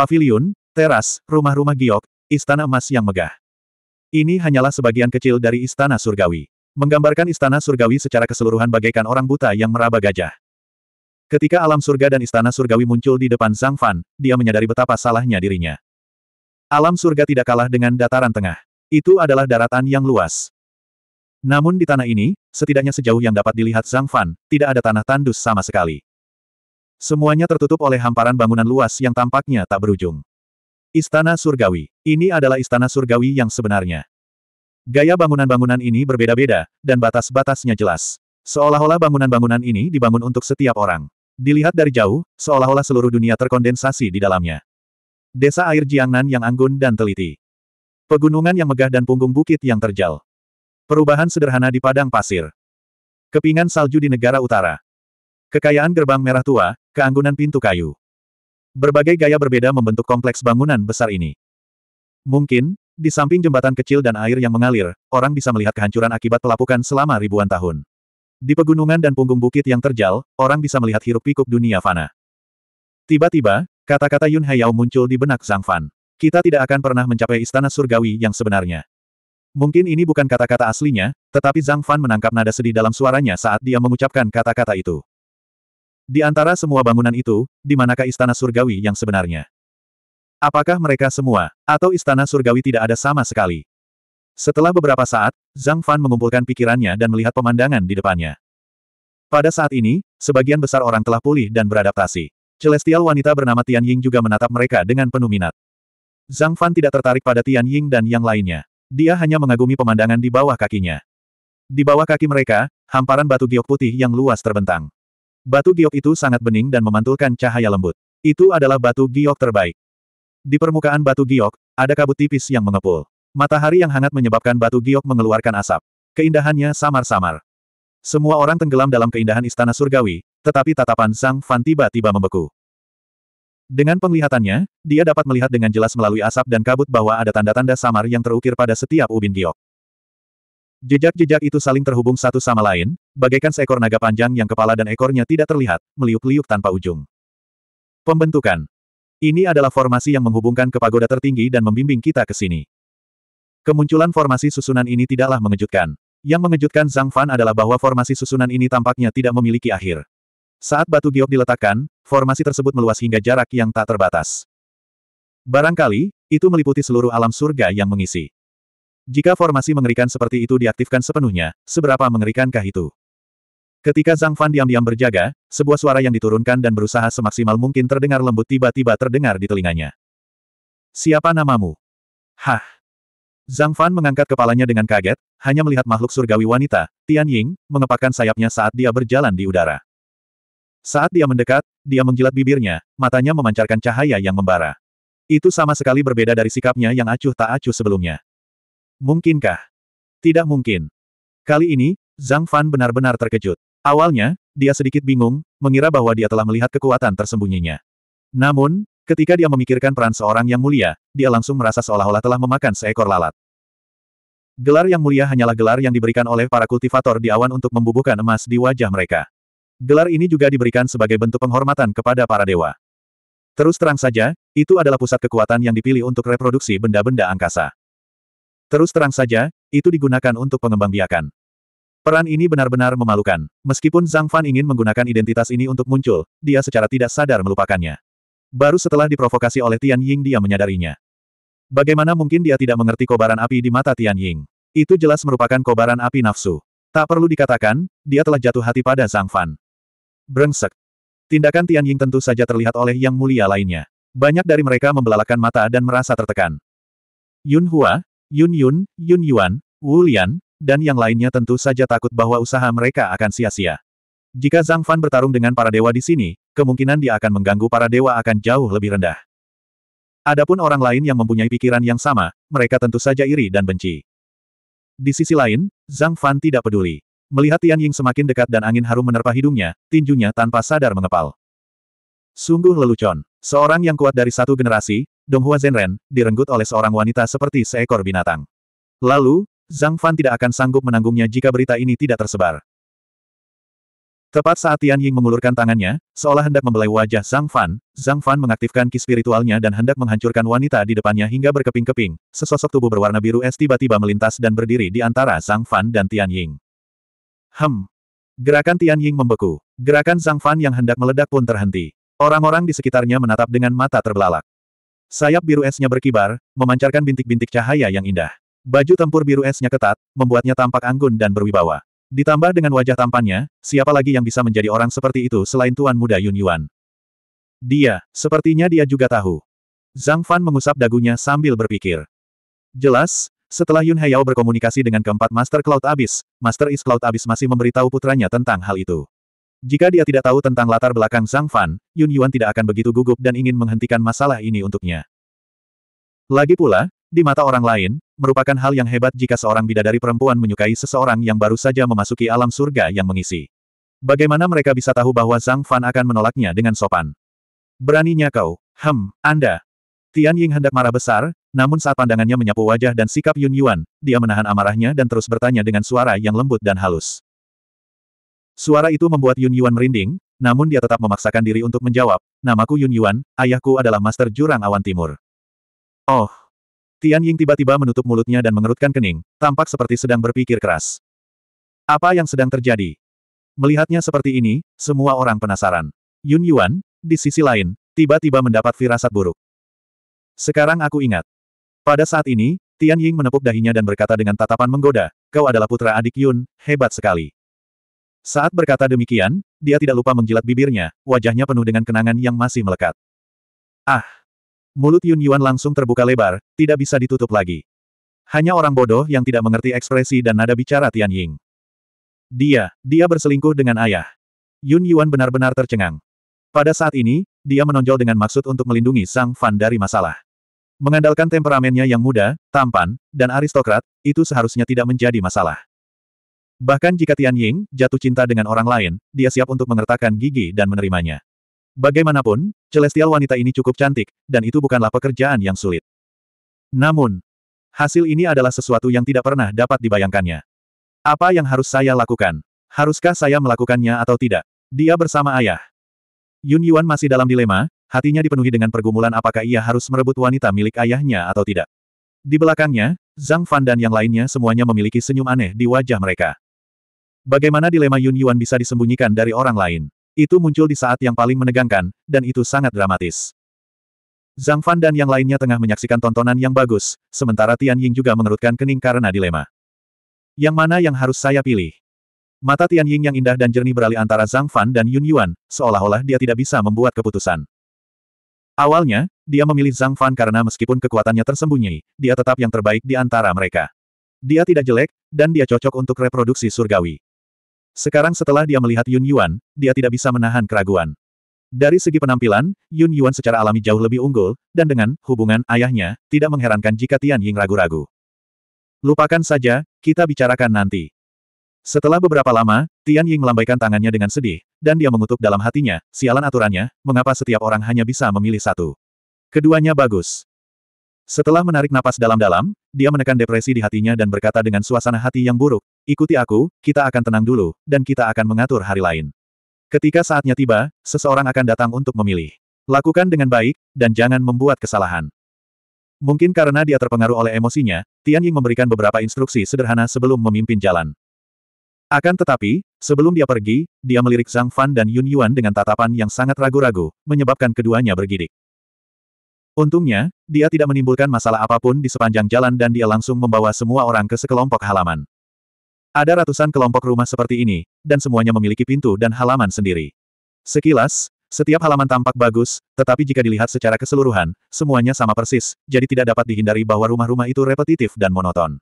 Pavilion, teras, rumah-rumah giok, istana emas yang megah. Ini hanyalah sebagian kecil dari istana surgawi. Menggambarkan istana surgawi secara keseluruhan bagaikan orang buta yang meraba gajah. Ketika alam surga dan istana surgawi muncul di depan Zhang Fan, dia menyadari betapa salahnya dirinya. Alam surga tidak kalah dengan dataran tengah. Itu adalah daratan yang luas. Namun di tanah ini, setidaknya sejauh yang dapat dilihat Zhang Fan, tidak ada tanah tandus sama sekali. Semuanya tertutup oleh hamparan bangunan luas yang tampaknya tak berujung. Istana Surgawi. Ini adalah Istana Surgawi yang sebenarnya. Gaya bangunan-bangunan ini berbeda-beda, dan batas-batasnya jelas. Seolah-olah bangunan-bangunan ini dibangun untuk setiap orang. Dilihat dari jauh, seolah-olah seluruh dunia terkondensasi di dalamnya. Desa air Jiangnan yang anggun dan teliti. Pegunungan yang megah dan punggung bukit yang terjal. Perubahan sederhana di padang pasir. Kepingan salju di negara utara. Kekayaan gerbang merah tua, Keanggunan pintu kayu. Berbagai gaya berbeda membentuk kompleks bangunan besar ini. Mungkin, di samping jembatan kecil dan air yang mengalir, orang bisa melihat kehancuran akibat pelapukan selama ribuan tahun. Di pegunungan dan punggung bukit yang terjal, orang bisa melihat hiruk-pikuk dunia fana. Tiba-tiba, kata-kata Yun Hayao muncul di benak Zhang Fan. Kita tidak akan pernah mencapai istana surgawi yang sebenarnya. Mungkin ini bukan kata-kata aslinya, tetapi Zhang Fan menangkap nada sedih dalam suaranya saat dia mengucapkan kata-kata itu. Di antara semua bangunan itu, di manakah istana surgawi yang sebenarnya? Apakah mereka semua, atau istana surgawi tidak ada sama sekali? Setelah beberapa saat, Zhang Fan mengumpulkan pikirannya dan melihat pemandangan di depannya. Pada saat ini, sebagian besar orang telah pulih dan beradaptasi. Celestial wanita bernama Tian Ying juga menatap mereka dengan penuh minat. Zhang Fan tidak tertarik pada Tian Ying dan yang lainnya. Dia hanya mengagumi pemandangan di bawah kakinya. Di bawah kaki mereka, hamparan batu giok putih yang luas terbentang. Batu giok itu sangat bening dan memantulkan cahaya lembut. Itu adalah batu giok terbaik. Di permukaan batu giok, ada kabut tipis yang mengepul. Matahari yang hangat menyebabkan batu giok mengeluarkan asap. Keindahannya samar-samar. Semua orang tenggelam dalam keindahan istana surgawi, tetapi tatapan sang Fan tiba-tiba membeku. Dengan penglihatannya, dia dapat melihat dengan jelas melalui asap dan kabut bahwa ada tanda-tanda samar yang terukir pada setiap ubin giok. Jejak-jejak itu saling terhubung satu sama lain, Bagaikan seekor naga panjang yang kepala dan ekornya tidak terlihat, meliuk-liuk tanpa ujung. Pembentukan. Ini adalah formasi yang menghubungkan ke pagoda tertinggi dan membimbing kita ke sini. Kemunculan formasi susunan ini tidaklah mengejutkan. Yang mengejutkan Zhang Fan adalah bahwa formasi susunan ini tampaknya tidak memiliki akhir. Saat batu giok diletakkan, formasi tersebut meluas hingga jarak yang tak terbatas. Barangkali, itu meliputi seluruh alam surga yang mengisi. Jika formasi mengerikan seperti itu diaktifkan sepenuhnya, seberapa mengerikankah itu? Ketika Zhang Fan diam-diam berjaga, sebuah suara yang diturunkan dan berusaha semaksimal mungkin terdengar lembut tiba-tiba terdengar di telinganya. Siapa namamu? Hah! Zhang Fan mengangkat kepalanya dengan kaget, hanya melihat makhluk surgawi wanita, Tian Ying, mengepakkan sayapnya saat dia berjalan di udara. Saat dia mendekat, dia menjilat bibirnya, matanya memancarkan cahaya yang membara. Itu sama sekali berbeda dari sikapnya yang acuh tak acuh sebelumnya. Mungkinkah? Tidak mungkin. Kali ini, Zhang Fan benar-benar terkejut. Awalnya, dia sedikit bingung, mengira bahwa dia telah melihat kekuatan tersembunyinya. Namun, ketika dia memikirkan peran seorang yang mulia, dia langsung merasa seolah-olah telah memakan seekor lalat. Gelar yang mulia hanyalah gelar yang diberikan oleh para kultivator di awan untuk membubuhkan emas di wajah mereka. Gelar ini juga diberikan sebagai bentuk penghormatan kepada para dewa. Terus terang saja, itu adalah pusat kekuatan yang dipilih untuk reproduksi benda-benda angkasa. Terus terang saja, itu digunakan untuk pengembangbiakan. Peran ini benar-benar memalukan. Meskipun Zhang Fan ingin menggunakan identitas ini untuk muncul, dia secara tidak sadar melupakannya. Baru setelah diprovokasi oleh Tian Ying dia menyadarinya. Bagaimana mungkin dia tidak mengerti kobaran api di mata Tian Ying? Itu jelas merupakan kobaran api nafsu. Tak perlu dikatakan, dia telah jatuh hati pada Zhang Fan. Brengsek. Tindakan Tian Ying tentu saja terlihat oleh yang mulia lainnya. Banyak dari mereka membelalakan mata dan merasa tertekan. Yun Hua, Yun Yun, Yun Yuan, Wu Lian, dan yang lainnya tentu saja takut bahwa usaha mereka akan sia-sia. Jika Zhang Fan bertarung dengan para dewa di sini, kemungkinan dia akan mengganggu para dewa akan jauh lebih rendah. Adapun orang lain yang mempunyai pikiran yang sama, mereka tentu saja iri dan benci. Di sisi lain, Zhang Fan tidak peduli. Melihat Tian Ying semakin dekat dan angin harum menerpa hidungnya, tinjunya tanpa sadar mengepal. Sungguh lelucon. Seorang yang kuat dari satu generasi, Donghua Zhenren, direnggut oleh seorang wanita seperti seekor binatang. Lalu, Zhang Fan tidak akan sanggup menanggungnya jika berita ini tidak tersebar. Tepat saat Tian Ying mengulurkan tangannya, seolah hendak membelai wajah Zhang Fan, Zhang Fan mengaktifkan ki spiritualnya dan hendak menghancurkan wanita di depannya hingga berkeping-keping, sesosok tubuh berwarna biru es tiba-tiba melintas dan berdiri di antara Zhang Fan dan Tian Ying. Hem. Gerakan Tian Ying membeku. Gerakan Zhang Fan yang hendak meledak pun terhenti. Orang-orang di sekitarnya menatap dengan mata terbelalak. Sayap biru esnya berkibar, memancarkan bintik-bintik cahaya yang indah. Baju tempur biru esnya ketat, membuatnya tampak anggun dan berwibawa. Ditambah dengan wajah tampannya, siapa lagi yang bisa menjadi orang seperti itu selain tuan muda Yun Yuan? Dia, sepertinya dia juga tahu. Zhang Fan mengusap dagunya sambil berpikir. Jelas, setelah Yun Hayao berkomunikasi dengan keempat Master Cloud Abyss, Master Is Cloud Abyss masih memberitahu putranya tentang hal itu. Jika dia tidak tahu tentang latar belakang Zhang Fan, Yun Yuan tidak akan begitu gugup dan ingin menghentikan masalah ini untuknya. Lagi pula, di mata orang lain, merupakan hal yang hebat jika seorang bidadari perempuan menyukai seseorang yang baru saja memasuki alam surga yang mengisi. Bagaimana mereka bisa tahu bahwa Zhang Fan akan menolaknya dengan sopan? Beraninya kau, hem, Anda. Tian Ying hendak marah besar, namun saat pandangannya menyapu wajah dan sikap Yun Yuan, dia menahan amarahnya dan terus bertanya dengan suara yang lembut dan halus. Suara itu membuat Yun Yuan merinding, namun dia tetap memaksakan diri untuk menjawab, namaku Yun Yuan, ayahku adalah Master Jurang Awan Timur. Oh, Tian Ying tiba-tiba menutup mulutnya dan mengerutkan kening, tampak seperti sedang berpikir keras. Apa yang sedang terjadi? Melihatnya seperti ini, semua orang penasaran. Yun Yuan, di sisi lain, tiba-tiba mendapat firasat buruk. Sekarang aku ingat. Pada saat ini, Tian Ying menepuk dahinya dan berkata dengan tatapan menggoda, kau adalah putra adik Yun, hebat sekali. Saat berkata demikian, dia tidak lupa menjilat bibirnya, wajahnya penuh dengan kenangan yang masih melekat. Ah! Mulut Yun Yuan langsung terbuka lebar, tidak bisa ditutup lagi. Hanya orang bodoh yang tidak mengerti ekspresi dan nada bicara Tian Ying. Dia, dia berselingkuh dengan ayah. Yun Yuan benar-benar tercengang. Pada saat ini, dia menonjol dengan maksud untuk melindungi Sang Fan dari masalah. Mengandalkan temperamennya yang muda, tampan, dan aristokrat, itu seharusnya tidak menjadi masalah. Bahkan jika Tian Ying jatuh cinta dengan orang lain, dia siap untuk mengertakkan gigi dan menerimanya. Bagaimanapun, Celestial wanita ini cukup cantik, dan itu bukanlah pekerjaan yang sulit. Namun, hasil ini adalah sesuatu yang tidak pernah dapat dibayangkannya. Apa yang harus saya lakukan? Haruskah saya melakukannya atau tidak? Dia bersama ayah. Yun Yuan masih dalam dilema, hatinya dipenuhi dengan pergumulan apakah ia harus merebut wanita milik ayahnya atau tidak. Di belakangnya, Zhang Fan dan yang lainnya semuanya memiliki senyum aneh di wajah mereka. Bagaimana dilema Yun Yuan bisa disembunyikan dari orang lain? Itu muncul di saat yang paling menegangkan, dan itu sangat dramatis. Zhang Fan dan yang lainnya tengah menyaksikan tontonan yang bagus, sementara Tian Ying juga mengerutkan kening karena dilema. Yang mana yang harus saya pilih? Mata Tian Ying yang indah dan jernih beralih antara Zhang Fan dan Yun Yuan, seolah-olah dia tidak bisa membuat keputusan. Awalnya, dia memilih Zhang Fan karena meskipun kekuatannya tersembunyi, dia tetap yang terbaik di antara mereka. Dia tidak jelek, dan dia cocok untuk reproduksi surgawi. Sekarang setelah dia melihat Yun Yuan, dia tidak bisa menahan keraguan. Dari segi penampilan, Yun Yuan secara alami jauh lebih unggul, dan dengan hubungan ayahnya, tidak mengherankan jika Tian Ying ragu-ragu. Lupakan saja, kita bicarakan nanti. Setelah beberapa lama, Tian Ying melambaikan tangannya dengan sedih, dan dia mengutuk dalam hatinya, sialan aturannya, mengapa setiap orang hanya bisa memilih satu. Keduanya bagus. Setelah menarik napas dalam-dalam, dia menekan depresi di hatinya dan berkata dengan suasana hati yang buruk, ikuti aku, kita akan tenang dulu, dan kita akan mengatur hari lain. Ketika saatnya tiba, seseorang akan datang untuk memilih. Lakukan dengan baik, dan jangan membuat kesalahan. Mungkin karena dia terpengaruh oleh emosinya, Tian Ying memberikan beberapa instruksi sederhana sebelum memimpin jalan. Akan tetapi, sebelum dia pergi, dia melirik Zhang Fan dan Yun Yuan dengan tatapan yang sangat ragu-ragu, menyebabkan keduanya bergidik. Untungnya, dia tidak menimbulkan masalah apapun di sepanjang jalan dan dia langsung membawa semua orang ke sekelompok halaman. Ada ratusan kelompok rumah seperti ini, dan semuanya memiliki pintu dan halaman sendiri. Sekilas, setiap halaman tampak bagus, tetapi jika dilihat secara keseluruhan, semuanya sama persis, jadi tidak dapat dihindari bahwa rumah-rumah itu repetitif dan monoton.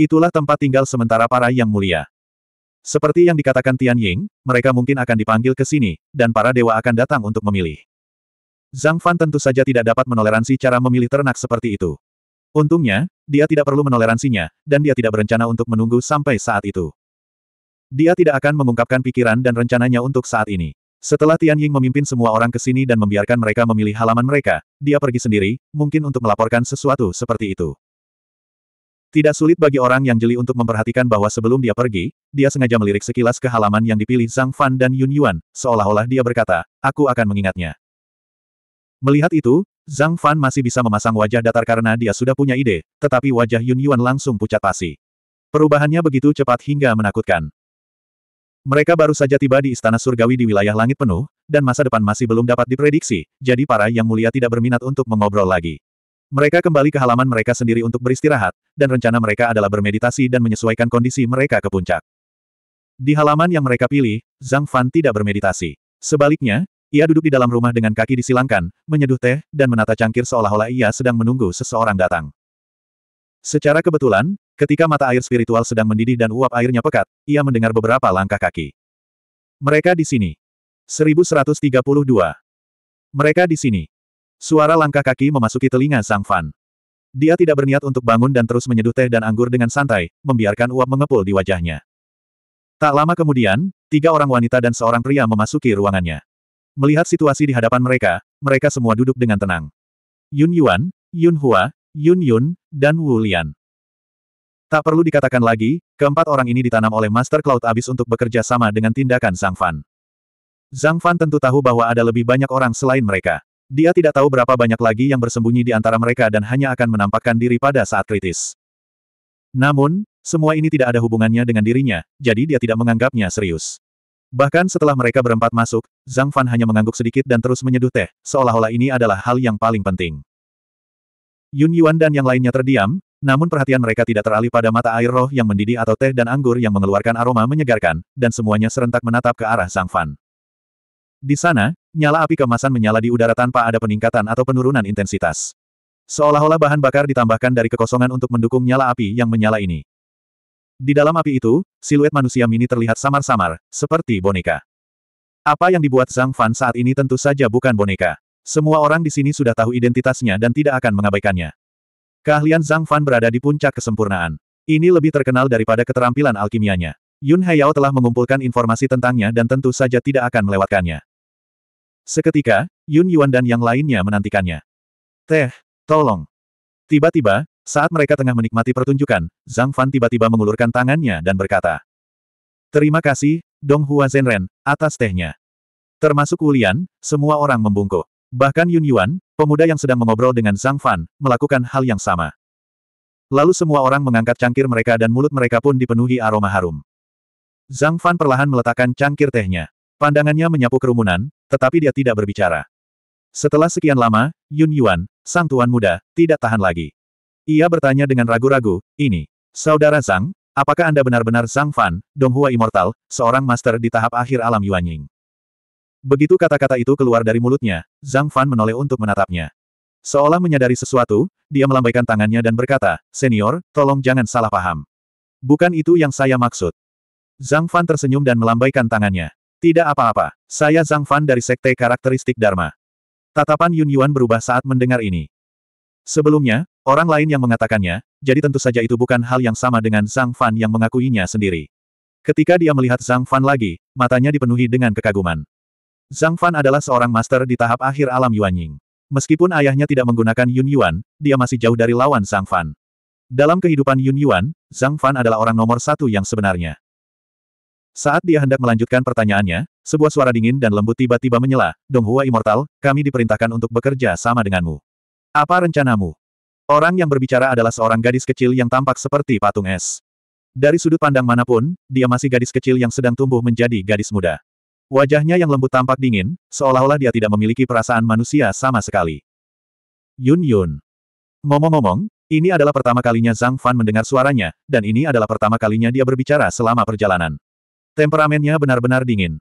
Itulah tempat tinggal sementara para yang mulia. Seperti yang dikatakan Tian Ying, mereka mungkin akan dipanggil ke sini, dan para dewa akan datang untuk memilih. Zhang Fan tentu saja tidak dapat menoleransi cara memilih ternak seperti itu. Untungnya, dia tidak perlu menoleransinya, dan dia tidak berencana untuk menunggu sampai saat itu. Dia tidak akan mengungkapkan pikiran dan rencananya untuk saat ini. Setelah Tian Ying memimpin semua orang ke sini dan membiarkan mereka memilih halaman mereka, dia pergi sendiri, mungkin untuk melaporkan sesuatu seperti itu. Tidak sulit bagi orang yang jeli untuk memperhatikan bahwa sebelum dia pergi, dia sengaja melirik sekilas ke halaman yang dipilih Zhang Fan dan Yun Yuan, seolah-olah dia berkata, aku akan mengingatnya. Melihat itu, Zhang Fan masih bisa memasang wajah datar karena dia sudah punya ide, tetapi wajah Yun Yuan langsung pucat pasi. Perubahannya begitu cepat hingga menakutkan. Mereka baru saja tiba di Istana Surgawi di wilayah langit penuh, dan masa depan masih belum dapat diprediksi, jadi para yang mulia tidak berminat untuk mengobrol lagi. Mereka kembali ke halaman mereka sendiri untuk beristirahat, dan rencana mereka adalah bermeditasi dan menyesuaikan kondisi mereka ke puncak. Di halaman yang mereka pilih, Zhang Fan tidak bermeditasi. Sebaliknya, ia duduk di dalam rumah dengan kaki disilangkan, menyeduh teh, dan menata cangkir seolah-olah ia sedang menunggu seseorang datang. Secara kebetulan, ketika mata air spiritual sedang mendidih dan uap airnya pekat, ia mendengar beberapa langkah kaki. Mereka di sini. 1132. Mereka di sini. Suara langkah kaki memasuki telinga Sang Fan. Dia tidak berniat untuk bangun dan terus menyeduh teh dan anggur dengan santai, membiarkan uap mengepul di wajahnya. Tak lama kemudian, tiga orang wanita dan seorang pria memasuki ruangannya. Melihat situasi di hadapan mereka, mereka semua duduk dengan tenang. Yun Yuan, Yun Hua, Yun Yun, dan Wu Lian. Tak perlu dikatakan lagi, keempat orang ini ditanam oleh Master Cloud Abyss untuk bekerja sama dengan tindakan Zhang Fan. Zhang Fan tentu tahu bahwa ada lebih banyak orang selain mereka. Dia tidak tahu berapa banyak lagi yang bersembunyi di antara mereka dan hanya akan menampakkan diri pada saat kritis. Namun, semua ini tidak ada hubungannya dengan dirinya, jadi dia tidak menganggapnya serius. Bahkan setelah mereka berempat masuk, Zhang Fan hanya mengangguk sedikit dan terus menyeduh teh, seolah-olah ini adalah hal yang paling penting. Yun Yuan dan yang lainnya terdiam, namun perhatian mereka tidak teralih pada mata air roh yang mendidih atau teh dan anggur yang mengeluarkan aroma menyegarkan, dan semuanya serentak menatap ke arah Zhang Fan. Di sana, nyala api kemasan menyala di udara tanpa ada peningkatan atau penurunan intensitas. Seolah-olah bahan bakar ditambahkan dari kekosongan untuk mendukung nyala api yang menyala ini. Di dalam api itu, siluet manusia mini terlihat samar-samar, seperti boneka. Apa yang dibuat Zhang Fan saat ini tentu saja bukan boneka. Semua orang di sini sudah tahu identitasnya dan tidak akan mengabaikannya. Keahlian Zhang Fan berada di puncak kesempurnaan. Ini lebih terkenal daripada keterampilan alkimianya. Yun Haiyao telah mengumpulkan informasi tentangnya dan tentu saja tidak akan melewatkannya. Seketika, Yun Yuan dan yang lainnya menantikannya. Teh, tolong. Tiba-tiba, saat mereka tengah menikmati pertunjukan, Zhang Fan tiba-tiba mengulurkan tangannya dan berkata, Terima kasih, Dong Hua Zhenren, atas tehnya. Termasuk Wulian, semua orang membungkuk. Bahkan Yun Yuan, pemuda yang sedang mengobrol dengan Zhang Fan, melakukan hal yang sama. Lalu semua orang mengangkat cangkir mereka dan mulut mereka pun dipenuhi aroma harum. Zhang Fan perlahan meletakkan cangkir tehnya. Pandangannya menyapu kerumunan, tetapi dia tidak berbicara. Setelah sekian lama, Yun Yuan, sang tuan muda, tidak tahan lagi. Ia bertanya dengan ragu-ragu, ini, Saudara Zhang, apakah Anda benar-benar Zhang Fan, Donghua Immortal, seorang master di tahap akhir alam Yuanying? Begitu kata-kata itu keluar dari mulutnya, Zhang Fan menoleh untuk menatapnya. Seolah menyadari sesuatu, dia melambaikan tangannya dan berkata, Senior, tolong jangan salah paham. Bukan itu yang saya maksud. Zhang Fan tersenyum dan melambaikan tangannya. Tidak apa-apa, saya Zhang Fan dari Sekte Karakteristik Dharma. Tatapan Yun Yuan berubah saat mendengar ini. Sebelumnya, orang lain yang mengatakannya, jadi tentu saja itu bukan hal yang sama dengan Zhang Fan yang mengakuinya sendiri. Ketika dia melihat Zhang Fan lagi, matanya dipenuhi dengan kekaguman. Zhang Fan adalah seorang master di tahap akhir alam Yuanying. Meskipun ayahnya tidak menggunakan Yun Yuan, dia masih jauh dari lawan Zhang Fan. Dalam kehidupan Yun Yuan, Zhang Fan adalah orang nomor satu yang sebenarnya. Saat dia hendak melanjutkan pertanyaannya, sebuah suara dingin dan lembut tiba-tiba menyela, Donghua Immortal, kami diperintahkan untuk bekerja sama denganmu. Apa rencanamu? Orang yang berbicara adalah seorang gadis kecil yang tampak seperti patung es. Dari sudut pandang manapun, dia masih gadis kecil yang sedang tumbuh menjadi gadis muda. Wajahnya yang lembut tampak dingin, seolah-olah dia tidak memiliki perasaan manusia sama sekali. Yun Yun. Ngomong-ngomong, ini adalah pertama kalinya Zhang Fan mendengar suaranya, dan ini adalah pertama kalinya dia berbicara selama perjalanan. Temperamennya benar-benar dingin.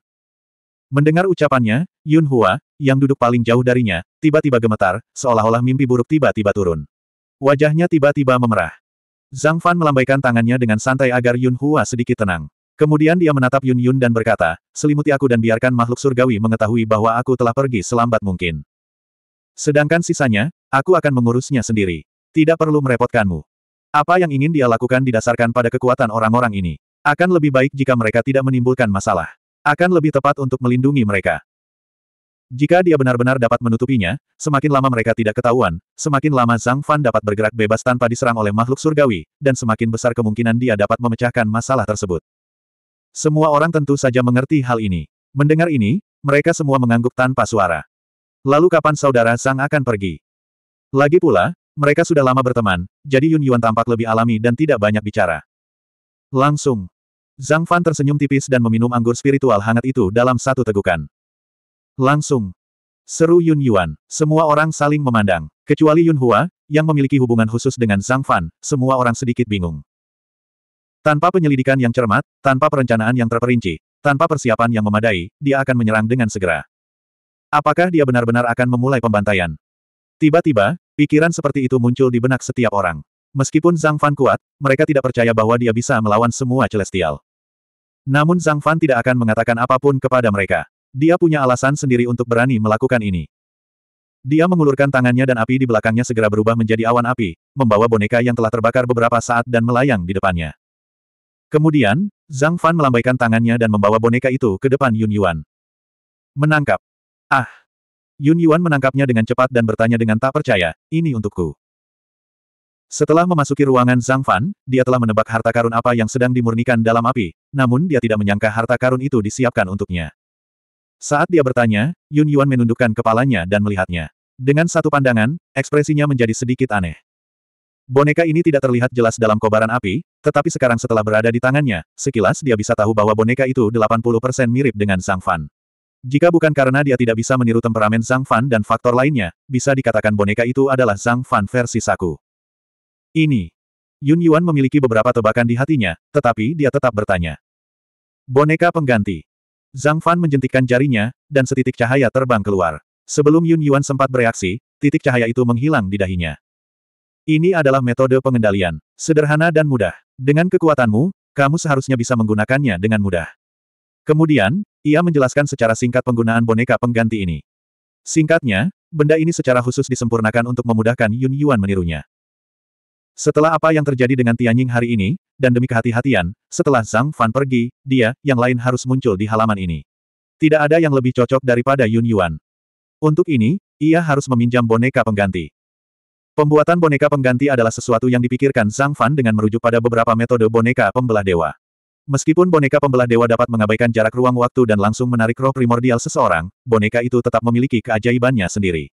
Mendengar ucapannya, Yun Hua, yang duduk paling jauh darinya, tiba-tiba gemetar, seolah-olah mimpi buruk tiba-tiba turun. Wajahnya tiba-tiba memerah. Zhang Fan melambaikan tangannya dengan santai agar Yun Hua sedikit tenang. Kemudian dia menatap Yun Yun dan berkata, selimuti aku dan biarkan makhluk surgawi mengetahui bahwa aku telah pergi selambat mungkin. Sedangkan sisanya, aku akan mengurusnya sendiri. Tidak perlu merepotkanmu. Apa yang ingin dia lakukan didasarkan pada kekuatan orang-orang ini. Akan lebih baik jika mereka tidak menimbulkan masalah. Akan lebih tepat untuk melindungi mereka. Jika dia benar-benar dapat menutupinya, semakin lama mereka tidak ketahuan, semakin lama Zhang Fan dapat bergerak bebas tanpa diserang oleh makhluk surgawi, dan semakin besar kemungkinan dia dapat memecahkan masalah tersebut. Semua orang tentu saja mengerti hal ini. Mendengar ini, mereka semua mengangguk tanpa suara. Lalu kapan saudara Zhang akan pergi? Lagi pula, mereka sudah lama berteman, jadi Yun Yuan tampak lebih alami dan tidak banyak bicara. Langsung, Zhang Fan tersenyum tipis dan meminum anggur spiritual hangat itu dalam satu tegukan. Langsung. Seru Yun Yuan. Semua orang saling memandang. Kecuali Yun Hua, yang memiliki hubungan khusus dengan Zhang Fan, semua orang sedikit bingung. Tanpa penyelidikan yang cermat, tanpa perencanaan yang terperinci, tanpa persiapan yang memadai, dia akan menyerang dengan segera. Apakah dia benar-benar akan memulai pembantaian? Tiba-tiba, pikiran seperti itu muncul di benak setiap orang. Meskipun Zhang Fan kuat, mereka tidak percaya bahwa dia bisa melawan semua celestial. Namun Zhang Fan tidak akan mengatakan apapun kepada mereka. Dia punya alasan sendiri untuk berani melakukan ini. Dia mengulurkan tangannya dan api di belakangnya segera berubah menjadi awan api, membawa boneka yang telah terbakar beberapa saat dan melayang di depannya. Kemudian, Zhang Fan melambaikan tangannya dan membawa boneka itu ke depan Yun Yuan. Menangkap. Ah! Yun Yuan menangkapnya dengan cepat dan bertanya dengan tak percaya, ini untukku. Setelah memasuki ruangan Zhang Fan, dia telah menebak harta karun apa yang sedang dimurnikan dalam api, namun dia tidak menyangka harta karun itu disiapkan untuknya. Saat dia bertanya, Yun Yuan menundukkan kepalanya dan melihatnya. Dengan satu pandangan, ekspresinya menjadi sedikit aneh. Boneka ini tidak terlihat jelas dalam kobaran api, tetapi sekarang setelah berada di tangannya, sekilas dia bisa tahu bahwa boneka itu 80% mirip dengan Zhang Fan. Jika bukan karena dia tidak bisa meniru temperamen Zhang Fan dan faktor lainnya, bisa dikatakan boneka itu adalah Zhang Fan versi Saku. Ini. Yun Yuan memiliki beberapa tebakan di hatinya, tetapi dia tetap bertanya. Boneka pengganti. Zhang Fan menjentikkan jarinya, dan setitik cahaya terbang keluar. Sebelum Yun Yuan sempat bereaksi, titik cahaya itu menghilang di dahinya. Ini adalah metode pengendalian. Sederhana dan mudah. Dengan kekuatanmu, kamu seharusnya bisa menggunakannya dengan mudah. Kemudian, ia menjelaskan secara singkat penggunaan boneka pengganti ini. Singkatnya, benda ini secara khusus disempurnakan untuk memudahkan Yun Yuan menirunya. Setelah apa yang terjadi dengan Tianying hari ini, dan demi kehati-hatian, setelah Zhang Fan pergi, dia, yang lain harus muncul di halaman ini. Tidak ada yang lebih cocok daripada Yun Yuan. Untuk ini, ia harus meminjam boneka pengganti. Pembuatan boneka pengganti adalah sesuatu yang dipikirkan Zhang Fan dengan merujuk pada beberapa metode boneka pembelah dewa. Meskipun boneka pembelah dewa dapat mengabaikan jarak ruang waktu dan langsung menarik roh primordial seseorang, boneka itu tetap memiliki keajaibannya sendiri.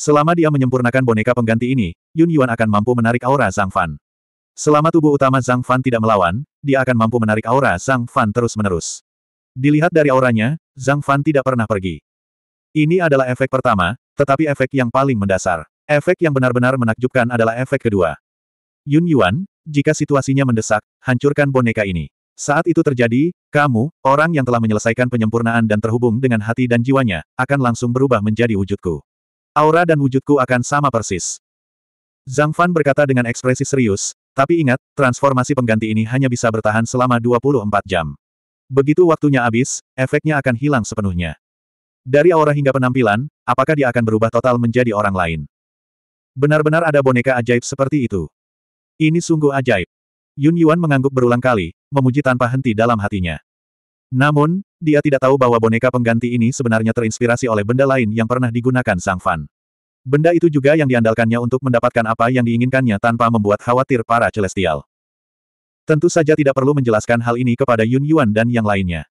Selama dia menyempurnakan boneka pengganti ini, Yun Yuan akan mampu menarik aura Zhang Fan. Selama tubuh utama Zhang Fan tidak melawan, dia akan mampu menarik aura Zhang Fan terus-menerus. Dilihat dari auranya, Zhang Fan tidak pernah pergi. Ini adalah efek pertama, tetapi efek yang paling mendasar. Efek yang benar-benar menakjubkan adalah efek kedua. Yun Yuan, jika situasinya mendesak, hancurkan boneka ini. Saat itu terjadi, kamu, orang yang telah menyelesaikan penyempurnaan dan terhubung dengan hati dan jiwanya, akan langsung berubah menjadi wujudku. Aura dan wujudku akan sama persis. Zhang Fan berkata dengan ekspresi serius, tapi ingat, transformasi pengganti ini hanya bisa bertahan selama 24 jam. Begitu waktunya habis, efeknya akan hilang sepenuhnya. Dari aura hingga penampilan, apakah dia akan berubah total menjadi orang lain? Benar-benar ada boneka ajaib seperti itu. Ini sungguh ajaib. Yun Yuan mengangguk berulang kali, memuji tanpa henti dalam hatinya. Namun, dia tidak tahu bahwa boneka pengganti ini sebenarnya terinspirasi oleh benda lain yang pernah digunakan Sang Fan. Benda itu juga yang diandalkannya untuk mendapatkan apa yang diinginkannya tanpa membuat khawatir para celestial. Tentu saja tidak perlu menjelaskan hal ini kepada Yun Yuan dan yang lainnya.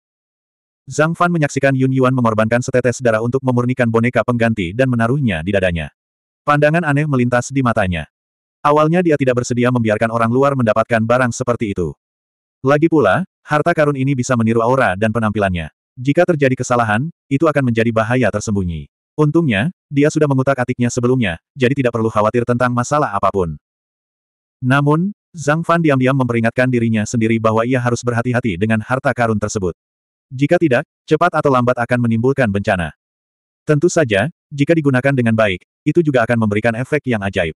Zhang Fan menyaksikan Yun Yuan mengorbankan setetes darah untuk memurnikan boneka pengganti dan menaruhnya di dadanya. Pandangan aneh melintas di matanya. Awalnya dia tidak bersedia membiarkan orang luar mendapatkan barang seperti itu. Lagi pula, Harta karun ini bisa meniru aura dan penampilannya. Jika terjadi kesalahan, itu akan menjadi bahaya tersembunyi. Untungnya, dia sudah mengutak-atiknya sebelumnya, jadi tidak perlu khawatir tentang masalah apapun. Namun, Zhang Fan diam-diam memperingatkan dirinya sendiri bahwa ia harus berhati-hati dengan harta karun tersebut. Jika tidak, cepat atau lambat akan menimbulkan bencana. Tentu saja, jika digunakan dengan baik, itu juga akan memberikan efek yang ajaib.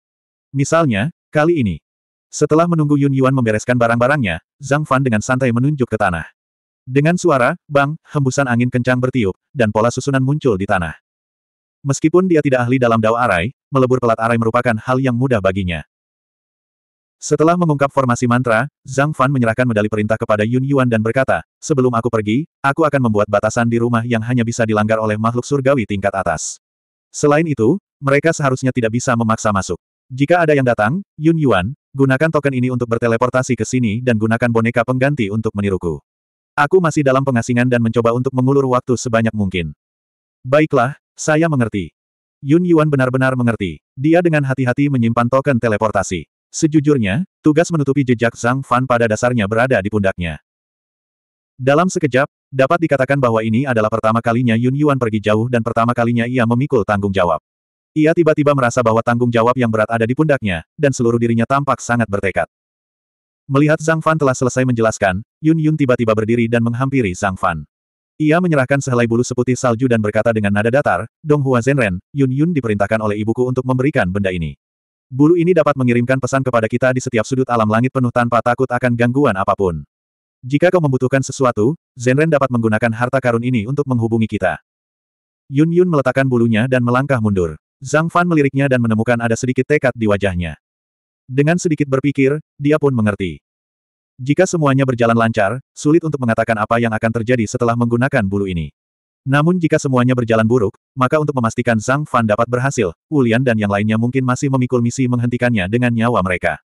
Misalnya, kali ini, setelah menunggu Yun Yuan membereskan barang-barangnya, Zhang Fan dengan santai menunjuk ke tanah. Dengan suara, bang, hembusan angin kencang bertiup, dan pola susunan muncul di tanah. Meskipun dia tidak ahli dalam dao arai, melebur pelat arai merupakan hal yang mudah baginya. Setelah mengungkap formasi mantra, Zhang Fan menyerahkan medali perintah kepada Yun Yuan dan berkata, sebelum aku pergi, aku akan membuat batasan di rumah yang hanya bisa dilanggar oleh makhluk surgawi tingkat atas. Selain itu, mereka seharusnya tidak bisa memaksa masuk. Jika ada yang datang, Yun Yuan, Gunakan token ini untuk berteleportasi ke sini dan gunakan boneka pengganti untuk meniruku. Aku masih dalam pengasingan dan mencoba untuk mengulur waktu sebanyak mungkin. Baiklah, saya mengerti. Yun Yuan benar-benar mengerti. Dia dengan hati-hati menyimpan token teleportasi. Sejujurnya, tugas menutupi jejak Zhang Fan pada dasarnya berada di pundaknya. Dalam sekejap, dapat dikatakan bahwa ini adalah pertama kalinya Yun Yuan pergi jauh dan pertama kalinya ia memikul tanggung jawab. Ia tiba-tiba merasa bahwa tanggung jawab yang berat ada di pundaknya, dan seluruh dirinya tampak sangat bertekad. Melihat Zhang Fan telah selesai menjelaskan, Yun Yun tiba-tiba berdiri dan menghampiri Zhang Fan. Ia menyerahkan sehelai bulu seputih salju dan berkata dengan nada datar, Dong Hua Zhenren, Yun Yun diperintahkan oleh ibuku untuk memberikan benda ini. Bulu ini dapat mengirimkan pesan kepada kita di setiap sudut alam langit penuh tanpa takut akan gangguan apapun. Jika kau membutuhkan sesuatu, Zhenren dapat menggunakan harta karun ini untuk menghubungi kita. Yun Yun meletakkan bulunya dan melangkah mundur. Zhang Fan meliriknya dan menemukan ada sedikit tekad di wajahnya. Dengan sedikit berpikir, dia pun mengerti. Jika semuanya berjalan lancar, sulit untuk mengatakan apa yang akan terjadi setelah menggunakan bulu ini. Namun jika semuanya berjalan buruk, maka untuk memastikan Zhang Fan dapat berhasil, Wulian dan yang lainnya mungkin masih memikul misi menghentikannya dengan nyawa mereka.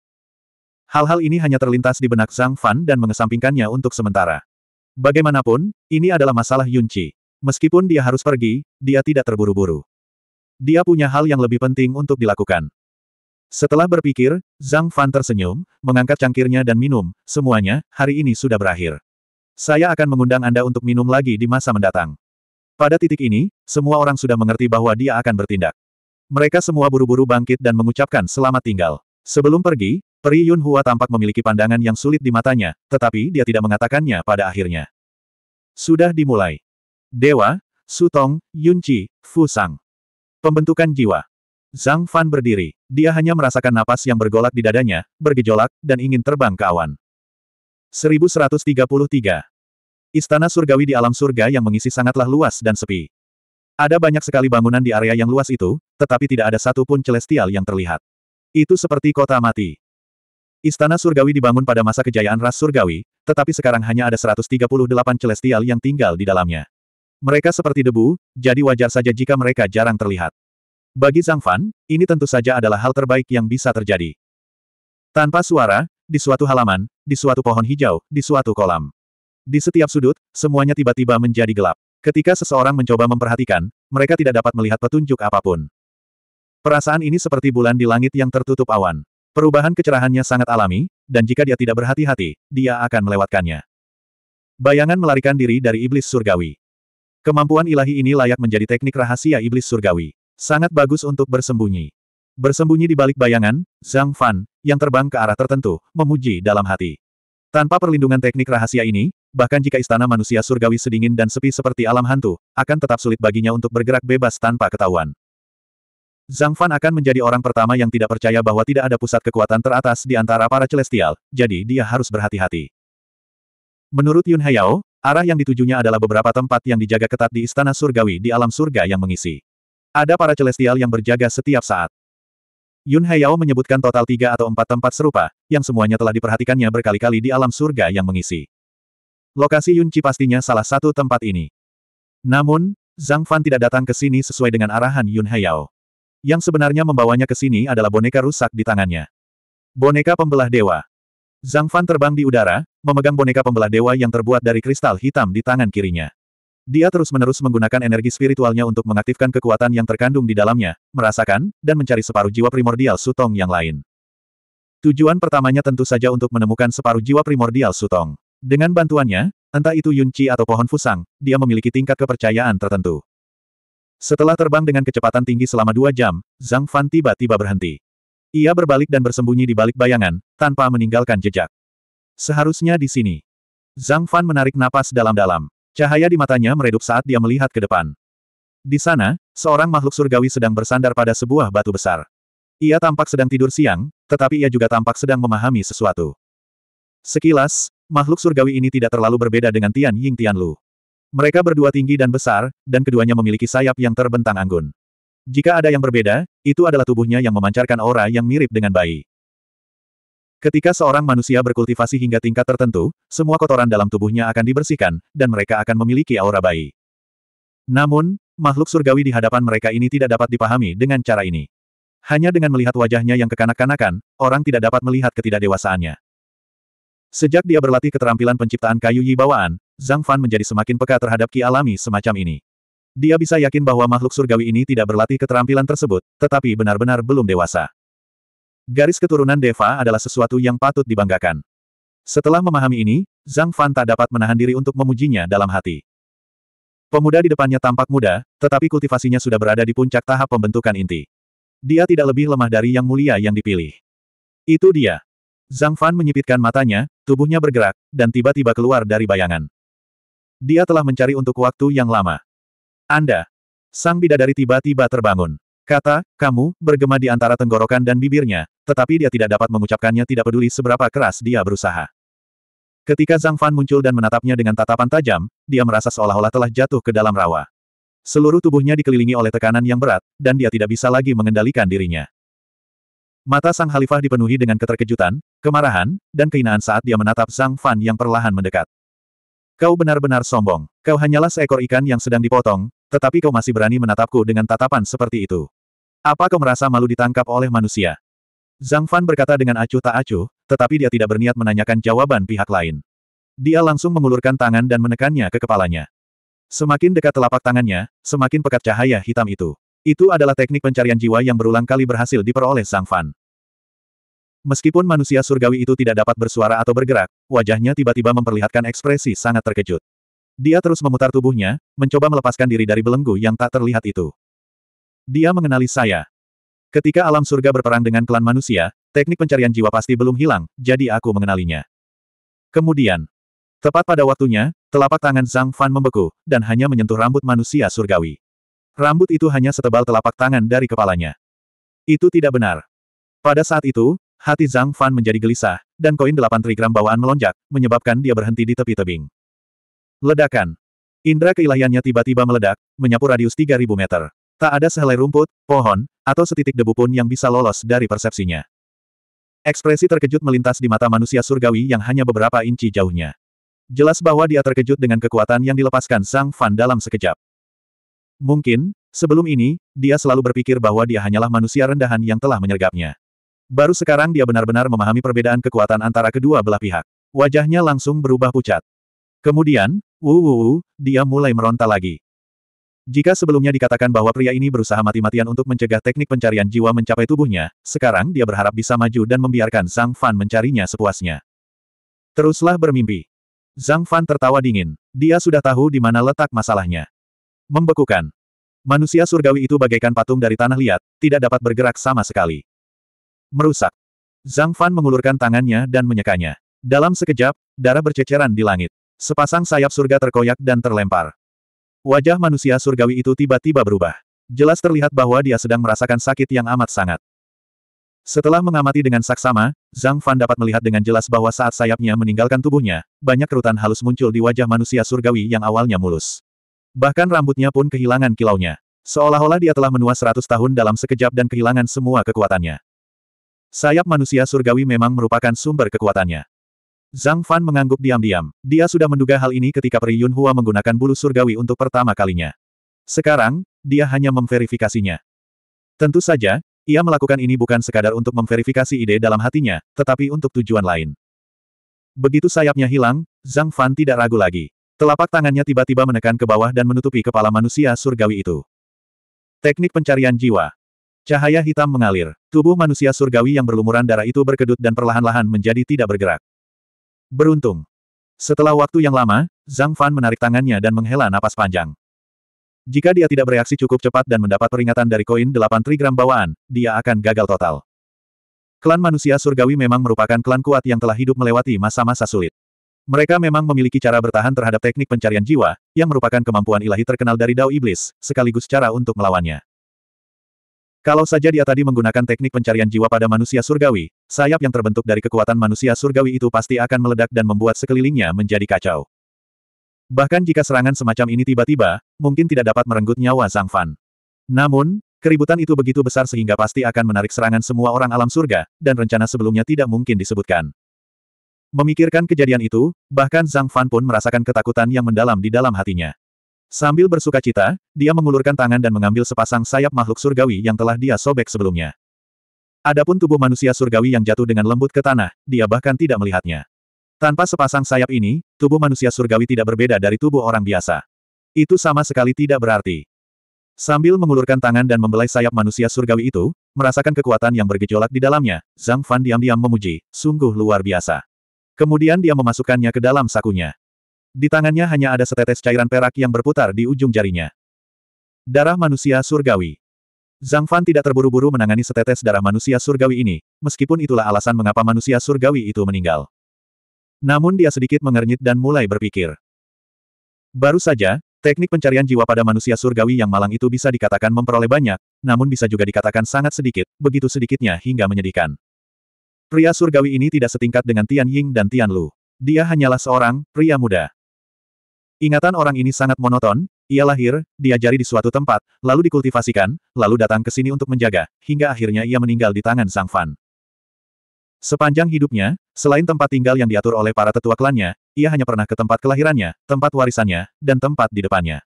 Hal-hal ini hanya terlintas di benak Zhang Fan dan mengesampingkannya untuk sementara. Bagaimanapun, ini adalah masalah Yunqi. Meskipun dia harus pergi, dia tidak terburu-buru. Dia punya hal yang lebih penting untuk dilakukan. Setelah berpikir, Zhang Fan tersenyum, mengangkat cangkirnya dan minum, semuanya, hari ini sudah berakhir. Saya akan mengundang Anda untuk minum lagi di masa mendatang. Pada titik ini, semua orang sudah mengerti bahwa dia akan bertindak. Mereka semua buru-buru bangkit dan mengucapkan selamat tinggal. Sebelum pergi, Peri Yun Hua tampak memiliki pandangan yang sulit di matanya, tetapi dia tidak mengatakannya pada akhirnya. Sudah dimulai. Dewa, Sutong, Yunci, Fusang. Pembentukan jiwa. Zhang Fan berdiri. Dia hanya merasakan napas yang bergolak di dadanya, bergejolak, dan ingin terbang ke awan. 1133. Istana surgawi di alam surga yang mengisi sangatlah luas dan sepi. Ada banyak sekali bangunan di area yang luas itu, tetapi tidak ada satupun celestial yang terlihat. Itu seperti kota mati. Istana surgawi dibangun pada masa kejayaan ras surgawi, tetapi sekarang hanya ada 138 celestial yang tinggal di dalamnya. Mereka seperti debu, jadi wajar saja jika mereka jarang terlihat. Bagi Zhang Fan, ini tentu saja adalah hal terbaik yang bisa terjadi. Tanpa suara, di suatu halaman, di suatu pohon hijau, di suatu kolam. Di setiap sudut, semuanya tiba-tiba menjadi gelap. Ketika seseorang mencoba memperhatikan, mereka tidak dapat melihat petunjuk apapun. Perasaan ini seperti bulan di langit yang tertutup awan. Perubahan kecerahannya sangat alami, dan jika dia tidak berhati-hati, dia akan melewatkannya. Bayangan melarikan diri dari iblis surgawi. Kemampuan ilahi ini layak menjadi teknik rahasia iblis surgawi. Sangat bagus untuk bersembunyi. Bersembunyi di balik bayangan, Zhang Fan, yang terbang ke arah tertentu, memuji dalam hati. Tanpa perlindungan teknik rahasia ini, bahkan jika istana manusia surgawi sedingin dan sepi seperti alam hantu, akan tetap sulit baginya untuk bergerak bebas tanpa ketahuan. Zhang Fan akan menjadi orang pertama yang tidak percaya bahwa tidak ada pusat kekuatan teratas di antara para celestial, jadi dia harus berhati-hati. Menurut Yun Hayao, Arah yang ditujunya adalah beberapa tempat yang dijaga ketat di istana surgawi di alam surga yang mengisi. Ada para celestial yang berjaga setiap saat. Yun Haiyao menyebutkan total tiga atau empat tempat serupa, yang semuanya telah diperhatikannya berkali-kali di alam surga yang mengisi. Lokasi Yun Yunqi pastinya salah satu tempat ini. Namun, Zhang Fan tidak datang ke sini sesuai dengan arahan Yun Haiyao. Yang sebenarnya membawanya ke sini adalah boneka rusak di tangannya. Boneka pembelah dewa. Zhang Fan terbang di udara, memegang boneka pembelah dewa yang terbuat dari kristal hitam di tangan kirinya. Dia terus-menerus menggunakan energi spiritualnya untuk mengaktifkan kekuatan yang terkandung di dalamnya, merasakan, dan mencari separuh jiwa primordial sutong yang lain. Tujuan pertamanya tentu saja untuk menemukan separuh jiwa primordial sutong. Dengan bantuannya, entah itu Yunqi atau pohon fusang, dia memiliki tingkat kepercayaan tertentu. Setelah terbang dengan kecepatan tinggi selama dua jam, Zhang Fan tiba-tiba berhenti. Ia berbalik dan bersembunyi di balik bayangan, tanpa meninggalkan jejak. Seharusnya di sini. Zhang Fan menarik napas dalam-dalam. Cahaya di matanya meredup saat dia melihat ke depan. Di sana, seorang makhluk surgawi sedang bersandar pada sebuah batu besar. Ia tampak sedang tidur siang, tetapi ia juga tampak sedang memahami sesuatu. Sekilas, makhluk surgawi ini tidak terlalu berbeda dengan Tian Ying Tian Lu. Mereka berdua tinggi dan besar, dan keduanya memiliki sayap yang terbentang anggun. Jika ada yang berbeda, itu adalah tubuhnya yang memancarkan aura yang mirip dengan bayi. Ketika seorang manusia berkultivasi hingga tingkat tertentu, semua kotoran dalam tubuhnya akan dibersihkan, dan mereka akan memiliki aura bayi. Namun, makhluk surgawi di hadapan mereka ini tidak dapat dipahami dengan cara ini. Hanya dengan melihat wajahnya yang kekanak-kanakan, orang tidak dapat melihat ketidakdewasaannya. Sejak dia berlatih keterampilan penciptaan kayu Yi bawaan, Zhang Fan menjadi semakin peka terhadap ki alami semacam ini. Dia bisa yakin bahwa makhluk surgawi ini tidak berlatih keterampilan tersebut, tetapi benar-benar belum dewasa. Garis keturunan Deva adalah sesuatu yang patut dibanggakan. Setelah memahami ini, Zhang Fan tak dapat menahan diri untuk memujinya dalam hati. Pemuda di depannya tampak muda, tetapi kultivasinya sudah berada di puncak tahap pembentukan inti. Dia tidak lebih lemah dari yang mulia yang dipilih. Itu dia. Zhang Fan menyipitkan matanya, tubuhnya bergerak, dan tiba-tiba keluar dari bayangan. Dia telah mencari untuk waktu yang lama. Anda. Sang bidadari tiba-tiba terbangun. Kata, kamu, bergema di antara tenggorokan dan bibirnya, tetapi dia tidak dapat mengucapkannya tidak peduli seberapa keras dia berusaha. Ketika Zhang Fan muncul dan menatapnya dengan tatapan tajam, dia merasa seolah-olah telah jatuh ke dalam rawa. Seluruh tubuhnya dikelilingi oleh tekanan yang berat, dan dia tidak bisa lagi mengendalikan dirinya. Mata Sang Khalifah dipenuhi dengan keterkejutan, kemarahan, dan keinginan saat dia menatap Zhang Fan yang perlahan mendekat. Kau benar-benar sombong. Kau hanyalah seekor ikan yang sedang dipotong, tetapi kau masih berani menatapku dengan tatapan seperti itu. Apa kau merasa malu ditangkap oleh manusia? Zhang Fan berkata dengan acuh tak acuh, tetapi dia tidak berniat menanyakan jawaban pihak lain. Dia langsung mengulurkan tangan dan menekannya ke kepalanya. Semakin dekat telapak tangannya, semakin pekat cahaya hitam itu. Itu adalah teknik pencarian jiwa yang berulang kali berhasil diperoleh Zhang Fan. Meskipun manusia surgawi itu tidak dapat bersuara atau bergerak, wajahnya tiba-tiba memperlihatkan ekspresi sangat terkejut. Dia terus memutar tubuhnya, mencoba melepaskan diri dari belenggu yang tak terlihat itu. Dia mengenali saya. Ketika alam surga berperang dengan klan manusia, teknik pencarian jiwa pasti belum hilang, jadi aku mengenalinya. Kemudian, tepat pada waktunya, telapak tangan Zhang Fan membeku, dan hanya menyentuh rambut manusia surgawi. Rambut itu hanya setebal telapak tangan dari kepalanya. Itu tidak benar. Pada saat itu, Hati Zhang Fan menjadi gelisah, dan koin delapan trigram bawaan melonjak, menyebabkan dia berhenti di tepi tebing. Ledakan. Indra keilahiannya tiba-tiba meledak, menyapu radius 3000 meter. Tak ada sehelai rumput, pohon, atau setitik debu pun yang bisa lolos dari persepsinya. Ekspresi terkejut melintas di mata manusia surgawi yang hanya beberapa inci jauhnya. Jelas bahwa dia terkejut dengan kekuatan yang dilepaskan Sang Fan dalam sekejap. Mungkin, sebelum ini, dia selalu berpikir bahwa dia hanyalah manusia rendahan yang telah menyergapnya. Baru sekarang dia benar-benar memahami perbedaan kekuatan antara kedua belah pihak. Wajahnya langsung berubah pucat. Kemudian, wuuu, dia mulai meronta lagi. Jika sebelumnya dikatakan bahwa pria ini berusaha mati-matian untuk mencegah teknik pencarian jiwa mencapai tubuhnya, sekarang dia berharap bisa maju dan membiarkan Zhang Fan mencarinya sepuasnya. Teruslah bermimpi. Zhang Fan tertawa dingin. Dia sudah tahu di mana letak masalahnya. Membekukan. Manusia surgawi itu bagaikan patung dari tanah liat, tidak dapat bergerak sama sekali. Merusak. Zhang Fan mengulurkan tangannya dan menyekanya. Dalam sekejap, darah berceceran di langit. Sepasang sayap surga terkoyak dan terlempar. Wajah manusia surgawi itu tiba-tiba berubah. Jelas terlihat bahwa dia sedang merasakan sakit yang amat sangat. Setelah mengamati dengan saksama, Zhang Fan dapat melihat dengan jelas bahwa saat sayapnya meninggalkan tubuhnya, banyak kerutan halus muncul di wajah manusia surgawi yang awalnya mulus. Bahkan rambutnya pun kehilangan kilaunya. Seolah-olah dia telah menua seratus tahun dalam sekejap dan kehilangan semua kekuatannya. Sayap manusia surgawi memang merupakan sumber kekuatannya. Zhang Fan mengangguk diam-diam. Dia sudah menduga hal ini ketika Pri Yun Hua menggunakan bulu surgawi untuk pertama kalinya. Sekarang, dia hanya memverifikasinya. Tentu saja, ia melakukan ini bukan sekadar untuk memverifikasi ide dalam hatinya, tetapi untuk tujuan lain. Begitu sayapnya hilang, Zhang Fan tidak ragu lagi. Telapak tangannya tiba-tiba menekan ke bawah dan menutupi kepala manusia surgawi itu. Teknik pencarian jiwa, Cahaya hitam mengalir. Tubuh manusia surgawi yang berlumuran darah itu berkedut dan perlahan-lahan menjadi tidak bergerak. Beruntung. Setelah waktu yang lama, Zhang Fan menarik tangannya dan menghela napas panjang. Jika dia tidak bereaksi cukup cepat dan mendapat peringatan dari koin 8 trigram bawaan, dia akan gagal total. Klan manusia surgawi memang merupakan klan kuat yang telah hidup melewati masa-masa sulit. Mereka memang memiliki cara bertahan terhadap teknik pencarian jiwa, yang merupakan kemampuan ilahi terkenal dari Dao Iblis, sekaligus cara untuk melawannya. Kalau saja dia tadi menggunakan teknik pencarian jiwa pada manusia surgawi, sayap yang terbentuk dari kekuatan manusia surgawi itu pasti akan meledak dan membuat sekelilingnya menjadi kacau. Bahkan jika serangan semacam ini tiba-tiba, mungkin tidak dapat merenggut nyawa Zhang Fan. Namun, keributan itu begitu besar sehingga pasti akan menarik serangan semua orang alam surga, dan rencana sebelumnya tidak mungkin disebutkan. Memikirkan kejadian itu, bahkan Zhang Fan pun merasakan ketakutan yang mendalam di dalam hatinya. Sambil bersuka cita, dia mengulurkan tangan dan mengambil sepasang sayap makhluk surgawi yang telah dia sobek sebelumnya. Adapun tubuh manusia surgawi yang jatuh dengan lembut ke tanah, dia bahkan tidak melihatnya. Tanpa sepasang sayap ini, tubuh manusia surgawi tidak berbeda dari tubuh orang biasa. Itu sama sekali tidak berarti. Sambil mengulurkan tangan dan membelai sayap manusia surgawi itu, merasakan kekuatan yang bergejolak di dalamnya, Zhang Fan diam-diam memuji, sungguh luar biasa. Kemudian dia memasukkannya ke dalam sakunya. Di tangannya hanya ada setetes cairan perak yang berputar di ujung jarinya. Darah manusia surgawi. Zhang Fan tidak terburu-buru menangani setetes darah manusia surgawi ini, meskipun itulah alasan mengapa manusia surgawi itu meninggal. Namun dia sedikit mengernyit dan mulai berpikir. Baru saja, Teknik pencarian jiwa pada manusia surgawi yang malang itu bisa dikatakan memperoleh banyak, namun bisa juga dikatakan sangat sedikit, begitu sedikitnya hingga menyedihkan. Pria surgawi ini tidak setingkat dengan Tian Ying dan Tian Lu. Dia hanyalah seorang pria muda. Ingatan orang ini sangat monoton, ia lahir, diajari di suatu tempat, lalu dikultivasikan, lalu datang ke sini untuk menjaga, hingga akhirnya ia meninggal di tangan Sang Fan. Sepanjang hidupnya, selain tempat tinggal yang diatur oleh para tetua klannya, ia hanya pernah ke tempat kelahirannya, tempat warisannya, dan tempat di depannya.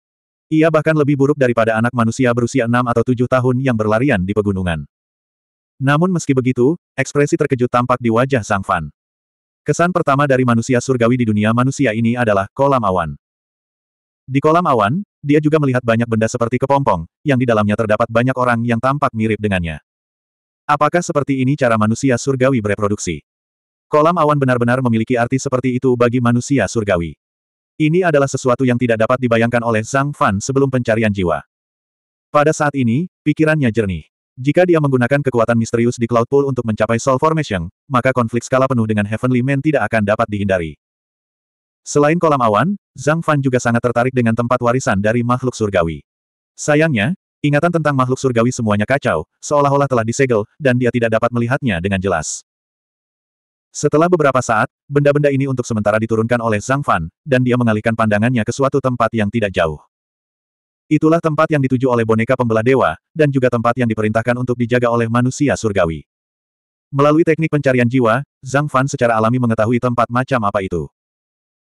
Ia bahkan lebih buruk daripada anak manusia berusia enam atau tujuh tahun yang berlarian di pegunungan. Namun meski begitu, ekspresi terkejut tampak di wajah Sang Fan. Kesan pertama dari manusia surgawi di dunia manusia ini adalah kolam awan. Di kolam awan, dia juga melihat banyak benda seperti kepompong, yang di dalamnya terdapat banyak orang yang tampak mirip dengannya. Apakah seperti ini cara manusia surgawi bereproduksi? Kolam awan benar-benar memiliki arti seperti itu bagi manusia surgawi. Ini adalah sesuatu yang tidak dapat dibayangkan oleh Zhang Fan sebelum pencarian jiwa. Pada saat ini, pikirannya jernih. Jika dia menggunakan kekuatan misterius di Cloud Pool untuk mencapai Soul Formation, maka konflik skala penuh dengan Heavenly Man tidak akan dapat dihindari. Selain kolam awan, Zhang Fan juga sangat tertarik dengan tempat warisan dari makhluk surgawi. Sayangnya, ingatan tentang makhluk surgawi semuanya kacau, seolah-olah telah disegel, dan dia tidak dapat melihatnya dengan jelas. Setelah beberapa saat, benda-benda ini untuk sementara diturunkan oleh Zhang Fan, dan dia mengalihkan pandangannya ke suatu tempat yang tidak jauh. Itulah tempat yang dituju oleh boneka pembelah dewa, dan juga tempat yang diperintahkan untuk dijaga oleh manusia surgawi. Melalui teknik pencarian jiwa, Zhang Fan secara alami mengetahui tempat macam apa itu.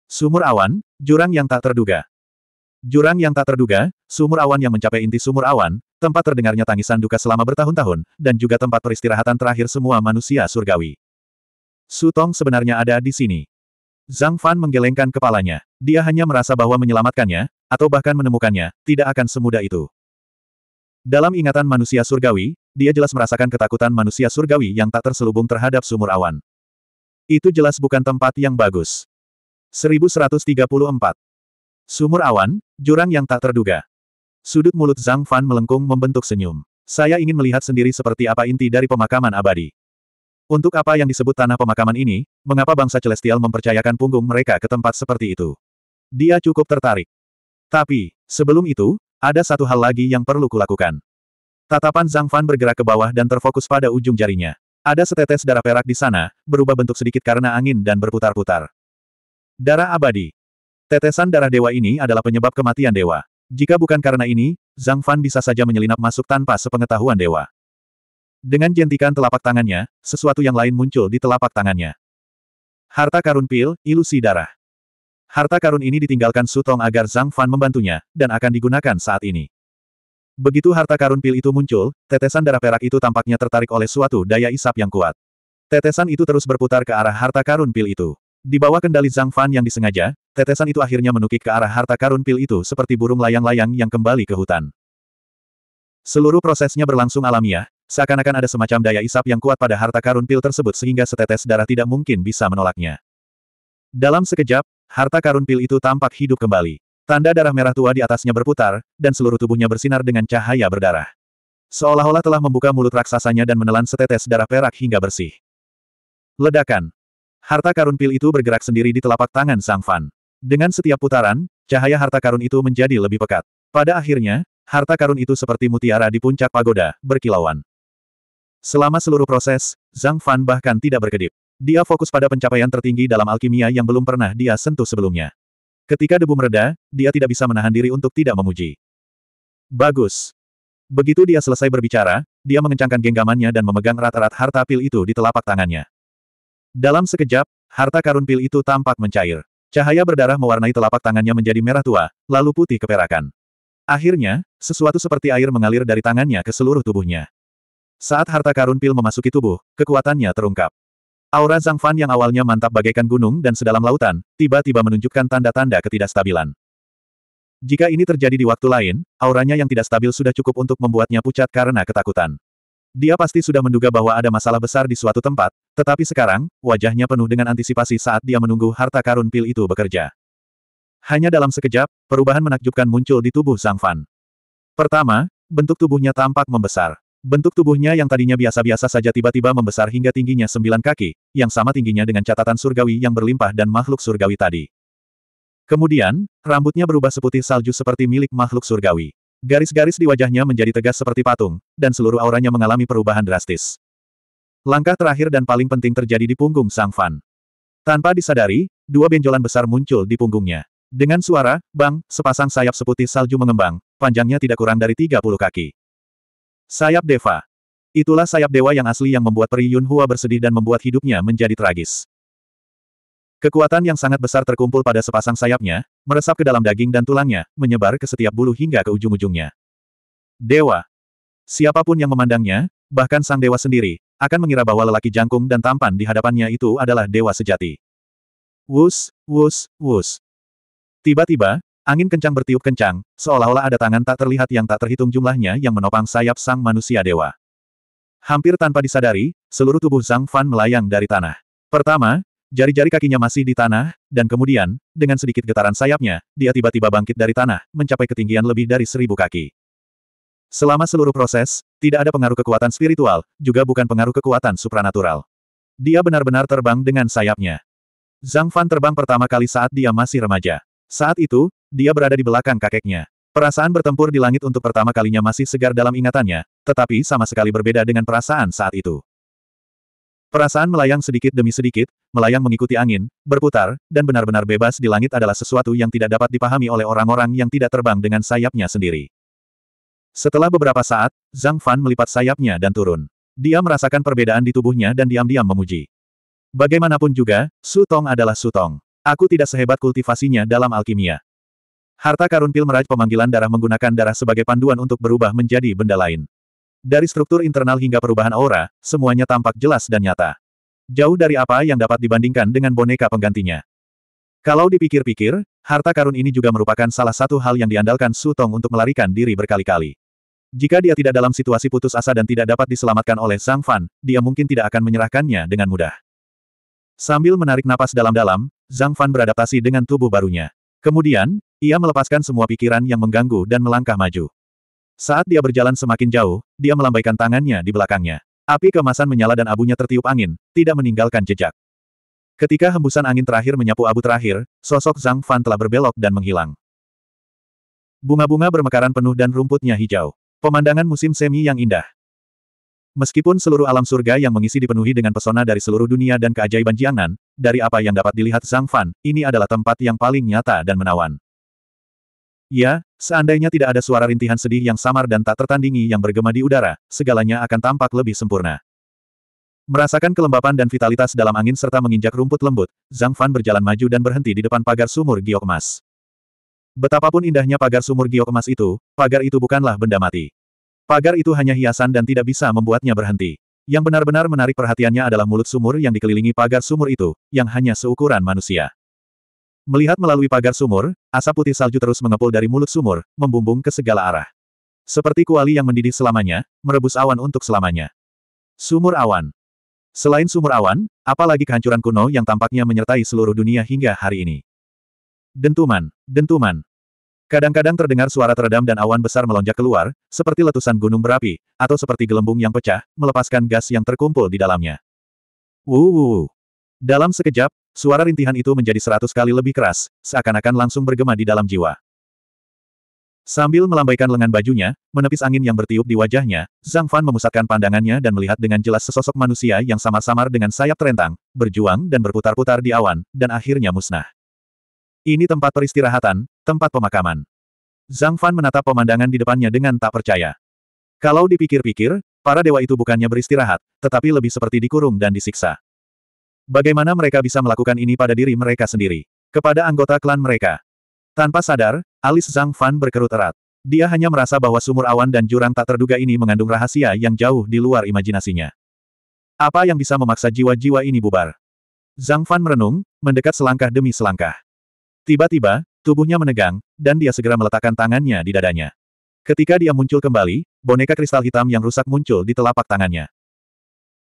Sumur awan, jurang yang tak terduga. Jurang yang tak terduga, sumur awan yang mencapai inti sumur awan, tempat terdengarnya tangisan duka selama bertahun-tahun, dan juga tempat peristirahatan terakhir semua manusia surgawi. Sutong sebenarnya ada di sini. Zhang Fan menggelengkan kepalanya. Dia hanya merasa bahwa menyelamatkannya, atau bahkan menemukannya, tidak akan semudah itu. Dalam ingatan manusia surgawi, dia jelas merasakan ketakutan manusia surgawi yang tak terselubung terhadap sumur awan. Itu jelas bukan tempat yang bagus. 1134. Sumur awan, jurang yang tak terduga. Sudut mulut Zhang Fan melengkung membentuk senyum. Saya ingin melihat sendiri seperti apa inti dari pemakaman abadi. Untuk apa yang disebut tanah pemakaman ini, mengapa bangsa Celestial mempercayakan punggung mereka ke tempat seperti itu? Dia cukup tertarik. Tapi, sebelum itu, ada satu hal lagi yang perlu kulakukan. Tatapan Zhang Fan bergerak ke bawah dan terfokus pada ujung jarinya. Ada setetes darah perak di sana, berubah bentuk sedikit karena angin dan berputar-putar. Darah abadi. Tetesan darah dewa ini adalah penyebab kematian dewa. Jika bukan karena ini, Zhang Fan bisa saja menyelinap masuk tanpa sepengetahuan dewa. Dengan jentikan telapak tangannya, sesuatu yang lain muncul di telapak tangannya. Harta karun pil, ilusi darah. Harta karun ini ditinggalkan Sutong agar Zhang Fan membantunya, dan akan digunakan saat ini. Begitu harta karun pil itu muncul, tetesan darah perak itu tampaknya tertarik oleh suatu daya isap yang kuat. Tetesan itu terus berputar ke arah harta karun pil itu. Di bawah kendali Zhang Fan yang disengaja, tetesan itu akhirnya menukik ke arah harta karun pil itu seperti burung layang-layang yang kembali ke hutan. Seluruh prosesnya berlangsung alamiah, seakan-akan ada semacam daya isap yang kuat pada harta karun pil tersebut sehingga setetes darah tidak mungkin bisa menolaknya. Dalam sekejap, harta karun pil itu tampak hidup kembali. Tanda darah merah tua di atasnya berputar, dan seluruh tubuhnya bersinar dengan cahaya berdarah. Seolah-olah telah membuka mulut raksasanya dan menelan setetes darah perak hingga bersih. Ledakan. Harta karun pil itu bergerak sendiri di telapak tangan Sang Fan. Dengan setiap putaran, cahaya harta karun itu menjadi lebih pekat. Pada akhirnya, harta karun itu seperti mutiara di puncak pagoda, berkilauan. Selama seluruh proses, Zhang Fan bahkan tidak berkedip. Dia fokus pada pencapaian tertinggi dalam alkimia yang belum pernah dia sentuh sebelumnya. Ketika debu mereda, dia tidak bisa menahan diri untuk tidak memuji. Bagus. Begitu dia selesai berbicara, dia mengencangkan genggamannya dan memegang rata-rata harta pil itu di telapak tangannya. Dalam sekejap, harta karun pil itu tampak mencair. Cahaya berdarah mewarnai telapak tangannya menjadi merah tua, lalu putih keperakan. Akhirnya, sesuatu seperti air mengalir dari tangannya ke seluruh tubuhnya. Saat harta karun pil memasuki tubuh, kekuatannya terungkap. Aura Zhang Fan yang awalnya mantap bagaikan gunung dan sedalam lautan, tiba-tiba menunjukkan tanda-tanda ketidakstabilan. Jika ini terjadi di waktu lain, auranya yang tidak stabil sudah cukup untuk membuatnya pucat karena ketakutan. Dia pasti sudah menduga bahwa ada masalah besar di suatu tempat, tetapi sekarang, wajahnya penuh dengan antisipasi saat dia menunggu harta karun pil itu bekerja. Hanya dalam sekejap, perubahan menakjubkan muncul di tubuh Zhang Fan. Pertama, bentuk tubuhnya tampak membesar. Bentuk tubuhnya yang tadinya biasa-biasa saja tiba-tiba membesar hingga tingginya sembilan kaki, yang sama tingginya dengan catatan surgawi yang berlimpah dan makhluk surgawi tadi. Kemudian, rambutnya berubah seputih salju seperti milik makhluk surgawi. Garis-garis di wajahnya menjadi tegas seperti patung, dan seluruh auranya mengalami perubahan drastis. Langkah terakhir dan paling penting terjadi di punggung Sang Fan. Tanpa disadari, dua benjolan besar muncul di punggungnya. Dengan suara, bang, sepasang sayap seputih salju mengembang, panjangnya tidak kurang dari 30 kaki. Sayap Deva. Itulah sayap dewa yang asli yang membuat Peri Yun Hua bersedih dan membuat hidupnya menjadi tragis. Kekuatan yang sangat besar terkumpul pada sepasang sayapnya, meresap ke dalam daging dan tulangnya, menyebar ke setiap bulu hingga ke ujung-ujungnya. Dewa. Siapapun yang memandangnya, bahkan sang dewa sendiri, akan mengira bahwa lelaki jangkung dan tampan di hadapannya itu adalah dewa sejati. Wus, wus, wus. Tiba-tiba, angin kencang bertiup kencang, seolah-olah ada tangan tak terlihat yang tak terhitung jumlahnya yang menopang sayap sang manusia dewa. Hampir tanpa disadari, seluruh tubuh Zhang Fan melayang dari tanah. Pertama, Jari-jari kakinya masih di tanah, dan kemudian, dengan sedikit getaran sayapnya, dia tiba-tiba bangkit dari tanah, mencapai ketinggian lebih dari seribu kaki. Selama seluruh proses, tidak ada pengaruh kekuatan spiritual, juga bukan pengaruh kekuatan supranatural. Dia benar-benar terbang dengan sayapnya. Zhang Fan terbang pertama kali saat dia masih remaja. Saat itu, dia berada di belakang kakeknya. Perasaan bertempur di langit untuk pertama kalinya masih segar dalam ingatannya, tetapi sama sekali berbeda dengan perasaan saat itu. Perasaan melayang sedikit demi sedikit, melayang mengikuti angin, berputar, dan benar-benar bebas di langit adalah sesuatu yang tidak dapat dipahami oleh orang-orang yang tidak terbang dengan sayapnya sendiri. Setelah beberapa saat, Zhang Fan melipat sayapnya dan turun. Dia merasakan perbedaan di tubuhnya dan diam-diam memuji. Bagaimanapun juga, Su Tong adalah Su Tong. Aku tidak sehebat kultivasinya dalam alkimia. Harta karun pil meraj pemanggilan darah menggunakan darah sebagai panduan untuk berubah menjadi benda lain. Dari struktur internal hingga perubahan aura, semuanya tampak jelas dan nyata. Jauh dari apa yang dapat dibandingkan dengan boneka penggantinya. Kalau dipikir-pikir, harta karun ini juga merupakan salah satu hal yang diandalkan Tong untuk melarikan diri berkali-kali. Jika dia tidak dalam situasi putus asa dan tidak dapat diselamatkan oleh Zhang Fan, dia mungkin tidak akan menyerahkannya dengan mudah. Sambil menarik napas dalam-dalam, Zhang Fan beradaptasi dengan tubuh barunya. Kemudian, ia melepaskan semua pikiran yang mengganggu dan melangkah maju. Saat dia berjalan semakin jauh, dia melambaikan tangannya di belakangnya. Api kemasan menyala dan abunya tertiup angin, tidak meninggalkan jejak. Ketika hembusan angin terakhir menyapu abu terakhir, sosok Zhang Fan telah berbelok dan menghilang. Bunga-bunga bermekaran penuh dan rumputnya hijau. Pemandangan musim semi yang indah. Meskipun seluruh alam surga yang mengisi dipenuhi dengan pesona dari seluruh dunia dan keajaiban Jiangnan, dari apa yang dapat dilihat Zhang Fan, ini adalah tempat yang paling nyata dan menawan. Ya, seandainya tidak ada suara rintihan sedih yang samar dan tak tertandingi yang bergema di udara, segalanya akan tampak lebih sempurna. Merasakan kelembapan dan vitalitas dalam angin serta menginjak rumput lembut, Zhang Fan berjalan maju dan berhenti di depan pagar sumur giok emas. Betapapun indahnya pagar sumur giok emas itu, pagar itu bukanlah benda mati. Pagar itu hanya hiasan dan tidak bisa membuatnya berhenti. Yang benar-benar menarik perhatiannya adalah mulut sumur yang dikelilingi pagar sumur itu, yang hanya seukuran manusia. Melihat melalui pagar sumur, asap putih salju terus mengepul dari mulut sumur, membumbung ke segala arah. Seperti kuali yang mendidih selamanya, merebus awan untuk selamanya. Sumur awan. Selain sumur awan, apalagi kehancuran kuno yang tampaknya menyertai seluruh dunia hingga hari ini. Dentuman, dentuman. Kadang-kadang terdengar suara teredam dan awan besar melonjak keluar, seperti letusan gunung berapi, atau seperti gelembung yang pecah, melepaskan gas yang terkumpul di dalamnya. Wuh. Dalam sekejap, Suara rintihan itu menjadi seratus kali lebih keras, seakan-akan langsung bergema di dalam jiwa. Sambil melambaikan lengan bajunya, menepis angin yang bertiup di wajahnya, Zhang Fan memusatkan pandangannya dan melihat dengan jelas sesosok manusia yang samar-samar dengan sayap terentang, berjuang dan berputar-putar di awan, dan akhirnya musnah. Ini tempat peristirahatan, tempat pemakaman. Zhang Fan menatap pemandangan di depannya dengan tak percaya. Kalau dipikir-pikir, para dewa itu bukannya beristirahat, tetapi lebih seperti dikurung dan disiksa. Bagaimana mereka bisa melakukan ini pada diri mereka sendiri? Kepada anggota klan mereka. Tanpa sadar, alis Zhang Fan berkerut erat. Dia hanya merasa bahwa sumur awan dan jurang tak terduga ini mengandung rahasia yang jauh di luar imajinasinya. Apa yang bisa memaksa jiwa-jiwa ini bubar? Zhang Fan merenung, mendekat selangkah demi selangkah. Tiba-tiba, tubuhnya menegang, dan dia segera meletakkan tangannya di dadanya. Ketika dia muncul kembali, boneka kristal hitam yang rusak muncul di telapak tangannya.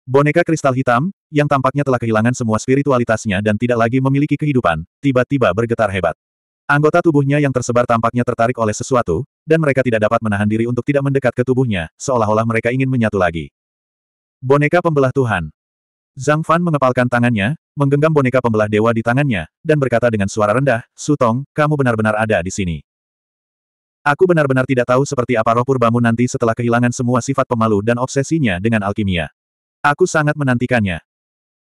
Boneka kristal hitam, yang tampaknya telah kehilangan semua spiritualitasnya dan tidak lagi memiliki kehidupan, tiba-tiba bergetar hebat. Anggota tubuhnya yang tersebar tampaknya tertarik oleh sesuatu, dan mereka tidak dapat menahan diri untuk tidak mendekat ke tubuhnya, seolah-olah mereka ingin menyatu lagi. Boneka pembelah Tuhan. Zhang Fan mengepalkan tangannya, menggenggam boneka pembelah dewa di tangannya, dan berkata dengan suara rendah, Sutong, kamu benar-benar ada di sini. Aku benar-benar tidak tahu seperti apa roh purbamu nanti setelah kehilangan semua sifat pemalu dan obsesinya dengan alkimia. Aku sangat menantikannya.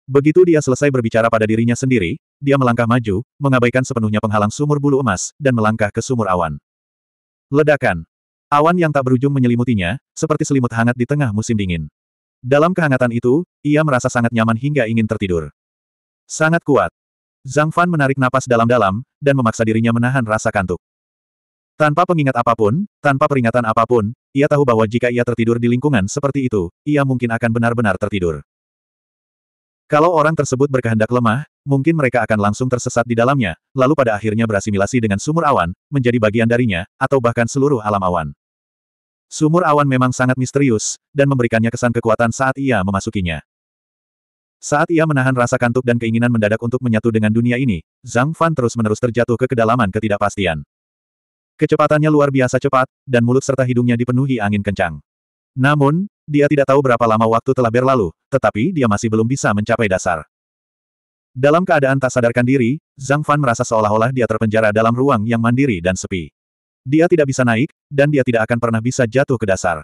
Begitu dia selesai berbicara pada dirinya sendiri, dia melangkah maju, mengabaikan sepenuhnya penghalang sumur bulu emas, dan melangkah ke sumur awan. Ledakan. Awan yang tak berujung menyelimutinya, seperti selimut hangat di tengah musim dingin. Dalam kehangatan itu, ia merasa sangat nyaman hingga ingin tertidur. Sangat kuat. Zhang Fan menarik napas dalam-dalam, dan memaksa dirinya menahan rasa kantuk. Tanpa pengingat apapun, tanpa peringatan apapun, ia tahu bahwa jika ia tertidur di lingkungan seperti itu, ia mungkin akan benar-benar tertidur. Kalau orang tersebut berkehendak lemah, mungkin mereka akan langsung tersesat di dalamnya, lalu pada akhirnya berasimilasi dengan sumur awan, menjadi bagian darinya, atau bahkan seluruh alam awan. Sumur awan memang sangat misterius, dan memberikannya kesan kekuatan saat ia memasukinya. Saat ia menahan rasa kantuk dan keinginan mendadak untuk menyatu dengan dunia ini, Zhang Fan terus-menerus terjatuh ke kedalaman ketidakpastian. Kecepatannya luar biasa cepat, dan mulut serta hidungnya dipenuhi angin kencang. Namun, dia tidak tahu berapa lama waktu telah berlalu, tetapi dia masih belum bisa mencapai dasar. Dalam keadaan tak sadarkan diri, Zhang Fan merasa seolah-olah dia terpenjara dalam ruang yang mandiri dan sepi. Dia tidak bisa naik, dan dia tidak akan pernah bisa jatuh ke dasar.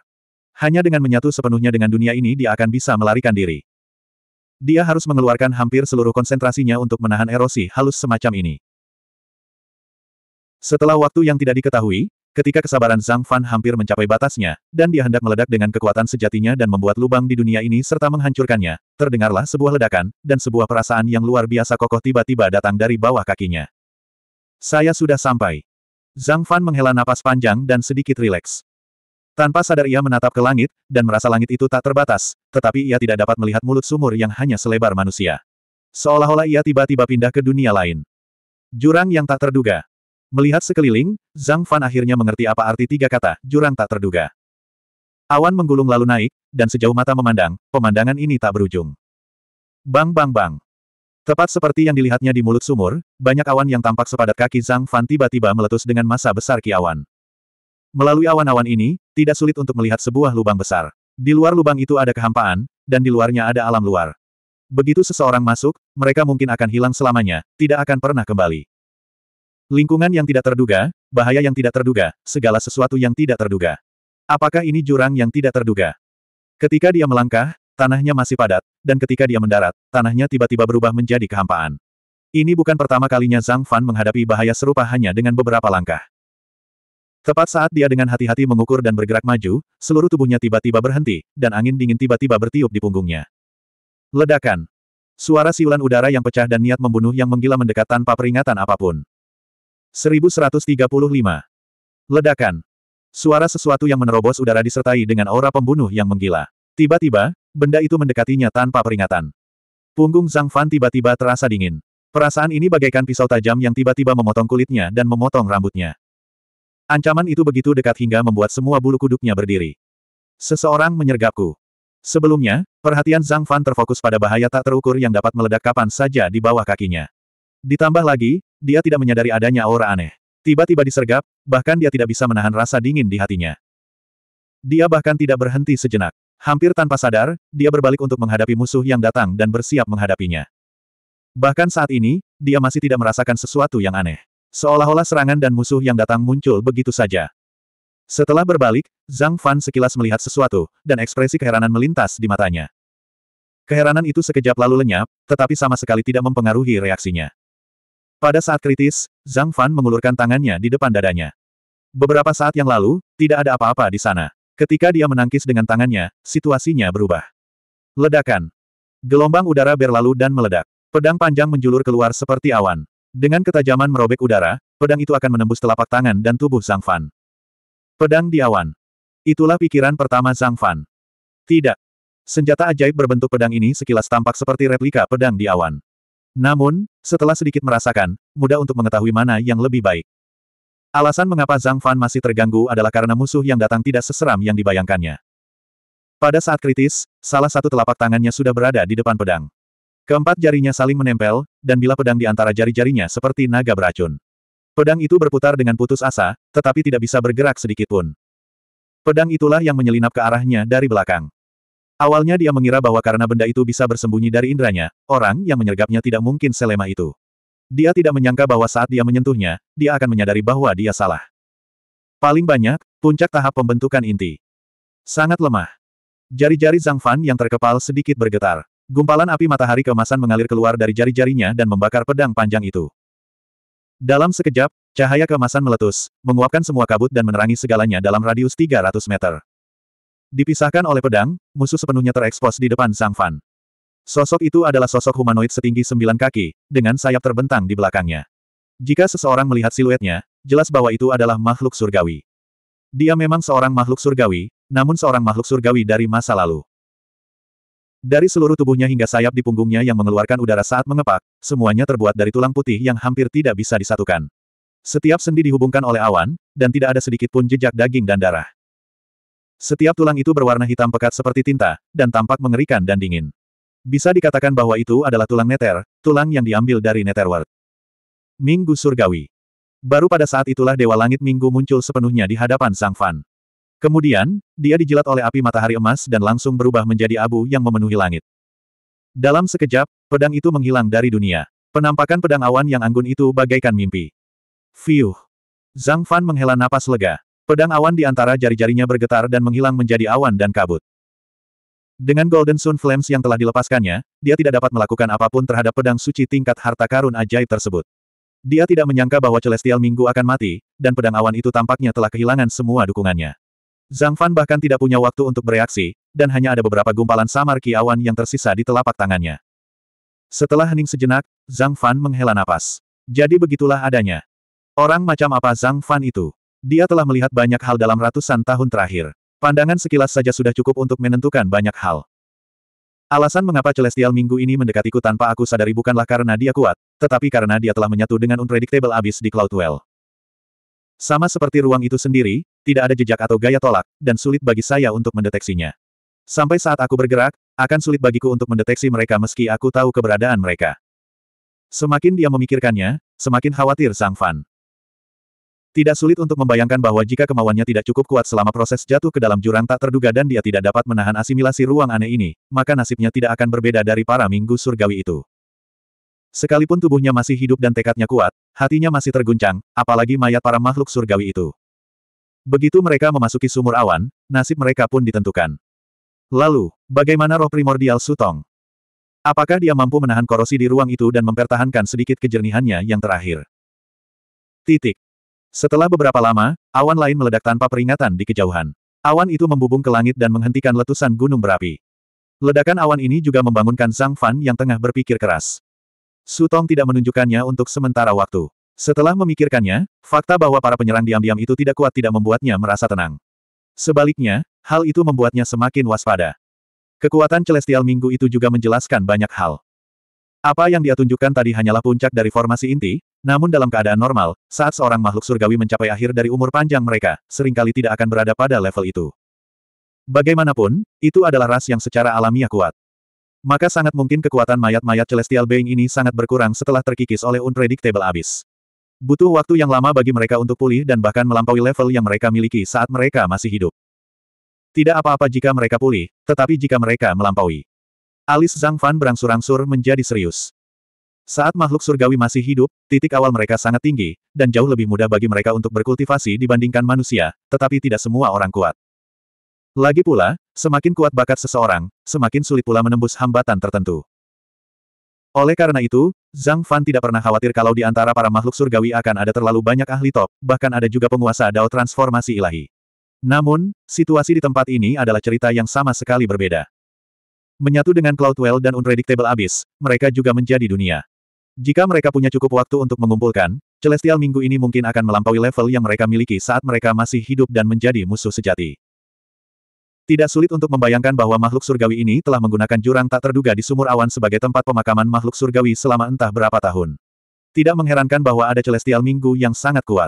Hanya dengan menyatu sepenuhnya dengan dunia ini dia akan bisa melarikan diri. Dia harus mengeluarkan hampir seluruh konsentrasinya untuk menahan erosi halus semacam ini. Setelah waktu yang tidak diketahui, ketika kesabaran Zhang Fan hampir mencapai batasnya, dan dia hendak meledak dengan kekuatan sejatinya dan membuat lubang di dunia ini serta menghancurkannya, terdengarlah sebuah ledakan, dan sebuah perasaan yang luar biasa kokoh tiba-tiba datang dari bawah kakinya. Saya sudah sampai. Zhang Fan menghela napas panjang dan sedikit rileks. Tanpa sadar ia menatap ke langit, dan merasa langit itu tak terbatas, tetapi ia tidak dapat melihat mulut sumur yang hanya selebar manusia. Seolah-olah ia tiba-tiba pindah ke dunia lain. Jurang yang tak terduga. Melihat sekeliling, Zhang Fan akhirnya mengerti apa arti tiga kata, jurang tak terduga. Awan menggulung lalu naik, dan sejauh mata memandang, pemandangan ini tak berujung. Bang bang bang. Tepat seperti yang dilihatnya di mulut sumur, banyak awan yang tampak sepadat kaki Zhang Fan tiba-tiba meletus dengan masa besar awan. Melalui awan-awan ini, tidak sulit untuk melihat sebuah lubang besar. Di luar lubang itu ada kehampaan, dan di luarnya ada alam luar. Begitu seseorang masuk, mereka mungkin akan hilang selamanya, tidak akan pernah kembali. Lingkungan yang tidak terduga, bahaya yang tidak terduga, segala sesuatu yang tidak terduga. Apakah ini jurang yang tidak terduga? Ketika dia melangkah, tanahnya masih padat, dan ketika dia mendarat, tanahnya tiba-tiba berubah menjadi kehampaan. Ini bukan pertama kalinya Zhang Fan menghadapi bahaya serupa hanya dengan beberapa langkah. Tepat saat dia dengan hati-hati mengukur dan bergerak maju, seluruh tubuhnya tiba-tiba berhenti, dan angin dingin tiba-tiba bertiup di punggungnya. Ledakan. Suara siulan udara yang pecah dan niat membunuh yang menggila mendekat tanpa peringatan apapun. 1135. Ledakan. Suara sesuatu yang menerobos udara disertai dengan aura pembunuh yang menggila. Tiba-tiba, benda itu mendekatinya tanpa peringatan. Punggung Zhang Fan tiba-tiba terasa dingin. Perasaan ini bagaikan pisau tajam yang tiba-tiba memotong kulitnya dan memotong rambutnya. Ancaman itu begitu dekat hingga membuat semua bulu kuduknya berdiri. Seseorang menyergapku. Sebelumnya, perhatian Zhang Fan terfokus pada bahaya tak terukur yang dapat meledak kapan saja di bawah kakinya. Ditambah lagi, dia tidak menyadari adanya aura aneh. Tiba-tiba disergap, bahkan dia tidak bisa menahan rasa dingin di hatinya. Dia bahkan tidak berhenti sejenak. Hampir tanpa sadar, dia berbalik untuk menghadapi musuh yang datang dan bersiap menghadapinya. Bahkan saat ini, dia masih tidak merasakan sesuatu yang aneh. Seolah-olah serangan dan musuh yang datang muncul begitu saja. Setelah berbalik, Zhang Fan sekilas melihat sesuatu, dan ekspresi keheranan melintas di matanya. Keheranan itu sekejap lalu lenyap, tetapi sama sekali tidak mempengaruhi reaksinya. Pada saat kritis, Zhang Fan mengulurkan tangannya di depan dadanya. Beberapa saat yang lalu, tidak ada apa-apa di sana. Ketika dia menangkis dengan tangannya, situasinya berubah. Ledakan. Gelombang udara berlalu dan meledak. Pedang panjang menjulur keluar seperti awan. Dengan ketajaman merobek udara, pedang itu akan menembus telapak tangan dan tubuh Zhang Fan. Pedang di awan. Itulah pikiran pertama Zhang Fan. Tidak. Senjata ajaib berbentuk pedang ini sekilas tampak seperti replika pedang di awan. Namun, setelah sedikit merasakan, mudah untuk mengetahui mana yang lebih baik. Alasan mengapa Zhang Fan masih terganggu adalah karena musuh yang datang tidak seseram yang dibayangkannya. Pada saat kritis, salah satu telapak tangannya sudah berada di depan pedang. Keempat jarinya saling menempel, dan bila pedang di antara jari-jarinya seperti naga beracun. Pedang itu berputar dengan putus asa, tetapi tidak bisa bergerak sedikit pun. Pedang itulah yang menyelinap ke arahnya dari belakang. Awalnya dia mengira bahwa karena benda itu bisa bersembunyi dari inderanya, orang yang menyergapnya tidak mungkin selema itu. Dia tidak menyangka bahwa saat dia menyentuhnya, dia akan menyadari bahwa dia salah. Paling banyak, puncak tahap pembentukan inti. Sangat lemah. Jari-jari Zhang Fan yang terkepal sedikit bergetar. Gumpalan api matahari kemasan mengalir keluar dari jari-jarinya dan membakar pedang panjang itu. Dalam sekejap, cahaya kemasan meletus, menguapkan semua kabut dan menerangi segalanya dalam radius 300 meter. Dipisahkan oleh pedang, musuh sepenuhnya terekspos di depan Sang Fan. Sosok itu adalah sosok humanoid setinggi sembilan kaki, dengan sayap terbentang di belakangnya. Jika seseorang melihat siluetnya, jelas bahwa itu adalah makhluk surgawi. Dia memang seorang makhluk surgawi, namun seorang makhluk surgawi dari masa lalu. Dari seluruh tubuhnya hingga sayap di punggungnya yang mengeluarkan udara saat mengepak, semuanya terbuat dari tulang putih yang hampir tidak bisa disatukan. Setiap sendi dihubungkan oleh awan, dan tidak ada sedikit pun jejak daging dan darah. Setiap tulang itu berwarna hitam pekat seperti tinta, dan tampak mengerikan dan dingin. Bisa dikatakan bahwa itu adalah tulang neter, tulang yang diambil dari Netherworld. Minggu Surgawi. Baru pada saat itulah Dewa Langit Minggu muncul sepenuhnya di hadapan Sang Fan. Kemudian, dia dijilat oleh api matahari emas dan langsung berubah menjadi abu yang memenuhi langit. Dalam sekejap, pedang itu menghilang dari dunia. Penampakan pedang awan yang anggun itu bagaikan mimpi. Fiuh! Zhang Fan menghela napas lega. Pedang awan di antara jari-jarinya bergetar dan menghilang menjadi awan dan kabut. Dengan Golden Sun Flames yang telah dilepaskannya, dia tidak dapat melakukan apapun terhadap pedang suci tingkat harta karun ajaib tersebut. Dia tidak menyangka bahwa Celestial Minggu akan mati, dan pedang awan itu tampaknya telah kehilangan semua dukungannya. Zhang Fan bahkan tidak punya waktu untuk bereaksi, dan hanya ada beberapa gumpalan samar ki awan yang tersisa di telapak tangannya. Setelah hening sejenak, Zhang Fan menghela napas. Jadi begitulah adanya. Orang macam apa Zhang Fan itu? Dia telah melihat banyak hal dalam ratusan tahun terakhir. Pandangan sekilas saja sudah cukup untuk menentukan banyak hal. Alasan mengapa Celestial minggu ini mendekatiku tanpa aku sadari bukanlah karena dia kuat, tetapi karena dia telah menyatu dengan Unpredictable Abyss di Cloudwell. Sama seperti ruang itu sendiri, tidak ada jejak atau gaya tolak, dan sulit bagi saya untuk mendeteksinya. Sampai saat aku bergerak, akan sulit bagiku untuk mendeteksi mereka meski aku tahu keberadaan mereka. Semakin dia memikirkannya, semakin khawatir Sang Fan. Tidak sulit untuk membayangkan bahwa jika kemauannya tidak cukup kuat selama proses jatuh ke dalam jurang tak terduga dan dia tidak dapat menahan asimilasi ruang aneh ini, maka nasibnya tidak akan berbeda dari para minggu surgawi itu. Sekalipun tubuhnya masih hidup dan tekadnya kuat, hatinya masih terguncang, apalagi mayat para makhluk surgawi itu. Begitu mereka memasuki sumur awan, nasib mereka pun ditentukan. Lalu, bagaimana roh primordial Sutong? Apakah dia mampu menahan korosi di ruang itu dan mempertahankan sedikit kejernihannya yang terakhir? Titik. Setelah beberapa lama, awan lain meledak tanpa peringatan di kejauhan. Awan itu membubung ke langit dan menghentikan letusan gunung berapi. Ledakan awan ini juga membangunkan Zhang Fan yang tengah berpikir keras. Sutong tidak menunjukkannya untuk sementara waktu. Setelah memikirkannya, fakta bahwa para penyerang diam-diam itu tidak kuat tidak membuatnya merasa tenang. Sebaliknya, hal itu membuatnya semakin waspada. Kekuatan Celestial Minggu itu juga menjelaskan banyak hal. Apa yang dia tunjukkan tadi hanyalah puncak dari formasi inti, namun dalam keadaan normal, saat seorang makhluk surgawi mencapai akhir dari umur panjang mereka, seringkali tidak akan berada pada level itu. Bagaimanapun, itu adalah ras yang secara alamiah kuat. Maka sangat mungkin kekuatan mayat-mayat Celestial Being ini sangat berkurang setelah terkikis oleh Unpredictable Abyss. Butuh waktu yang lama bagi mereka untuk pulih dan bahkan melampaui level yang mereka miliki saat mereka masih hidup. Tidak apa-apa jika mereka pulih, tetapi jika mereka melampaui. Alis Zhang Fan berangsur-angsur menjadi serius. Saat makhluk surgawi masih hidup, titik awal mereka sangat tinggi, dan jauh lebih mudah bagi mereka untuk berkultivasi dibandingkan manusia, tetapi tidak semua orang kuat. Lagi pula, semakin kuat bakat seseorang, semakin sulit pula menembus hambatan tertentu. Oleh karena itu, Zhang Fan tidak pernah khawatir kalau di antara para makhluk surgawi akan ada terlalu banyak ahli top, bahkan ada juga penguasa dao transformasi ilahi. Namun, situasi di tempat ini adalah cerita yang sama sekali berbeda. Menyatu dengan Cloudwell dan Unpredictable Abyss, mereka juga menjadi dunia. Jika mereka punya cukup waktu untuk mengumpulkan, Celestial minggu ini mungkin akan melampaui level yang mereka miliki saat mereka masih hidup dan menjadi musuh sejati. Tidak sulit untuk membayangkan bahwa makhluk surgawi ini telah menggunakan jurang tak terduga di sumur awan sebagai tempat pemakaman makhluk surgawi selama entah berapa tahun. Tidak mengherankan bahwa ada Celestial Minggu yang sangat kuat.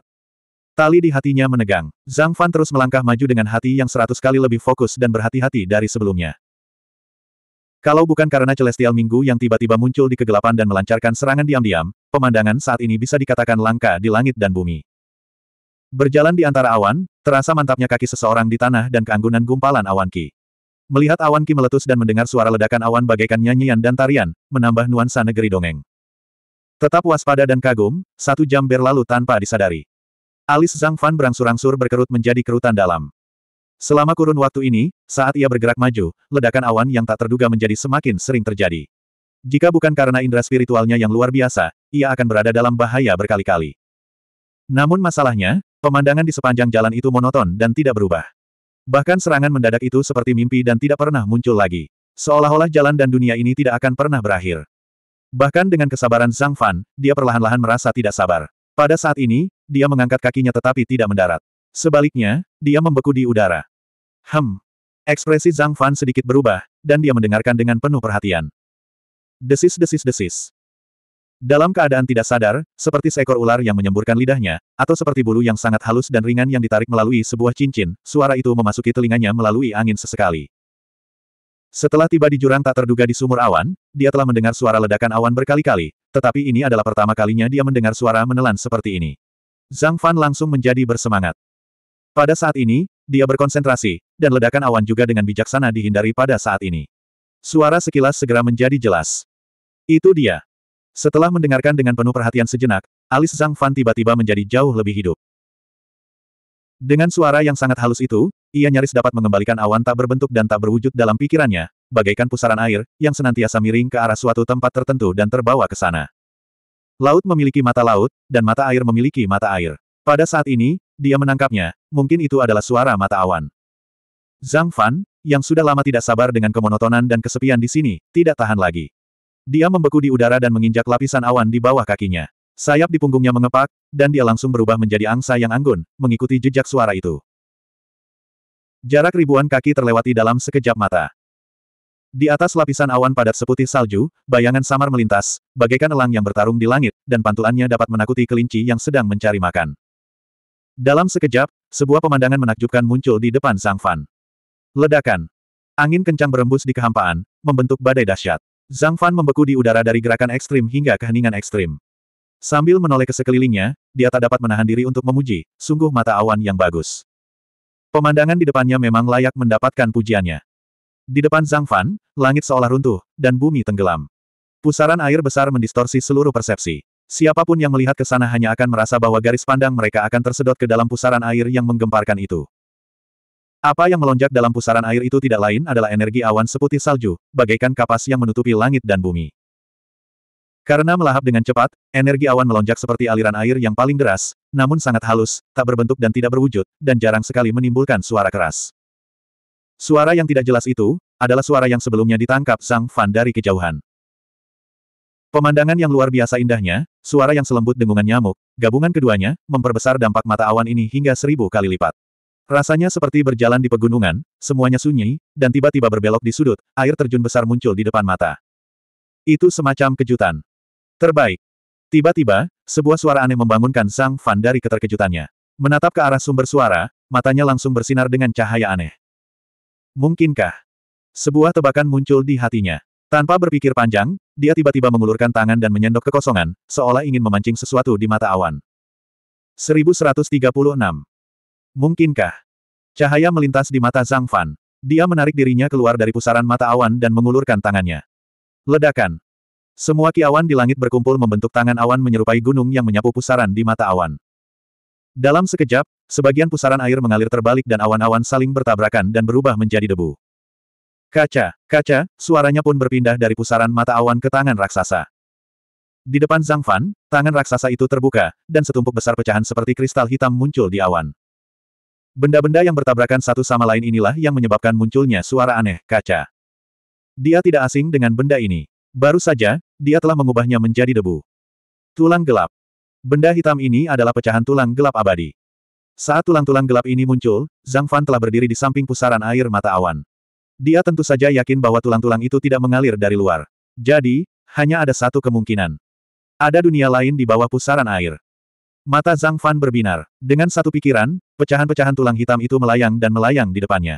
Tali di hatinya menegang. Zhang Fan terus melangkah maju dengan hati yang seratus kali lebih fokus dan berhati-hati dari sebelumnya. Kalau bukan karena Celestial Minggu yang tiba-tiba muncul di kegelapan dan melancarkan serangan diam-diam, pemandangan saat ini bisa dikatakan langka di langit dan bumi. Berjalan di antara awan, terasa mantapnya kaki seseorang di tanah dan keanggunan gumpalan awan Ki. Melihat awan Ki meletus dan mendengar suara ledakan awan bagaikan nyanyian dan tarian, menambah nuansa negeri dongeng. Tetap waspada dan kagum, satu jam berlalu tanpa disadari. Alis Zhang Fan berangsur-angsur berkerut menjadi kerutan dalam. Selama kurun waktu ini, saat ia bergerak maju, ledakan awan yang tak terduga menjadi semakin sering terjadi. Jika bukan karena indera spiritualnya yang luar biasa, ia akan berada dalam bahaya berkali-kali. Namun masalahnya, pemandangan di sepanjang jalan itu monoton dan tidak berubah. Bahkan serangan mendadak itu seperti mimpi dan tidak pernah muncul lagi. Seolah-olah jalan dan dunia ini tidak akan pernah berakhir. Bahkan dengan kesabaran Zhang Fan, dia perlahan-lahan merasa tidak sabar. Pada saat ini, dia mengangkat kakinya tetapi tidak mendarat. Sebaliknya, dia membeku di udara. Hem. Ekspresi Zhang Fan sedikit berubah, dan dia mendengarkan dengan penuh perhatian. Desis-desis-desis. Dalam keadaan tidak sadar, seperti seekor ular yang menyemburkan lidahnya, atau seperti bulu yang sangat halus dan ringan yang ditarik melalui sebuah cincin, suara itu memasuki telinganya melalui angin sesekali. Setelah tiba di jurang tak terduga di sumur awan, dia telah mendengar suara ledakan awan berkali-kali, tetapi ini adalah pertama kalinya dia mendengar suara menelan seperti ini. Zhang Fan langsung menjadi bersemangat. Pada saat ini, dia berkonsentrasi, dan ledakan awan juga dengan bijaksana dihindari pada saat ini. Suara sekilas segera menjadi jelas. Itu dia. Setelah mendengarkan dengan penuh perhatian sejenak, alis Zhang Fan tiba-tiba menjadi jauh lebih hidup. Dengan suara yang sangat halus itu, ia nyaris dapat mengembalikan awan tak berbentuk dan tak berwujud dalam pikirannya, bagaikan pusaran air, yang senantiasa miring ke arah suatu tempat tertentu dan terbawa ke sana. Laut memiliki mata laut, dan mata air memiliki mata air. Pada saat ini, dia menangkapnya, mungkin itu adalah suara mata awan. Zhang Fan, yang sudah lama tidak sabar dengan kemonotonan dan kesepian di sini, tidak tahan lagi. Dia membeku di udara dan menginjak lapisan awan di bawah kakinya. Sayap di punggungnya mengepak, dan dia langsung berubah menjadi angsa yang anggun, mengikuti jejak suara itu. Jarak ribuan kaki terlewati dalam sekejap mata. Di atas lapisan awan padat seputih salju, bayangan samar melintas, bagaikan elang yang bertarung di langit, dan pantulannya dapat menakuti kelinci yang sedang mencari makan. Dalam sekejap, sebuah pemandangan menakjubkan muncul di depan Zhang Fan. Ledakan. Angin kencang berembus di kehampaan, membentuk badai dahsyat. Zhang Fan membeku di udara dari gerakan ekstrim hingga keheningan ekstrim. Sambil menoleh ke sekelilingnya, dia tak dapat menahan diri untuk memuji, sungguh mata awan yang bagus. Pemandangan di depannya memang layak mendapatkan pujiannya. Di depan Zhang Fan, langit seolah runtuh, dan bumi tenggelam. Pusaran air besar mendistorsi seluruh persepsi. Siapapun yang melihat ke sana hanya akan merasa bahwa garis pandang mereka akan tersedot ke dalam pusaran air yang menggemparkan itu. Apa yang melonjak dalam pusaran air itu tidak lain adalah energi awan seputih salju, bagaikan kapas yang menutupi langit dan bumi. Karena melahap dengan cepat, energi awan melonjak seperti aliran air yang paling deras, namun sangat halus, tak berbentuk dan tidak berwujud, dan jarang sekali menimbulkan suara keras. Suara yang tidak jelas itu, adalah suara yang sebelumnya ditangkap Sang Fan dari kejauhan. Pemandangan yang luar biasa indahnya, suara yang selembut dengungan nyamuk, gabungan keduanya, memperbesar dampak mata awan ini hingga seribu kali lipat. Rasanya seperti berjalan di pegunungan, semuanya sunyi, dan tiba-tiba berbelok di sudut, air terjun besar muncul di depan mata. Itu semacam kejutan. Terbaik. Tiba-tiba, sebuah suara aneh membangunkan Sang Fan dari keterkejutannya. Menatap ke arah sumber suara, matanya langsung bersinar dengan cahaya aneh. Mungkinkah? Sebuah tebakan muncul di hatinya. Tanpa berpikir panjang, dia tiba-tiba mengulurkan tangan dan menyendok kekosongan, seolah ingin memancing sesuatu di mata awan. 1136 Mungkinkah? Cahaya melintas di mata Zhang Fan. Dia menarik dirinya keluar dari pusaran mata awan dan mengulurkan tangannya. Ledakan. Semua kiawan di langit berkumpul membentuk tangan awan menyerupai gunung yang menyapu pusaran di mata awan. Dalam sekejap, sebagian pusaran air mengalir terbalik dan awan-awan saling bertabrakan dan berubah menjadi debu. Kaca, kaca, suaranya pun berpindah dari pusaran mata awan ke tangan raksasa. Di depan Zhang Fan, tangan raksasa itu terbuka, dan setumpuk besar pecahan seperti kristal hitam muncul di awan. Benda-benda yang bertabrakan satu sama lain inilah yang menyebabkan munculnya suara aneh, kaca. Dia tidak asing dengan benda ini. Baru saja, dia telah mengubahnya menjadi debu. Tulang gelap. Benda hitam ini adalah pecahan tulang gelap abadi. Saat tulang-tulang gelap ini muncul, Zhang Fan telah berdiri di samping pusaran air mata awan. Dia tentu saja yakin bahwa tulang-tulang itu tidak mengalir dari luar. Jadi, hanya ada satu kemungkinan. Ada dunia lain di bawah pusaran air. Mata Zhang Fan berbinar. Dengan satu pikiran, Pecahan-pecahan tulang hitam itu melayang dan melayang di depannya.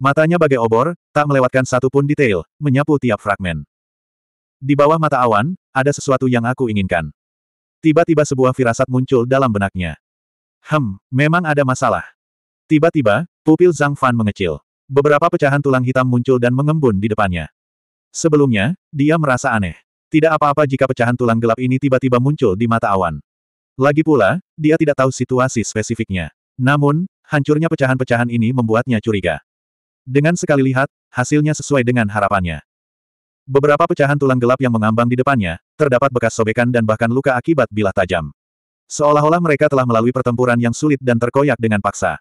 Matanya bagai obor, tak melewatkan satu pun detail, menyapu tiap fragmen. Di bawah mata awan, ada sesuatu yang aku inginkan. Tiba-tiba sebuah firasat muncul dalam benaknya. Hem, memang ada masalah. Tiba-tiba, pupil Zhang Fan mengecil. Beberapa pecahan tulang hitam muncul dan mengembun di depannya. Sebelumnya, dia merasa aneh. Tidak apa-apa jika pecahan tulang gelap ini tiba-tiba muncul di mata awan. Lagi pula, dia tidak tahu situasi spesifiknya. Namun, hancurnya pecahan-pecahan ini membuatnya curiga. Dengan sekali lihat, hasilnya sesuai dengan harapannya. Beberapa pecahan tulang gelap yang mengambang di depannya, terdapat bekas sobekan dan bahkan luka akibat bilah tajam. Seolah-olah mereka telah melalui pertempuran yang sulit dan terkoyak dengan paksa.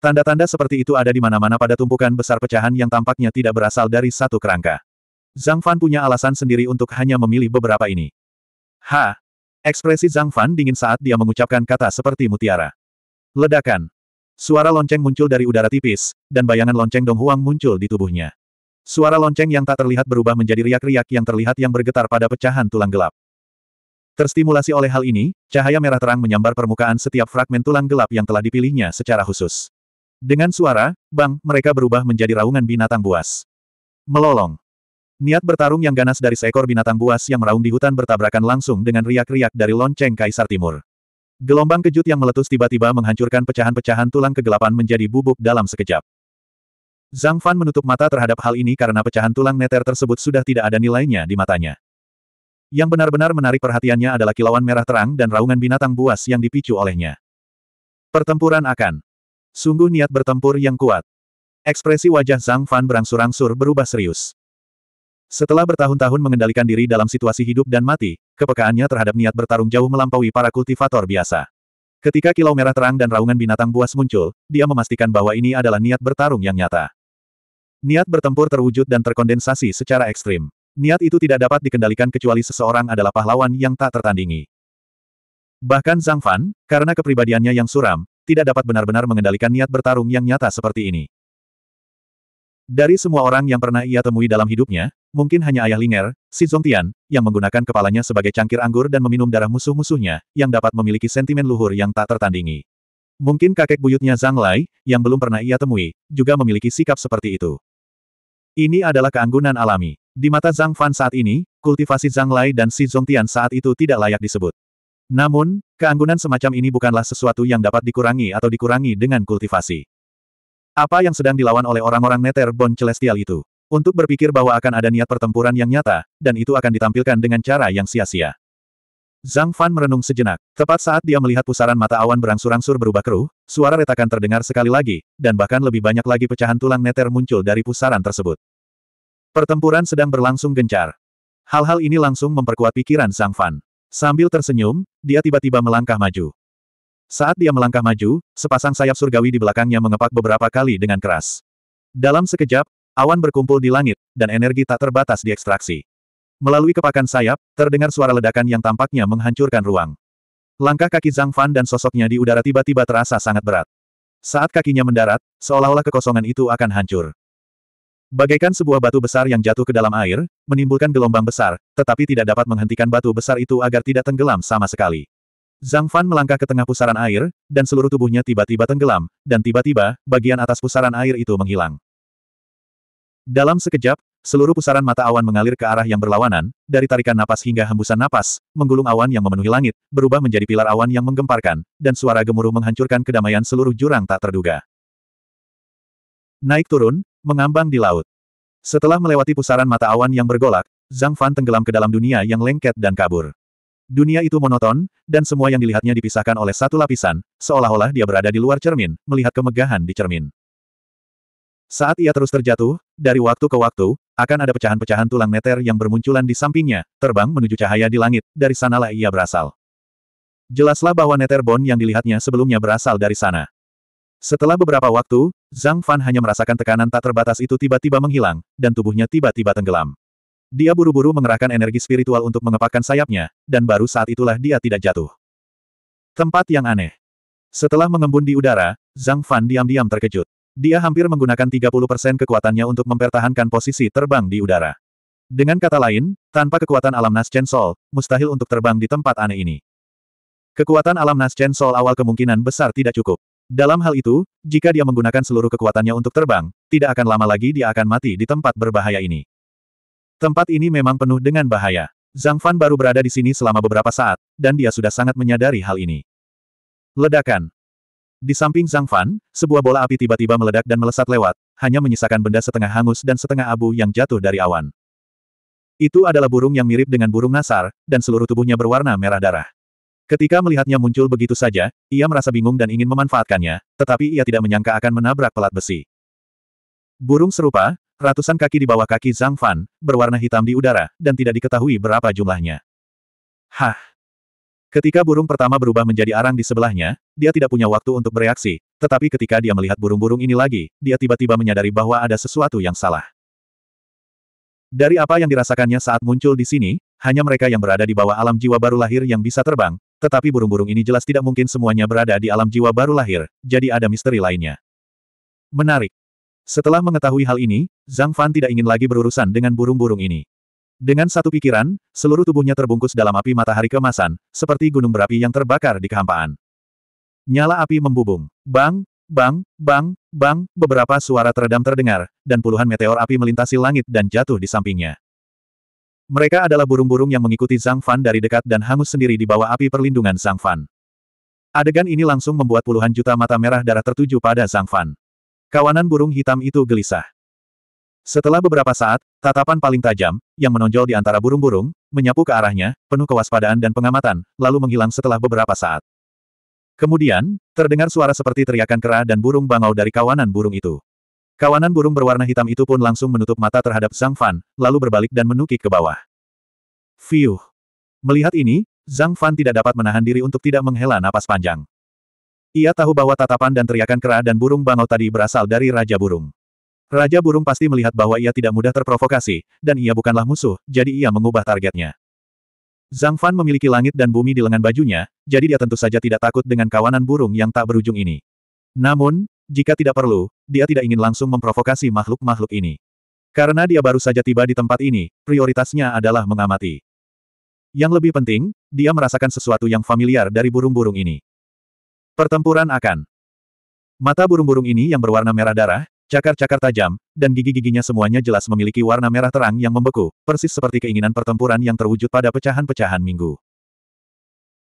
Tanda-tanda seperti itu ada di mana-mana pada tumpukan besar pecahan yang tampaknya tidak berasal dari satu kerangka. Zhang Fan punya alasan sendiri untuk hanya memilih beberapa ini. Ha, Ekspresi Zhang Fan dingin saat dia mengucapkan kata seperti mutiara. Ledakan. Suara lonceng muncul dari udara tipis, dan bayangan lonceng Dong Huang muncul di tubuhnya. Suara lonceng yang tak terlihat berubah menjadi riak-riak yang terlihat yang bergetar pada pecahan tulang gelap. Terstimulasi oleh hal ini, cahaya merah terang menyambar permukaan setiap fragmen tulang gelap yang telah dipilihnya secara khusus. Dengan suara, bang, mereka berubah menjadi raungan binatang buas. Melolong. Niat bertarung yang ganas dari seekor binatang buas yang meraung di hutan bertabrakan langsung dengan riak-riak dari lonceng Kaisar Timur. Gelombang kejut yang meletus tiba-tiba menghancurkan pecahan-pecahan tulang kegelapan menjadi bubuk dalam sekejap. Zhang Fan menutup mata terhadap hal ini karena pecahan tulang neter tersebut sudah tidak ada nilainya di matanya. Yang benar-benar menarik perhatiannya adalah kilauan merah terang dan raungan binatang buas yang dipicu olehnya. Pertempuran akan. Sungguh niat bertempur yang kuat. Ekspresi wajah Zhang Fan berangsur-angsur berubah serius. Setelah bertahun-tahun mengendalikan diri dalam situasi hidup dan mati, kepekaannya terhadap niat bertarung jauh melampaui para kultivator biasa. Ketika kilau merah terang dan raungan binatang buas muncul, dia memastikan bahwa ini adalah niat bertarung yang nyata. Niat bertempur terwujud dan terkondensasi secara ekstrim. Niat itu tidak dapat dikendalikan kecuali seseorang adalah pahlawan yang tak tertandingi. Bahkan Zhang Fan, karena kepribadiannya yang suram, tidak dapat benar-benar mengendalikan niat bertarung yang nyata seperti ini. Dari semua orang yang pernah ia temui dalam hidupnya, mungkin hanya ayah Linger, si Zongtian, yang menggunakan kepalanya sebagai cangkir anggur dan meminum darah musuh-musuhnya, yang dapat memiliki sentimen luhur yang tak tertandingi. Mungkin kakek buyutnya Zhang Lai, yang belum pernah ia temui, juga memiliki sikap seperti itu. Ini adalah keanggunan alami. Di mata Zhang Fan saat ini, kultivasi Zhang Lai dan si Zongtian saat itu tidak layak disebut. Namun, keanggunan semacam ini bukanlah sesuatu yang dapat dikurangi atau dikurangi dengan kultivasi. Apa yang sedang dilawan oleh orang-orang Nether Bond Celestial itu? Untuk berpikir bahwa akan ada niat pertempuran yang nyata, dan itu akan ditampilkan dengan cara yang sia-sia. Zhang Fan merenung sejenak. Tepat saat dia melihat pusaran mata awan berangsur-angsur berubah keruh, suara retakan terdengar sekali lagi, dan bahkan lebih banyak lagi pecahan tulang Nether muncul dari pusaran tersebut. Pertempuran sedang berlangsung gencar. Hal-hal ini langsung memperkuat pikiran Zhang Fan. Sambil tersenyum, dia tiba-tiba melangkah maju. Saat dia melangkah maju, sepasang sayap surgawi di belakangnya mengepak beberapa kali dengan keras. Dalam sekejap, awan berkumpul di langit, dan energi tak terbatas diekstraksi. Melalui kepakan sayap, terdengar suara ledakan yang tampaknya menghancurkan ruang. Langkah kaki Zhang Fan dan sosoknya di udara tiba-tiba terasa sangat berat. Saat kakinya mendarat, seolah-olah kekosongan itu akan hancur. Bagaikan sebuah batu besar yang jatuh ke dalam air, menimbulkan gelombang besar, tetapi tidak dapat menghentikan batu besar itu agar tidak tenggelam sama sekali. Zhang Fan melangkah ke tengah pusaran air, dan seluruh tubuhnya tiba-tiba tenggelam, dan tiba-tiba, bagian atas pusaran air itu menghilang. Dalam sekejap, seluruh pusaran mata awan mengalir ke arah yang berlawanan, dari tarikan napas hingga hembusan napas, menggulung awan yang memenuhi langit, berubah menjadi pilar awan yang menggemparkan, dan suara gemuruh menghancurkan kedamaian seluruh jurang tak terduga. Naik turun, mengambang di laut. Setelah melewati pusaran mata awan yang bergolak, Zhang Fan tenggelam ke dalam dunia yang lengket dan kabur. Dunia itu monoton, dan semua yang dilihatnya dipisahkan oleh satu lapisan, seolah-olah dia berada di luar cermin, melihat kemegahan di cermin. Saat ia terus terjatuh, dari waktu ke waktu, akan ada pecahan-pecahan tulang neter yang bermunculan di sampingnya, terbang menuju cahaya di langit, dari sanalah ia berasal. Jelaslah bahwa neter bon yang dilihatnya sebelumnya berasal dari sana. Setelah beberapa waktu, Zhang Fan hanya merasakan tekanan tak terbatas itu tiba-tiba menghilang, dan tubuhnya tiba-tiba tenggelam. Dia buru-buru mengerahkan energi spiritual untuk mengepakkan sayapnya, dan baru saat itulah dia tidak jatuh. Tempat yang aneh. Setelah mengembun di udara, Zhang Fan diam-diam terkejut. Dia hampir menggunakan 30% kekuatannya untuk mempertahankan posisi terbang di udara. Dengan kata lain, tanpa kekuatan alam nas Chen Sol, mustahil untuk terbang di tempat aneh ini. Kekuatan alam nas Chen Sol awal kemungkinan besar tidak cukup. Dalam hal itu, jika dia menggunakan seluruh kekuatannya untuk terbang, tidak akan lama lagi dia akan mati di tempat berbahaya ini. Tempat ini memang penuh dengan bahaya. Zhang Fan baru berada di sini selama beberapa saat, dan dia sudah sangat menyadari hal ini. Ledakan. Di samping Zhang Fan, sebuah bola api tiba-tiba meledak dan melesat lewat, hanya menyisakan benda setengah hangus dan setengah abu yang jatuh dari awan. Itu adalah burung yang mirip dengan burung nasar, dan seluruh tubuhnya berwarna merah darah. Ketika melihatnya muncul begitu saja, ia merasa bingung dan ingin memanfaatkannya, tetapi ia tidak menyangka akan menabrak pelat besi. Burung serupa, Ratusan kaki di bawah kaki Zhang Fan, berwarna hitam di udara, dan tidak diketahui berapa jumlahnya. Hah! Ketika burung pertama berubah menjadi arang di sebelahnya, dia tidak punya waktu untuk bereaksi, tetapi ketika dia melihat burung-burung ini lagi, dia tiba-tiba menyadari bahwa ada sesuatu yang salah. Dari apa yang dirasakannya saat muncul di sini, hanya mereka yang berada di bawah alam jiwa baru lahir yang bisa terbang, tetapi burung-burung ini jelas tidak mungkin semuanya berada di alam jiwa baru lahir, jadi ada misteri lainnya. Menarik. Setelah mengetahui hal ini, Zhang Fan tidak ingin lagi berurusan dengan burung-burung ini. Dengan satu pikiran, seluruh tubuhnya terbungkus dalam api matahari kemasan, seperti gunung berapi yang terbakar di kehampaan. Nyala api membubung. Bang, bang, bang, bang, beberapa suara teredam terdengar, dan puluhan meteor api melintasi langit dan jatuh di sampingnya. Mereka adalah burung-burung yang mengikuti Zhang Fan dari dekat dan hangus sendiri di bawah api perlindungan Zhang Fan. Adegan ini langsung membuat puluhan juta mata merah darah tertuju pada Zhang Fan. Kawanan burung hitam itu gelisah. Setelah beberapa saat, tatapan paling tajam, yang menonjol di antara burung-burung, menyapu ke arahnya, penuh kewaspadaan dan pengamatan, lalu menghilang setelah beberapa saat. Kemudian, terdengar suara seperti teriakan kera dan burung bangau dari kawanan burung itu. Kawanan burung berwarna hitam itu pun langsung menutup mata terhadap Zhang Fan, lalu berbalik dan menukik ke bawah. Fiuh! Melihat ini, Zhang Fan tidak dapat menahan diri untuk tidak menghela napas panjang. Ia tahu bahwa tatapan dan teriakan kera dan burung bangau tadi berasal dari Raja Burung. Raja Burung pasti melihat bahwa ia tidak mudah terprovokasi, dan ia bukanlah musuh, jadi ia mengubah targetnya. Zhang Fan memiliki langit dan bumi di lengan bajunya, jadi dia tentu saja tidak takut dengan kawanan burung yang tak berujung ini. Namun, jika tidak perlu, dia tidak ingin langsung memprovokasi makhluk-makhluk ini. Karena dia baru saja tiba di tempat ini, prioritasnya adalah mengamati. Yang lebih penting, dia merasakan sesuatu yang familiar dari burung-burung ini. Pertempuran akan. Mata burung-burung ini yang berwarna merah darah, cakar-cakar tajam, dan gigi-giginya semuanya jelas memiliki warna merah terang yang membeku, persis seperti keinginan pertempuran yang terwujud pada pecahan-pecahan minggu.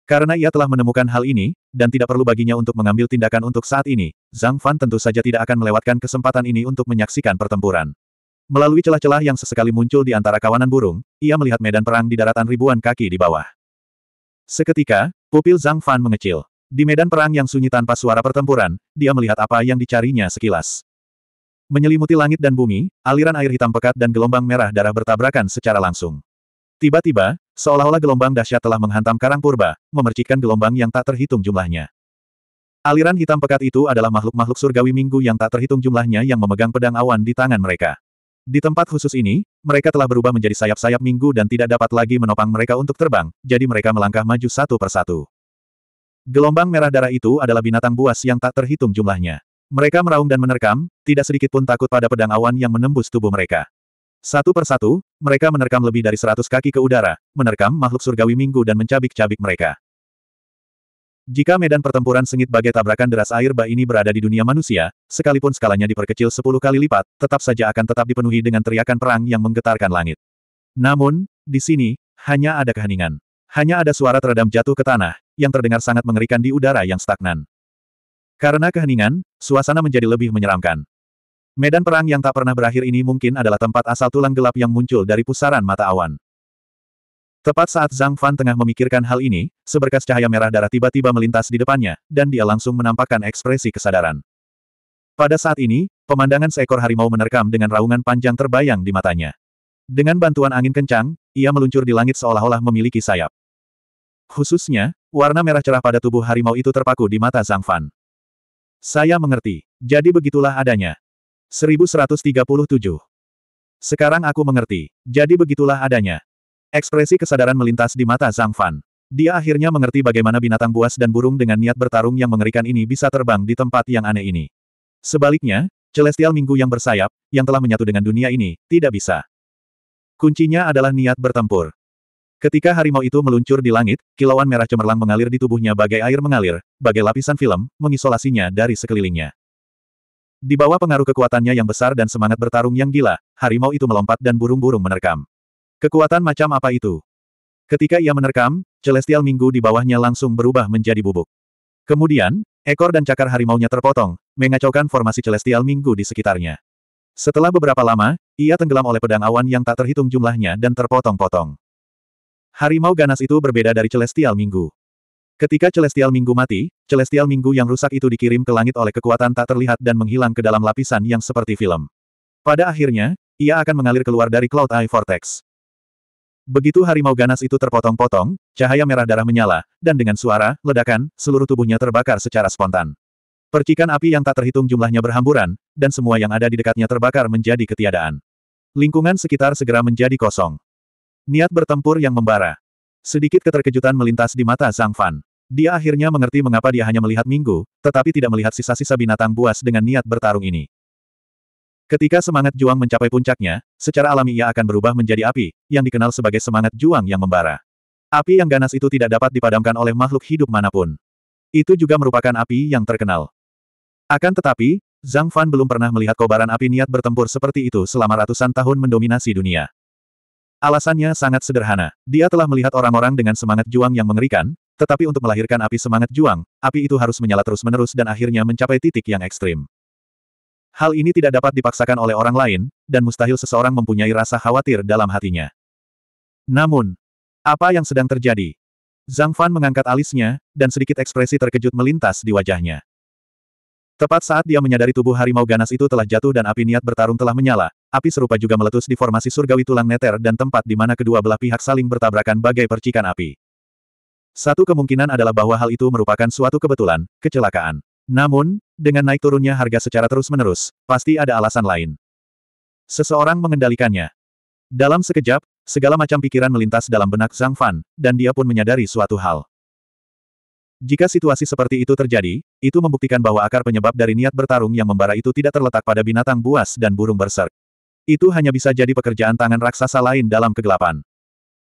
Karena ia telah menemukan hal ini, dan tidak perlu baginya untuk mengambil tindakan untuk saat ini, Zhang Fan tentu saja tidak akan melewatkan kesempatan ini untuk menyaksikan pertempuran. Melalui celah-celah yang sesekali muncul di antara kawanan burung, ia melihat medan perang di daratan ribuan kaki di bawah. Seketika, pupil Zhang Fan mengecil. Di medan perang yang sunyi tanpa suara pertempuran, dia melihat apa yang dicarinya sekilas. Menyelimuti langit dan bumi, aliran air hitam pekat dan gelombang merah darah bertabrakan secara langsung. Tiba-tiba, seolah-olah gelombang dahsyat telah menghantam karang purba, memercikkan gelombang yang tak terhitung jumlahnya. Aliran hitam pekat itu adalah makhluk-makhluk surgawi minggu yang tak terhitung jumlahnya yang memegang pedang awan di tangan mereka. Di tempat khusus ini, mereka telah berubah menjadi sayap-sayap minggu dan tidak dapat lagi menopang mereka untuk terbang, jadi mereka melangkah maju satu persatu. Gelombang merah darah itu adalah binatang buas yang tak terhitung jumlahnya. Mereka meraung dan menerkam, tidak sedikit pun takut pada pedang awan yang menembus tubuh mereka. Satu persatu, mereka menerkam lebih dari seratus kaki ke udara, menerkam makhluk surgawi minggu dan mencabik-cabik mereka. Jika medan pertempuran sengit bagai tabrakan deras air bah ini berada di dunia manusia, sekalipun skalanya diperkecil sepuluh kali lipat, tetap saja akan tetap dipenuhi dengan teriakan perang yang menggetarkan langit. Namun, di sini, hanya ada keheningan. Hanya ada suara teredam jatuh ke tanah, yang terdengar sangat mengerikan di udara yang stagnan. Karena keheningan, suasana menjadi lebih menyeramkan. Medan perang yang tak pernah berakhir ini mungkin adalah tempat asal tulang gelap yang muncul dari pusaran mata awan. Tepat saat Zhang Fan tengah memikirkan hal ini, seberkas cahaya merah darah tiba-tiba melintas di depannya, dan dia langsung menampakkan ekspresi kesadaran. Pada saat ini, pemandangan seekor harimau menerkam dengan raungan panjang terbayang di matanya. Dengan bantuan angin kencang, ia meluncur di langit seolah-olah memiliki sayap. Khususnya, warna merah cerah pada tubuh harimau itu terpaku di mata Zhang Fan. Saya mengerti. Jadi begitulah adanya. 1137. Sekarang aku mengerti. Jadi begitulah adanya. Ekspresi kesadaran melintas di mata Zhang Fan. Dia akhirnya mengerti bagaimana binatang buas dan burung dengan niat bertarung yang mengerikan ini bisa terbang di tempat yang aneh ini. Sebaliknya, Celestial Minggu yang bersayap, yang telah menyatu dengan dunia ini, tidak bisa. Kuncinya adalah niat bertempur. Ketika harimau itu meluncur di langit, kilauan merah cemerlang mengalir di tubuhnya bagai air mengalir, bagai lapisan film, mengisolasinya dari sekelilingnya. Di bawah pengaruh kekuatannya yang besar dan semangat bertarung yang gila, harimau itu melompat dan burung-burung menerkam. Kekuatan macam apa itu? Ketika ia menerkam, celestial minggu di bawahnya langsung berubah menjadi bubuk. Kemudian, ekor dan cakar harimaunya terpotong, mengacaukan formasi celestial minggu di sekitarnya. Setelah beberapa lama, ia tenggelam oleh pedang awan yang tak terhitung jumlahnya dan terpotong-potong. Harimau ganas itu berbeda dari Celestial Minggu. Ketika Celestial Minggu mati, Celestial Minggu yang rusak itu dikirim ke langit oleh kekuatan tak terlihat dan menghilang ke dalam lapisan yang seperti film. Pada akhirnya, ia akan mengalir keluar dari Cloud Eye Vortex. Begitu harimau ganas itu terpotong-potong, cahaya merah darah menyala, dan dengan suara, ledakan, seluruh tubuhnya terbakar secara spontan. Percikan api yang tak terhitung jumlahnya berhamburan, dan semua yang ada di dekatnya terbakar menjadi ketiadaan. Lingkungan sekitar segera menjadi kosong. Niat bertempur yang membara. Sedikit keterkejutan melintas di mata Zhang Fan. Dia akhirnya mengerti mengapa dia hanya melihat Minggu, tetapi tidak melihat sisa-sisa binatang buas dengan niat bertarung ini. Ketika semangat juang mencapai puncaknya, secara alami ia akan berubah menjadi api, yang dikenal sebagai semangat juang yang membara. Api yang ganas itu tidak dapat dipadamkan oleh makhluk hidup manapun. Itu juga merupakan api yang terkenal. Akan tetapi, Zhang Fan belum pernah melihat kobaran api niat bertempur seperti itu selama ratusan tahun mendominasi dunia. Alasannya sangat sederhana. Dia telah melihat orang-orang dengan semangat juang yang mengerikan, tetapi untuk melahirkan api semangat juang, api itu harus menyala terus-menerus dan akhirnya mencapai titik yang ekstrim. Hal ini tidak dapat dipaksakan oleh orang lain, dan mustahil seseorang mempunyai rasa khawatir dalam hatinya. Namun, apa yang sedang terjadi? Zhang Fan mengangkat alisnya, dan sedikit ekspresi terkejut melintas di wajahnya. Tepat saat dia menyadari tubuh harimau ganas itu telah jatuh dan api niat bertarung telah menyala, api serupa juga meletus di formasi surgawi tulang neter dan tempat di mana kedua belah pihak saling bertabrakan bagai percikan api. Satu kemungkinan adalah bahwa hal itu merupakan suatu kebetulan, kecelakaan. Namun, dengan naik turunnya harga secara terus-menerus, pasti ada alasan lain. Seseorang mengendalikannya. Dalam sekejap, segala macam pikiran melintas dalam benak Zhang Fan, dan dia pun menyadari suatu hal. Jika situasi seperti itu terjadi, itu membuktikan bahwa akar penyebab dari niat bertarung yang membara itu tidak terletak pada binatang buas dan burung berserk. Itu hanya bisa jadi pekerjaan tangan raksasa lain dalam kegelapan.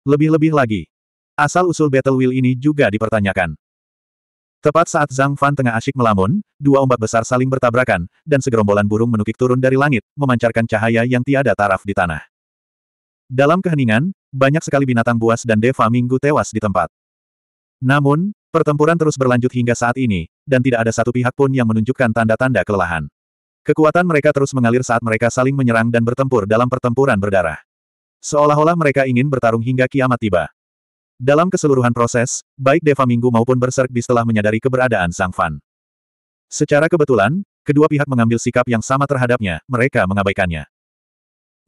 Lebih-lebih lagi, asal-usul Battle Wheel ini juga dipertanyakan. Tepat saat Zhang Fan tengah asyik melamun, dua ombak besar saling bertabrakan, dan segerombolan burung menukik turun dari langit, memancarkan cahaya yang tiada taraf di tanah. Dalam keheningan, banyak sekali binatang buas dan Deva Minggu tewas di tempat. Namun, Pertempuran terus berlanjut hingga saat ini, dan tidak ada satu pihak pun yang menunjukkan tanda-tanda kelelahan. Kekuatan mereka terus mengalir saat mereka saling menyerang dan bertempur dalam pertempuran berdarah. Seolah-olah mereka ingin bertarung hingga kiamat tiba. Dalam keseluruhan proses, baik Deva Minggu maupun Berserk Beast telah menyadari keberadaan Sang Fan. Secara kebetulan, kedua pihak mengambil sikap yang sama terhadapnya, mereka mengabaikannya.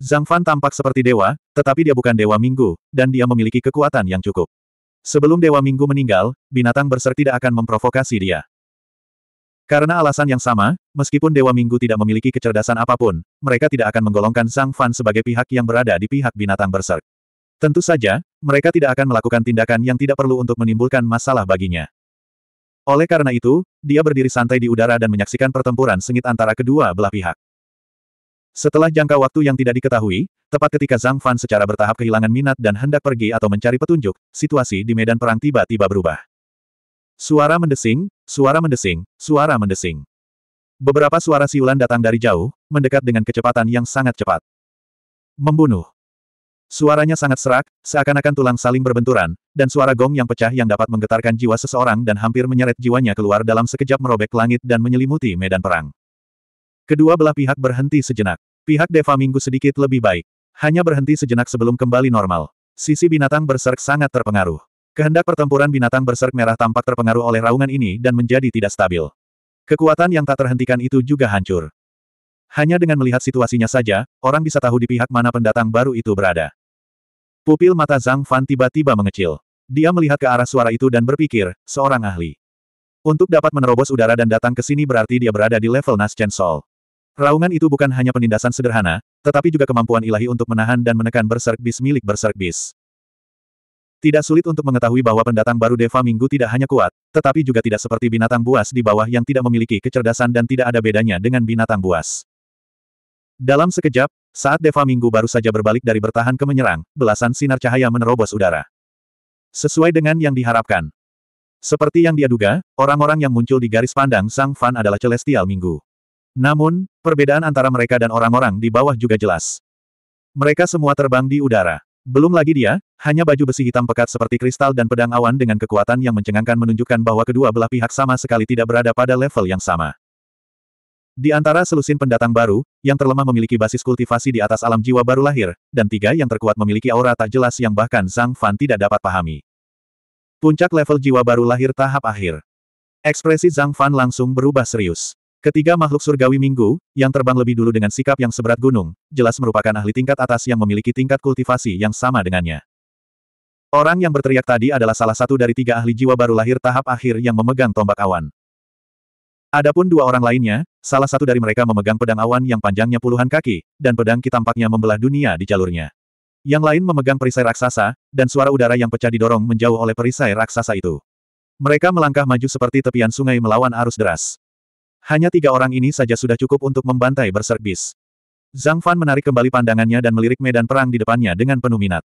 Zhang Fan tampak seperti dewa, tetapi dia bukan dewa minggu, dan dia memiliki kekuatan yang cukup. Sebelum Dewa Minggu meninggal, binatang berser tidak akan memprovokasi dia. Karena alasan yang sama, meskipun Dewa Minggu tidak memiliki kecerdasan apapun, mereka tidak akan menggolongkan Sang Fan sebagai pihak yang berada di pihak binatang berserk. Tentu saja, mereka tidak akan melakukan tindakan yang tidak perlu untuk menimbulkan masalah baginya. Oleh karena itu, dia berdiri santai di udara dan menyaksikan pertempuran sengit antara kedua belah pihak. Setelah jangka waktu yang tidak diketahui, tepat ketika Zhang Fan secara bertahap kehilangan minat dan hendak pergi atau mencari petunjuk, situasi di medan perang tiba-tiba berubah. Suara mendesing, suara mendesing, suara mendesing. Beberapa suara siulan datang dari jauh, mendekat dengan kecepatan yang sangat cepat. Membunuh. Suaranya sangat serak, seakan-akan tulang saling berbenturan, dan suara gong yang pecah yang dapat menggetarkan jiwa seseorang dan hampir menyeret jiwanya keluar dalam sekejap merobek langit dan menyelimuti medan perang. Kedua belah pihak berhenti sejenak. Pihak Deva Minggu sedikit lebih baik. Hanya berhenti sejenak sebelum kembali normal. Sisi binatang berserk sangat terpengaruh. Kehendak pertempuran binatang berserk merah tampak terpengaruh oleh raungan ini dan menjadi tidak stabil. Kekuatan yang tak terhentikan itu juga hancur. Hanya dengan melihat situasinya saja, orang bisa tahu di pihak mana pendatang baru itu berada. Pupil mata Zhang Fan tiba-tiba mengecil. Dia melihat ke arah suara itu dan berpikir, seorang ahli. Untuk dapat menerobos udara dan datang ke sini berarti dia berada di level Nas Chen Sol. Raungan itu bukan hanya penindasan sederhana, tetapi juga kemampuan ilahi untuk menahan dan menekan berserk bis milik berserk bis. Tidak sulit untuk mengetahui bahwa pendatang baru Deva Minggu tidak hanya kuat, tetapi juga tidak seperti binatang buas di bawah yang tidak memiliki kecerdasan dan tidak ada bedanya dengan binatang buas. Dalam sekejap, saat Deva Minggu baru saja berbalik dari bertahan ke menyerang, belasan sinar cahaya menerobos udara. Sesuai dengan yang diharapkan. Seperti yang diaduga, orang-orang yang muncul di garis pandang Sang Fan adalah Celestial Minggu. Namun, perbedaan antara mereka dan orang-orang di bawah juga jelas. Mereka semua terbang di udara. Belum lagi dia, hanya baju besi hitam pekat seperti kristal dan pedang awan dengan kekuatan yang mencengangkan menunjukkan bahwa kedua belah pihak sama sekali tidak berada pada level yang sama. Di antara selusin pendatang baru, yang terlemah memiliki basis kultivasi di atas alam jiwa baru lahir, dan tiga yang terkuat memiliki aura tak jelas yang bahkan Zhang Fan tidak dapat pahami. Puncak level jiwa baru lahir tahap akhir. Ekspresi Zhang Fan langsung berubah serius. Ketiga makhluk surgawi minggu, yang terbang lebih dulu dengan sikap yang seberat gunung, jelas merupakan ahli tingkat atas yang memiliki tingkat kultivasi yang sama dengannya. Orang yang berteriak tadi adalah salah satu dari tiga ahli jiwa baru lahir tahap akhir yang memegang tombak awan. Adapun dua orang lainnya, salah satu dari mereka memegang pedang awan yang panjangnya puluhan kaki, dan pedang ki tampaknya membelah dunia di jalurnya. Yang lain memegang perisai raksasa, dan suara udara yang pecah didorong menjauh oleh perisai raksasa itu. Mereka melangkah maju seperti tepian sungai melawan arus deras. Hanya tiga orang ini saja sudah cukup untuk membantai berserk bis. Zhang Fan menarik kembali pandangannya dan melirik medan perang di depannya dengan penuh minat.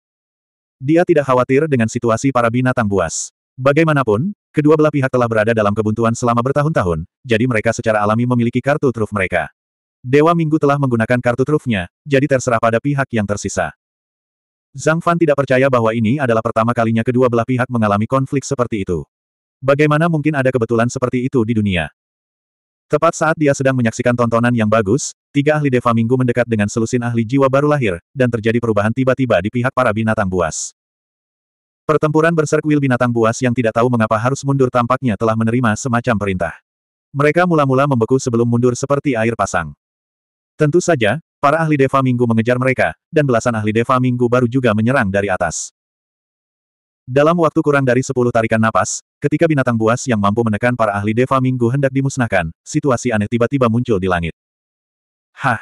Dia tidak khawatir dengan situasi para binatang buas. Bagaimanapun, kedua belah pihak telah berada dalam kebuntuan selama bertahun-tahun, jadi mereka secara alami memiliki kartu truf mereka. Dewa Minggu telah menggunakan kartu trufnya, jadi terserah pada pihak yang tersisa. Zhang Fan tidak percaya bahwa ini adalah pertama kalinya kedua belah pihak mengalami konflik seperti itu. Bagaimana mungkin ada kebetulan seperti itu di dunia? Tepat saat dia sedang menyaksikan tontonan yang bagus, tiga ahli Deva Minggu mendekat dengan selusin ahli jiwa baru lahir, dan terjadi perubahan tiba-tiba di pihak para binatang buas. Pertempuran wil binatang buas yang tidak tahu mengapa harus mundur tampaknya telah menerima semacam perintah. Mereka mula-mula membeku sebelum mundur seperti air pasang. Tentu saja, para ahli Deva Minggu mengejar mereka, dan belasan ahli Deva Minggu baru juga menyerang dari atas. Dalam waktu kurang dari sepuluh tarikan napas, ketika binatang buas yang mampu menekan para ahli Deva Minggu hendak dimusnahkan, situasi aneh tiba-tiba muncul di langit. Hah!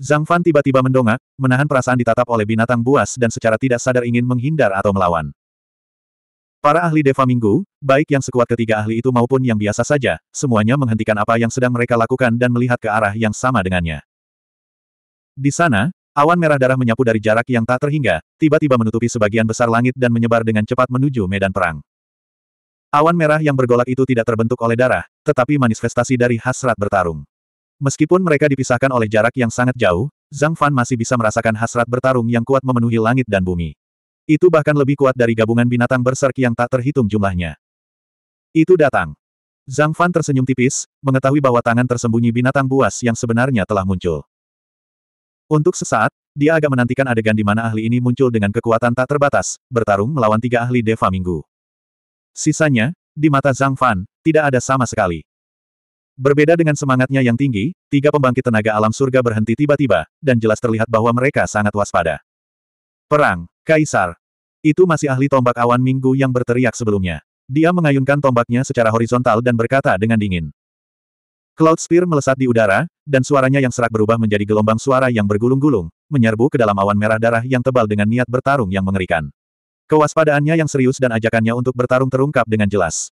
Zhang Fan tiba-tiba mendongak, menahan perasaan ditatap oleh binatang buas dan secara tidak sadar ingin menghindar atau melawan. Para ahli Deva Minggu, baik yang sekuat ketiga ahli itu maupun yang biasa saja, semuanya menghentikan apa yang sedang mereka lakukan dan melihat ke arah yang sama dengannya. Di sana, Awan merah darah menyapu dari jarak yang tak terhingga, tiba-tiba menutupi sebagian besar langit dan menyebar dengan cepat menuju medan perang. Awan merah yang bergolak itu tidak terbentuk oleh darah, tetapi manifestasi dari hasrat bertarung. Meskipun mereka dipisahkan oleh jarak yang sangat jauh, Zhang Fan masih bisa merasakan hasrat bertarung yang kuat memenuhi langit dan bumi. Itu bahkan lebih kuat dari gabungan binatang berserk yang tak terhitung jumlahnya. Itu datang. Zhang Fan tersenyum tipis, mengetahui bahwa tangan tersembunyi binatang buas yang sebenarnya telah muncul. Untuk sesaat, dia agak menantikan adegan di mana ahli ini muncul dengan kekuatan tak terbatas, bertarung melawan tiga ahli Deva Minggu. Sisanya, di mata Zhang Fan, tidak ada sama sekali. Berbeda dengan semangatnya yang tinggi, tiga pembangkit tenaga alam surga berhenti tiba-tiba, dan jelas terlihat bahwa mereka sangat waspada. Perang, Kaisar. Itu masih ahli tombak awan Minggu yang berteriak sebelumnya. Dia mengayunkan tombaknya secara horizontal dan berkata dengan dingin. Cloud Spear melesat di udara, dan suaranya yang serak berubah menjadi gelombang suara yang bergulung-gulung, menyerbu ke dalam awan merah darah yang tebal dengan niat bertarung yang mengerikan. Kewaspadaannya yang serius dan ajakannya untuk bertarung terungkap dengan jelas.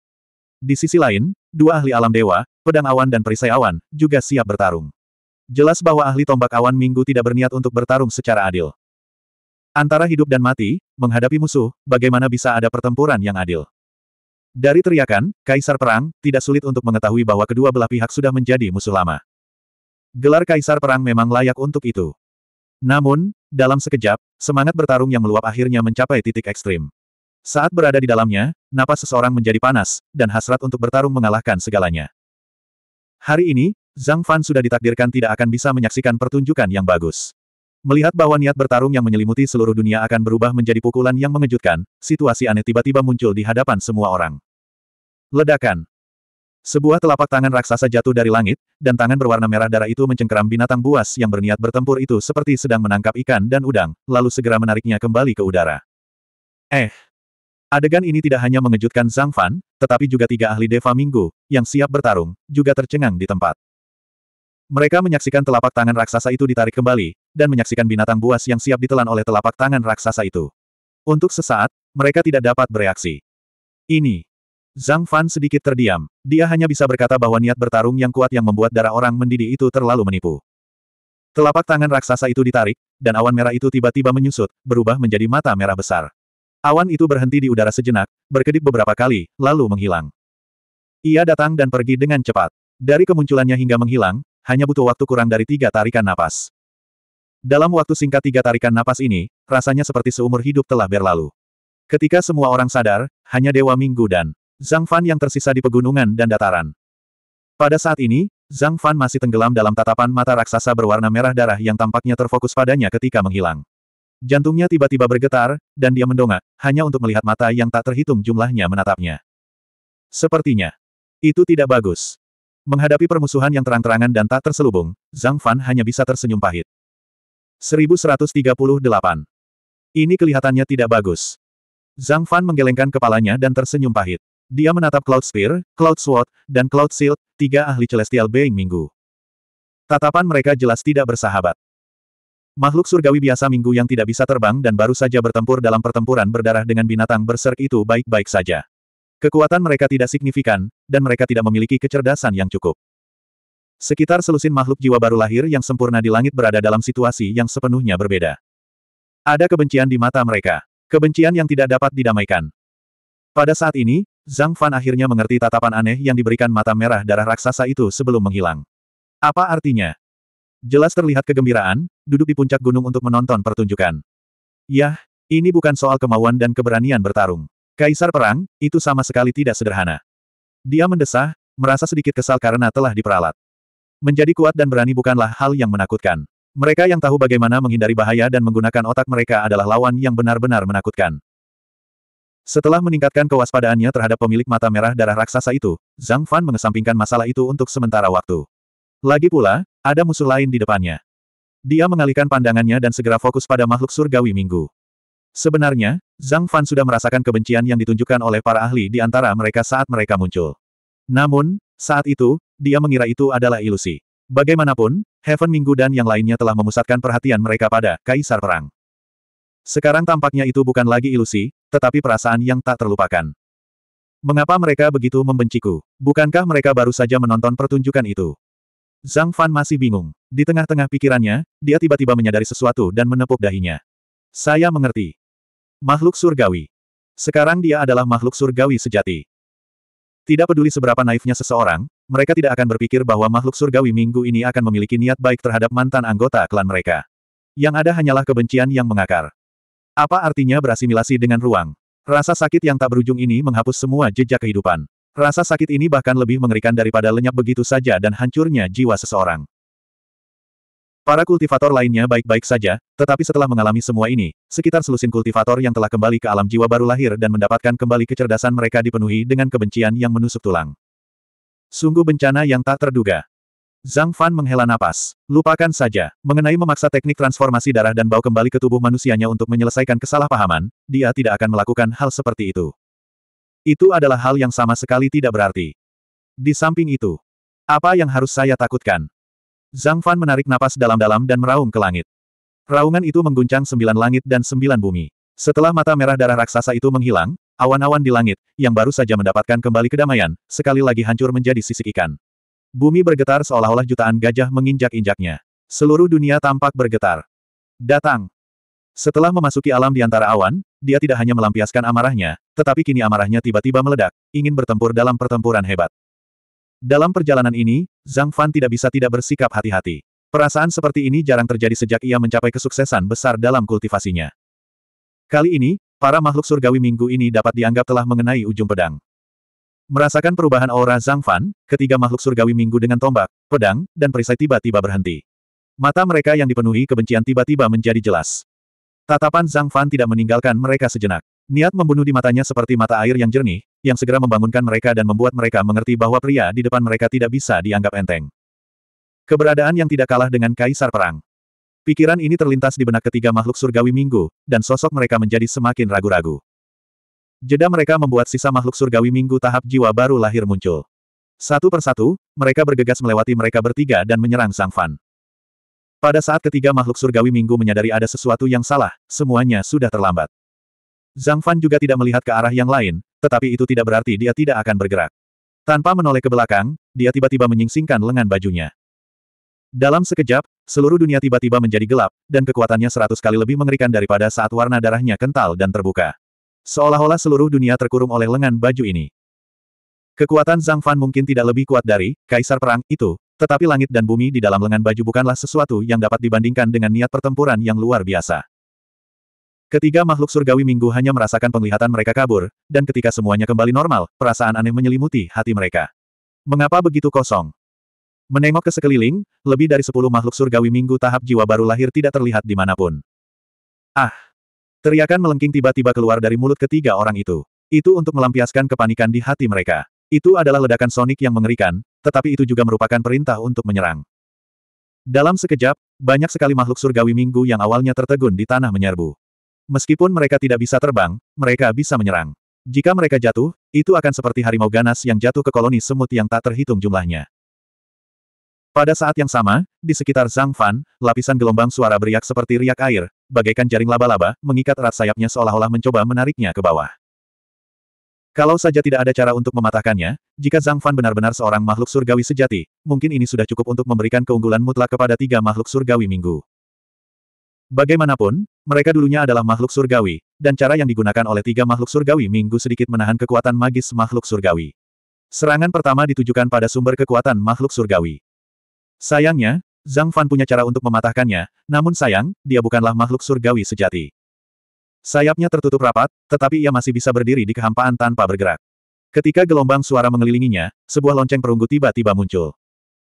Di sisi lain, dua ahli alam dewa, pedang awan dan perisai awan, juga siap bertarung. Jelas bahwa ahli tombak awan minggu tidak berniat untuk bertarung secara adil. Antara hidup dan mati, menghadapi musuh, bagaimana bisa ada pertempuran yang adil? Dari teriakan, Kaisar Perang, tidak sulit untuk mengetahui bahwa kedua belah pihak sudah menjadi musuh lama. Gelar Kaisar Perang memang layak untuk itu. Namun, dalam sekejap, semangat bertarung yang meluap akhirnya mencapai titik ekstrim. Saat berada di dalamnya, napas seseorang menjadi panas, dan hasrat untuk bertarung mengalahkan segalanya. Hari ini, Zhang Fan sudah ditakdirkan tidak akan bisa menyaksikan pertunjukan yang bagus. Melihat bahwa niat bertarung yang menyelimuti seluruh dunia akan berubah menjadi pukulan yang mengejutkan, situasi aneh tiba-tiba muncul di hadapan semua orang. Ledakan. Sebuah telapak tangan raksasa jatuh dari langit, dan tangan berwarna merah darah itu mencengkeram binatang buas yang berniat bertempur itu seperti sedang menangkap ikan dan udang, lalu segera menariknya kembali ke udara. Eh. Adegan ini tidak hanya mengejutkan Zhang Fan, tetapi juga tiga ahli Deva Minggu, yang siap bertarung, juga tercengang di tempat. Mereka menyaksikan telapak tangan raksasa itu ditarik kembali, dan menyaksikan binatang buas yang siap ditelan oleh telapak tangan raksasa itu. Untuk sesaat, mereka tidak dapat bereaksi. Ini. Zhang Fan sedikit terdiam. Dia hanya bisa berkata bahwa niat bertarung yang kuat yang membuat darah orang mendidih itu terlalu menipu. Telapak tangan raksasa itu ditarik, dan awan merah itu tiba-tiba menyusut, berubah menjadi mata merah besar. Awan itu berhenti di udara sejenak, berkedip beberapa kali, lalu menghilang. Ia datang dan pergi dengan cepat. Dari kemunculannya hingga menghilang, hanya butuh waktu kurang dari tiga tarikan napas. Dalam waktu singkat tiga tarikan napas ini, rasanya seperti seumur hidup telah berlalu. Ketika semua orang sadar, hanya Dewa Minggu dan Zhang Fan yang tersisa di pegunungan dan dataran. Pada saat ini, Zhang Fan masih tenggelam dalam tatapan mata raksasa berwarna merah darah yang tampaknya terfokus padanya ketika menghilang. Jantungnya tiba-tiba bergetar, dan dia mendongak, hanya untuk melihat mata yang tak terhitung jumlahnya menatapnya. Sepertinya. Itu tidak bagus. Menghadapi permusuhan yang terang-terangan dan tak terselubung, Zhang Fan hanya bisa tersenyum pahit. 1138. Ini kelihatannya tidak bagus. Zhang Fan menggelengkan kepalanya dan tersenyum pahit. Dia menatap Cloud Spear, Cloud Sword, dan Cloud Shield, tiga ahli Celestial Being Minggu. Tatapan mereka jelas tidak bersahabat. Makhluk surgawi biasa minggu yang tidak bisa terbang dan baru saja bertempur dalam pertempuran berdarah dengan binatang berserk itu baik-baik saja. Kekuatan mereka tidak signifikan, dan mereka tidak memiliki kecerdasan yang cukup. Sekitar selusin makhluk jiwa baru lahir yang sempurna di langit berada dalam situasi yang sepenuhnya berbeda. Ada kebencian di mata mereka. Kebencian yang tidak dapat didamaikan. Pada saat ini, Zhang Fan akhirnya mengerti tatapan aneh yang diberikan mata merah darah raksasa itu sebelum menghilang. Apa artinya? Jelas terlihat kegembiraan, duduk di puncak gunung untuk menonton pertunjukan. Yah, ini bukan soal kemauan dan keberanian bertarung. Kaisar perang, itu sama sekali tidak sederhana. Dia mendesah, merasa sedikit kesal karena telah diperalat. Menjadi kuat dan berani bukanlah hal yang menakutkan. Mereka yang tahu bagaimana menghindari bahaya dan menggunakan otak mereka adalah lawan yang benar-benar menakutkan. Setelah meningkatkan kewaspadaannya terhadap pemilik mata merah darah raksasa itu, Zhang Fan mengesampingkan masalah itu untuk sementara waktu. Lagi pula, ada musuh lain di depannya. Dia mengalihkan pandangannya dan segera fokus pada makhluk surgawi minggu. Sebenarnya, Zhang Fan sudah merasakan kebencian yang ditunjukkan oleh para ahli di antara mereka saat mereka muncul. Namun, saat itu, dia mengira itu adalah ilusi. Bagaimanapun, Heaven Minggu dan yang lainnya telah memusatkan perhatian mereka pada Kaisar Perang. Sekarang tampaknya itu bukan lagi ilusi, tetapi perasaan yang tak terlupakan. Mengapa mereka begitu membenciku? Bukankah mereka baru saja menonton pertunjukan itu? Zhang Fan masih bingung. Di tengah-tengah pikirannya, dia tiba-tiba menyadari sesuatu dan menepuk dahinya. Saya mengerti. Makhluk surgawi. Sekarang dia adalah makhluk surgawi sejati. Tidak peduli seberapa naifnya seseorang, mereka tidak akan berpikir bahwa makhluk surgawi minggu ini akan memiliki niat baik terhadap mantan anggota klan mereka. Yang ada hanyalah kebencian yang mengakar. Apa artinya berasimilasi dengan ruang? Rasa sakit yang tak berujung ini menghapus semua jejak kehidupan. Rasa sakit ini bahkan lebih mengerikan daripada lenyap begitu saja dan hancurnya jiwa seseorang. Para kultivator lainnya baik-baik saja, tetapi setelah mengalami semua ini, sekitar selusin kultivator yang telah kembali ke alam jiwa baru lahir dan mendapatkan kembali kecerdasan mereka dipenuhi dengan kebencian yang menusuk tulang. Sungguh bencana yang tak terduga. Zhang Fan menghela napas. Lupakan saja, mengenai memaksa teknik transformasi darah dan bau kembali ke tubuh manusianya untuk menyelesaikan kesalahpahaman, dia tidak akan melakukan hal seperti itu. Itu adalah hal yang sama sekali tidak berarti. Di samping itu, apa yang harus saya takutkan? Zhang Fan menarik napas dalam-dalam dan meraung ke langit. Raungan itu mengguncang sembilan langit dan sembilan bumi. Setelah mata merah darah raksasa itu menghilang, Awan-awan di langit, yang baru saja mendapatkan kembali kedamaian, sekali lagi hancur menjadi sisik ikan. Bumi bergetar seolah-olah jutaan gajah menginjak-injaknya. Seluruh dunia tampak bergetar. Datang. Setelah memasuki alam di antara awan, dia tidak hanya melampiaskan amarahnya, tetapi kini amarahnya tiba-tiba meledak, ingin bertempur dalam pertempuran hebat. Dalam perjalanan ini, Zhang Fan tidak bisa tidak bersikap hati-hati. Perasaan seperti ini jarang terjadi sejak ia mencapai kesuksesan besar dalam kultivasinya. Kali ini, Para makhluk surgawi minggu ini dapat dianggap telah mengenai ujung pedang. Merasakan perubahan aura Zhang Fan, ketiga makhluk surgawi minggu dengan tombak, pedang, dan perisai tiba-tiba berhenti. Mata mereka yang dipenuhi kebencian tiba-tiba menjadi jelas. Tatapan Zhang Fan tidak meninggalkan mereka sejenak. Niat membunuh di matanya seperti mata air yang jernih, yang segera membangunkan mereka dan membuat mereka mengerti bahwa pria di depan mereka tidak bisa dianggap enteng. Keberadaan yang tidak kalah dengan kaisar perang. Pikiran ini terlintas di benak ketiga makhluk surgawi minggu, dan sosok mereka menjadi semakin ragu-ragu. Jeda mereka membuat sisa makhluk surgawi minggu tahap jiwa baru lahir muncul. Satu persatu, mereka bergegas melewati mereka bertiga dan menyerang Sang Fan. Pada saat ketiga makhluk surgawi minggu menyadari ada sesuatu yang salah, semuanya sudah terlambat. Zhang Fan juga tidak melihat ke arah yang lain, tetapi itu tidak berarti dia tidak akan bergerak. Tanpa menoleh ke belakang, dia tiba-tiba menyingsingkan lengan bajunya. Dalam sekejap, seluruh dunia tiba-tiba menjadi gelap, dan kekuatannya seratus kali lebih mengerikan daripada saat warna darahnya kental dan terbuka. Seolah-olah seluruh dunia terkurung oleh lengan baju ini. Kekuatan Zhang Fan mungkin tidak lebih kuat dari kaisar perang itu, tetapi langit dan bumi di dalam lengan baju bukanlah sesuatu yang dapat dibandingkan dengan niat pertempuran yang luar biasa. Ketiga makhluk surgawi minggu hanya merasakan penglihatan mereka kabur, dan ketika semuanya kembali normal, perasaan aneh menyelimuti hati mereka. Mengapa begitu kosong? Menengok ke sekeliling, lebih dari sepuluh makhluk surgawi minggu tahap jiwa baru lahir tidak terlihat di dimanapun. Ah! Teriakan melengking tiba-tiba keluar dari mulut ketiga orang itu. Itu untuk melampiaskan kepanikan di hati mereka. Itu adalah ledakan sonik yang mengerikan, tetapi itu juga merupakan perintah untuk menyerang. Dalam sekejap, banyak sekali makhluk surgawi minggu yang awalnya tertegun di tanah menyerbu. Meskipun mereka tidak bisa terbang, mereka bisa menyerang. Jika mereka jatuh, itu akan seperti harimau ganas yang jatuh ke koloni semut yang tak terhitung jumlahnya. Pada saat yang sama, di sekitar Zhang Fan, lapisan gelombang suara beriak seperti riak air, bagaikan jaring laba-laba, mengikat erat sayapnya seolah-olah mencoba menariknya ke bawah. Kalau saja tidak ada cara untuk mematahkannya, jika Zhang Fan benar-benar seorang makhluk surgawi sejati, mungkin ini sudah cukup untuk memberikan keunggulan mutlak kepada tiga makhluk surgawi minggu. Bagaimanapun, mereka dulunya adalah makhluk surgawi, dan cara yang digunakan oleh tiga makhluk surgawi minggu sedikit menahan kekuatan magis makhluk surgawi. Serangan pertama ditujukan pada sumber kekuatan makhluk surgawi. Sayangnya, Zhang Fan punya cara untuk mematahkannya, namun sayang, dia bukanlah makhluk surgawi sejati. Sayapnya tertutup rapat, tetapi ia masih bisa berdiri di kehampaan tanpa bergerak. Ketika gelombang suara mengelilinginya, sebuah lonceng perunggu tiba-tiba muncul.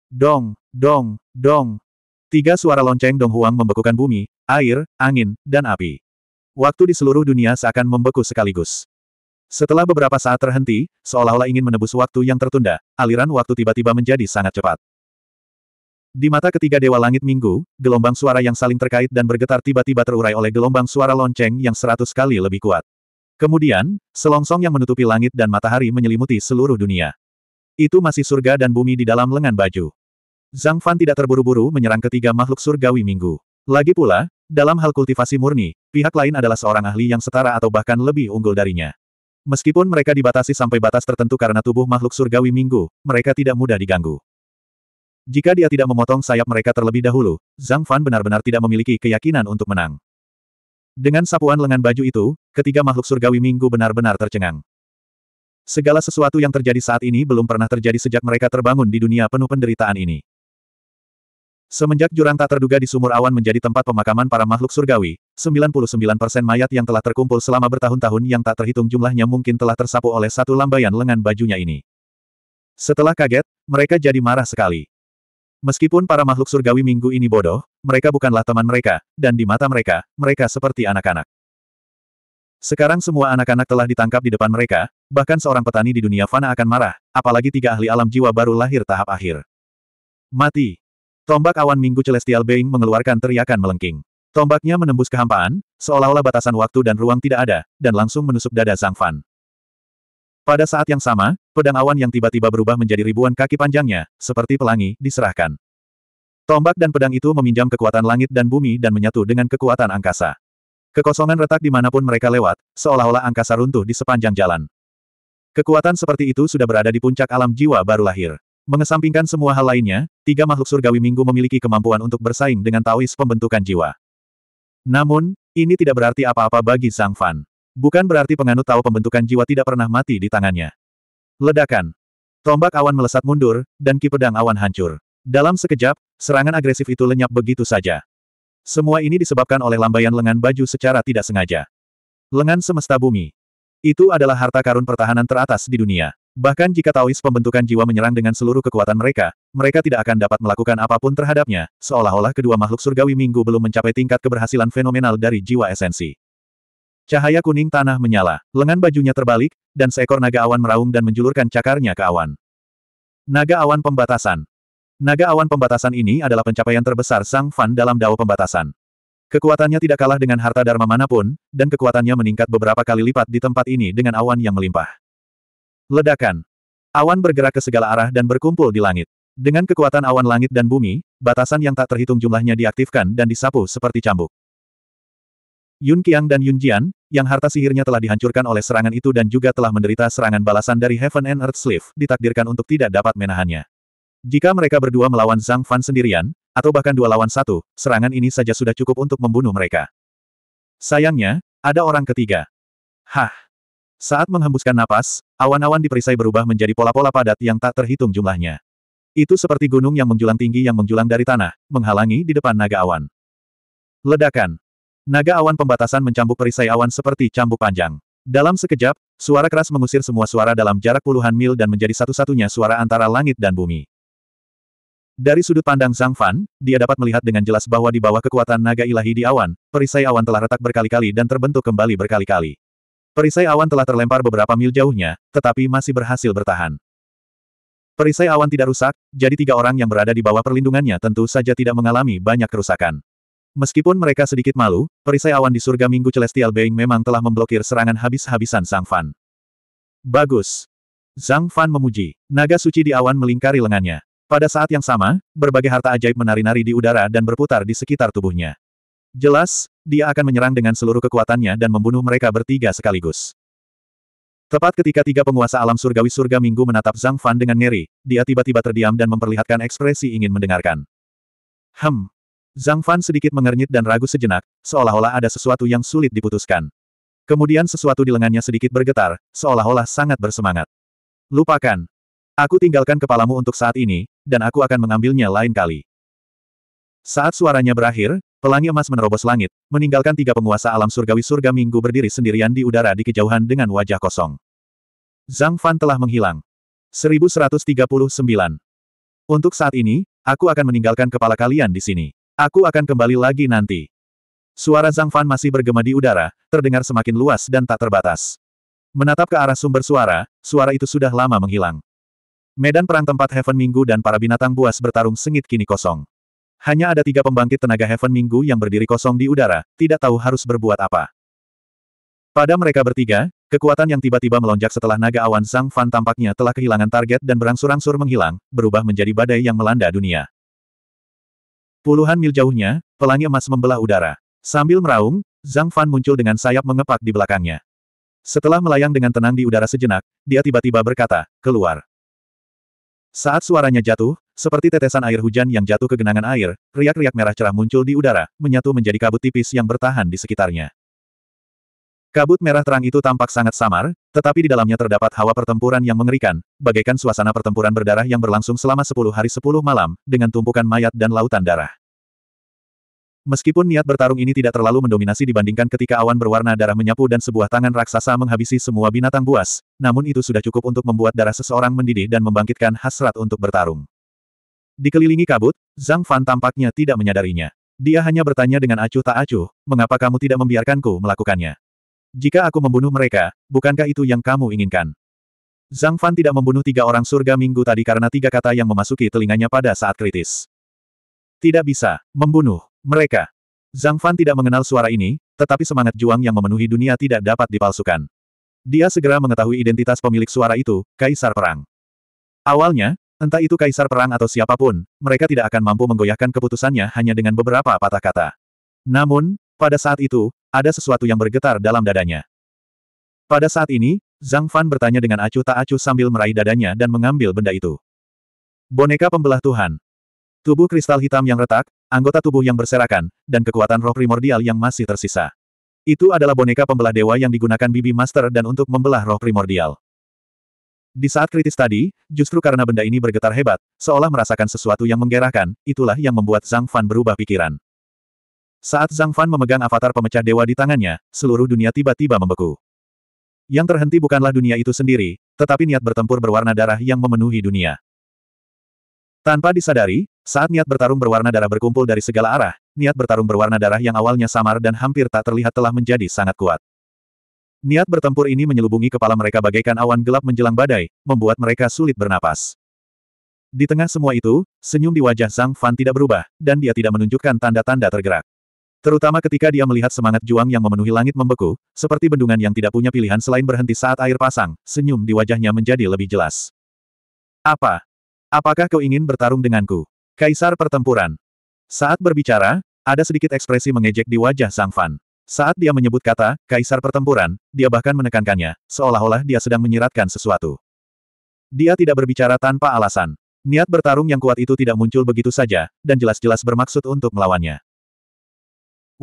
Dong, dong, dong. Tiga suara lonceng Dong Huang membekukan bumi, air, angin, dan api. Waktu di seluruh dunia seakan membeku sekaligus. Setelah beberapa saat terhenti, seolah-olah ingin menebus waktu yang tertunda, aliran waktu tiba-tiba menjadi sangat cepat. Di mata ketiga Dewa Langit Minggu, gelombang suara yang saling terkait dan bergetar tiba-tiba terurai oleh gelombang suara lonceng yang seratus kali lebih kuat. Kemudian, selongsong yang menutupi langit dan matahari menyelimuti seluruh dunia. Itu masih surga dan bumi di dalam lengan baju. Zhang Fan tidak terburu-buru menyerang ketiga makhluk surgawi minggu. Lagi pula, dalam hal kultivasi murni, pihak lain adalah seorang ahli yang setara atau bahkan lebih unggul darinya. Meskipun mereka dibatasi sampai batas tertentu karena tubuh makhluk surgawi minggu, mereka tidak mudah diganggu. Jika dia tidak memotong sayap mereka terlebih dahulu, Zhang Fan benar-benar tidak memiliki keyakinan untuk menang. Dengan sapuan lengan baju itu, ketiga makhluk surgawi minggu benar-benar tercengang. Segala sesuatu yang terjadi saat ini belum pernah terjadi sejak mereka terbangun di dunia penuh penderitaan ini. Semenjak jurang tak terduga di sumur awan menjadi tempat pemakaman para makhluk surgawi, 99% mayat yang telah terkumpul selama bertahun-tahun yang tak terhitung jumlahnya mungkin telah tersapu oleh satu lambaian lengan bajunya ini. Setelah kaget, mereka jadi marah sekali. Meskipun para makhluk surgawi minggu ini bodoh, mereka bukanlah teman mereka, dan di mata mereka, mereka seperti anak-anak. Sekarang semua anak-anak telah ditangkap di depan mereka, bahkan seorang petani di dunia fana akan marah, apalagi tiga ahli alam jiwa baru lahir tahap akhir. Mati. Tombak awan minggu Celestial Being mengeluarkan teriakan melengking. Tombaknya menembus kehampaan, seolah-olah batasan waktu dan ruang tidak ada, dan langsung menusuk dada Zhang Fan. Pada saat yang sama, pedang awan yang tiba-tiba berubah menjadi ribuan kaki panjangnya, seperti pelangi, diserahkan. Tombak dan pedang itu meminjam kekuatan langit dan bumi dan menyatu dengan kekuatan angkasa. Kekosongan retak di dimanapun mereka lewat, seolah-olah angkasa runtuh di sepanjang jalan. Kekuatan seperti itu sudah berada di puncak alam jiwa baru lahir. Mengesampingkan semua hal lainnya, tiga makhluk surgawi minggu memiliki kemampuan untuk bersaing dengan Taois pembentukan jiwa. Namun, ini tidak berarti apa-apa bagi Zhang Fan. Bukan berarti penganut tahu pembentukan jiwa tidak pernah mati di tangannya. Ledakan. Tombak awan melesat mundur, dan ki pedang awan hancur. Dalam sekejap, serangan agresif itu lenyap begitu saja. Semua ini disebabkan oleh lambaian lengan baju secara tidak sengaja. Lengan semesta bumi. Itu adalah harta karun pertahanan teratas di dunia. Bahkan jika Taois pembentukan jiwa menyerang dengan seluruh kekuatan mereka, mereka tidak akan dapat melakukan apapun terhadapnya, seolah-olah kedua makhluk surgawi minggu belum mencapai tingkat keberhasilan fenomenal dari jiwa esensi. Cahaya kuning tanah menyala, lengan bajunya terbalik, dan seekor naga awan meraung dan menjulurkan cakarnya ke awan. Naga awan pembatasan. Naga awan pembatasan ini adalah pencapaian terbesar Sang Fan dalam dao pembatasan. Kekuatannya tidak kalah dengan harta dharma manapun, dan kekuatannya meningkat beberapa kali lipat di tempat ini dengan awan yang melimpah. Ledakan. Awan bergerak ke segala arah dan berkumpul di langit. Dengan kekuatan awan langit dan bumi, batasan yang tak terhitung jumlahnya diaktifkan dan disapu seperti cambuk. Yun Qiang dan Yun Jian, yang harta sihirnya telah dihancurkan oleh serangan itu dan juga telah menderita serangan balasan dari Heaven and Earth Sleeve, ditakdirkan untuk tidak dapat menahannya. Jika mereka berdua melawan Zhang Fan sendirian, atau bahkan dua lawan satu, serangan ini saja sudah cukup untuk membunuh mereka. Sayangnya, ada orang ketiga. Hah! Saat menghembuskan napas, awan-awan di perisai berubah menjadi pola-pola padat yang tak terhitung jumlahnya. Itu seperti gunung yang menjulang tinggi yang menjulang dari tanah, menghalangi di depan naga awan. Ledakan. Naga awan pembatasan mencambuk perisai awan seperti cambuk panjang. Dalam sekejap, suara keras mengusir semua suara dalam jarak puluhan mil dan menjadi satu-satunya suara antara langit dan bumi. Dari sudut pandang Zhang Fan, dia dapat melihat dengan jelas bahwa di bawah kekuatan naga ilahi di awan, perisai awan telah retak berkali-kali dan terbentuk kembali berkali-kali. Perisai awan telah terlempar beberapa mil jauhnya, tetapi masih berhasil bertahan. Perisai awan tidak rusak, jadi tiga orang yang berada di bawah perlindungannya tentu saja tidak mengalami banyak kerusakan. Meskipun mereka sedikit malu, perisai awan di surga Minggu Celestial Being memang telah memblokir serangan habis-habisan Zhang Fan. Bagus. Zhang Fan memuji. Naga suci di awan melingkari lengannya. Pada saat yang sama, berbagai harta ajaib menari-nari di udara dan berputar di sekitar tubuhnya. Jelas, dia akan menyerang dengan seluruh kekuatannya dan membunuh mereka bertiga sekaligus. Tepat ketika tiga penguasa alam surgawi surga Minggu menatap Zhang Fan dengan ngeri, dia tiba-tiba terdiam dan memperlihatkan ekspresi ingin mendengarkan. Hem, Zhang Fan sedikit mengernyit dan ragu sejenak, seolah-olah ada sesuatu yang sulit diputuskan. Kemudian sesuatu di lengannya sedikit bergetar, seolah-olah sangat bersemangat. Lupakan. Aku tinggalkan kepalamu untuk saat ini, dan aku akan mengambilnya lain kali. Saat suaranya berakhir, pelangi emas menerobos langit, meninggalkan tiga penguasa alam surgawi surga minggu berdiri sendirian di udara di kejauhan dengan wajah kosong. Zhang Fan telah menghilang. 1139. Untuk saat ini, aku akan meninggalkan kepala kalian di sini. Aku akan kembali lagi nanti. Suara Zhang Fan masih bergema di udara, terdengar semakin luas dan tak terbatas. Menatap ke arah sumber suara, suara itu sudah lama menghilang. Medan perang tempat Heaven Minggu dan para binatang buas bertarung sengit kini kosong. Hanya ada tiga pembangkit tenaga Heaven Minggu yang berdiri kosong di udara, tidak tahu harus berbuat apa. Pada mereka bertiga, kekuatan yang tiba-tiba melonjak setelah naga awan Zhang Fan tampaknya telah kehilangan target dan berangsur-angsur menghilang, berubah menjadi badai yang melanda dunia. Puluhan mil jauhnya, pelangi emas membelah udara. Sambil meraung, Zhang Fan muncul dengan sayap mengepak di belakangnya. Setelah melayang dengan tenang di udara sejenak, dia tiba-tiba berkata, keluar. Saat suaranya jatuh, seperti tetesan air hujan yang jatuh ke genangan air, riak-riak merah cerah muncul di udara, menyatu menjadi kabut tipis yang bertahan di sekitarnya. Kabut merah terang itu tampak sangat samar, tetapi di dalamnya terdapat hawa pertempuran yang mengerikan, bagaikan suasana pertempuran berdarah yang berlangsung selama 10 hari 10 malam, dengan tumpukan mayat dan lautan darah. Meskipun niat bertarung ini tidak terlalu mendominasi dibandingkan ketika awan berwarna darah menyapu dan sebuah tangan raksasa menghabisi semua binatang buas, namun itu sudah cukup untuk membuat darah seseorang mendidih dan membangkitkan hasrat untuk bertarung. Dikelilingi kabut, Zhang Fan tampaknya tidak menyadarinya. Dia hanya bertanya dengan acuh tak acuh, mengapa kamu tidak membiarkanku melakukannya? Jika aku membunuh mereka, bukankah itu yang kamu inginkan? Zhang Fan tidak membunuh tiga orang surga minggu tadi karena tiga kata yang memasuki telinganya pada saat kritis. Tidak bisa, membunuh, mereka. Zhang Fan tidak mengenal suara ini, tetapi semangat juang yang memenuhi dunia tidak dapat dipalsukan. Dia segera mengetahui identitas pemilik suara itu, Kaisar Perang. Awalnya, entah itu Kaisar Perang atau siapapun, mereka tidak akan mampu menggoyahkan keputusannya hanya dengan beberapa patah kata. Namun, pada saat itu, ada sesuatu yang bergetar dalam dadanya. Pada saat ini, Zhang Fan bertanya dengan acuh tak acuh sambil meraih dadanya dan mengambil benda itu. Boneka pembelah Tuhan. Tubuh kristal hitam yang retak, anggota tubuh yang berserakan, dan kekuatan roh primordial yang masih tersisa. Itu adalah boneka pembelah dewa yang digunakan Bibi Master dan untuk membelah roh primordial. Di saat kritis tadi, justru karena benda ini bergetar hebat, seolah merasakan sesuatu yang menggerahkan, itulah yang membuat Zhang Fan berubah pikiran. Saat Zhang Fan memegang avatar pemecah dewa di tangannya, seluruh dunia tiba-tiba membeku. Yang terhenti bukanlah dunia itu sendiri, tetapi niat bertempur berwarna darah yang memenuhi dunia. Tanpa disadari, saat niat bertarung berwarna darah berkumpul dari segala arah, niat bertarung berwarna darah yang awalnya samar dan hampir tak terlihat telah menjadi sangat kuat. Niat bertempur ini menyelubungi kepala mereka bagaikan awan gelap menjelang badai, membuat mereka sulit bernapas. Di tengah semua itu, senyum di wajah Zhang Fan tidak berubah, dan dia tidak menunjukkan tanda-tanda tergerak. Terutama ketika dia melihat semangat juang yang memenuhi langit membeku, seperti bendungan yang tidak punya pilihan selain berhenti saat air pasang, senyum di wajahnya menjadi lebih jelas. Apa? Apakah kau ingin bertarung denganku? Kaisar pertempuran. Saat berbicara, ada sedikit ekspresi mengejek di wajah Sang Fan. Saat dia menyebut kata, Kaisar pertempuran, dia bahkan menekankannya, seolah-olah dia sedang menyiratkan sesuatu. Dia tidak berbicara tanpa alasan. Niat bertarung yang kuat itu tidak muncul begitu saja, dan jelas-jelas bermaksud untuk melawannya.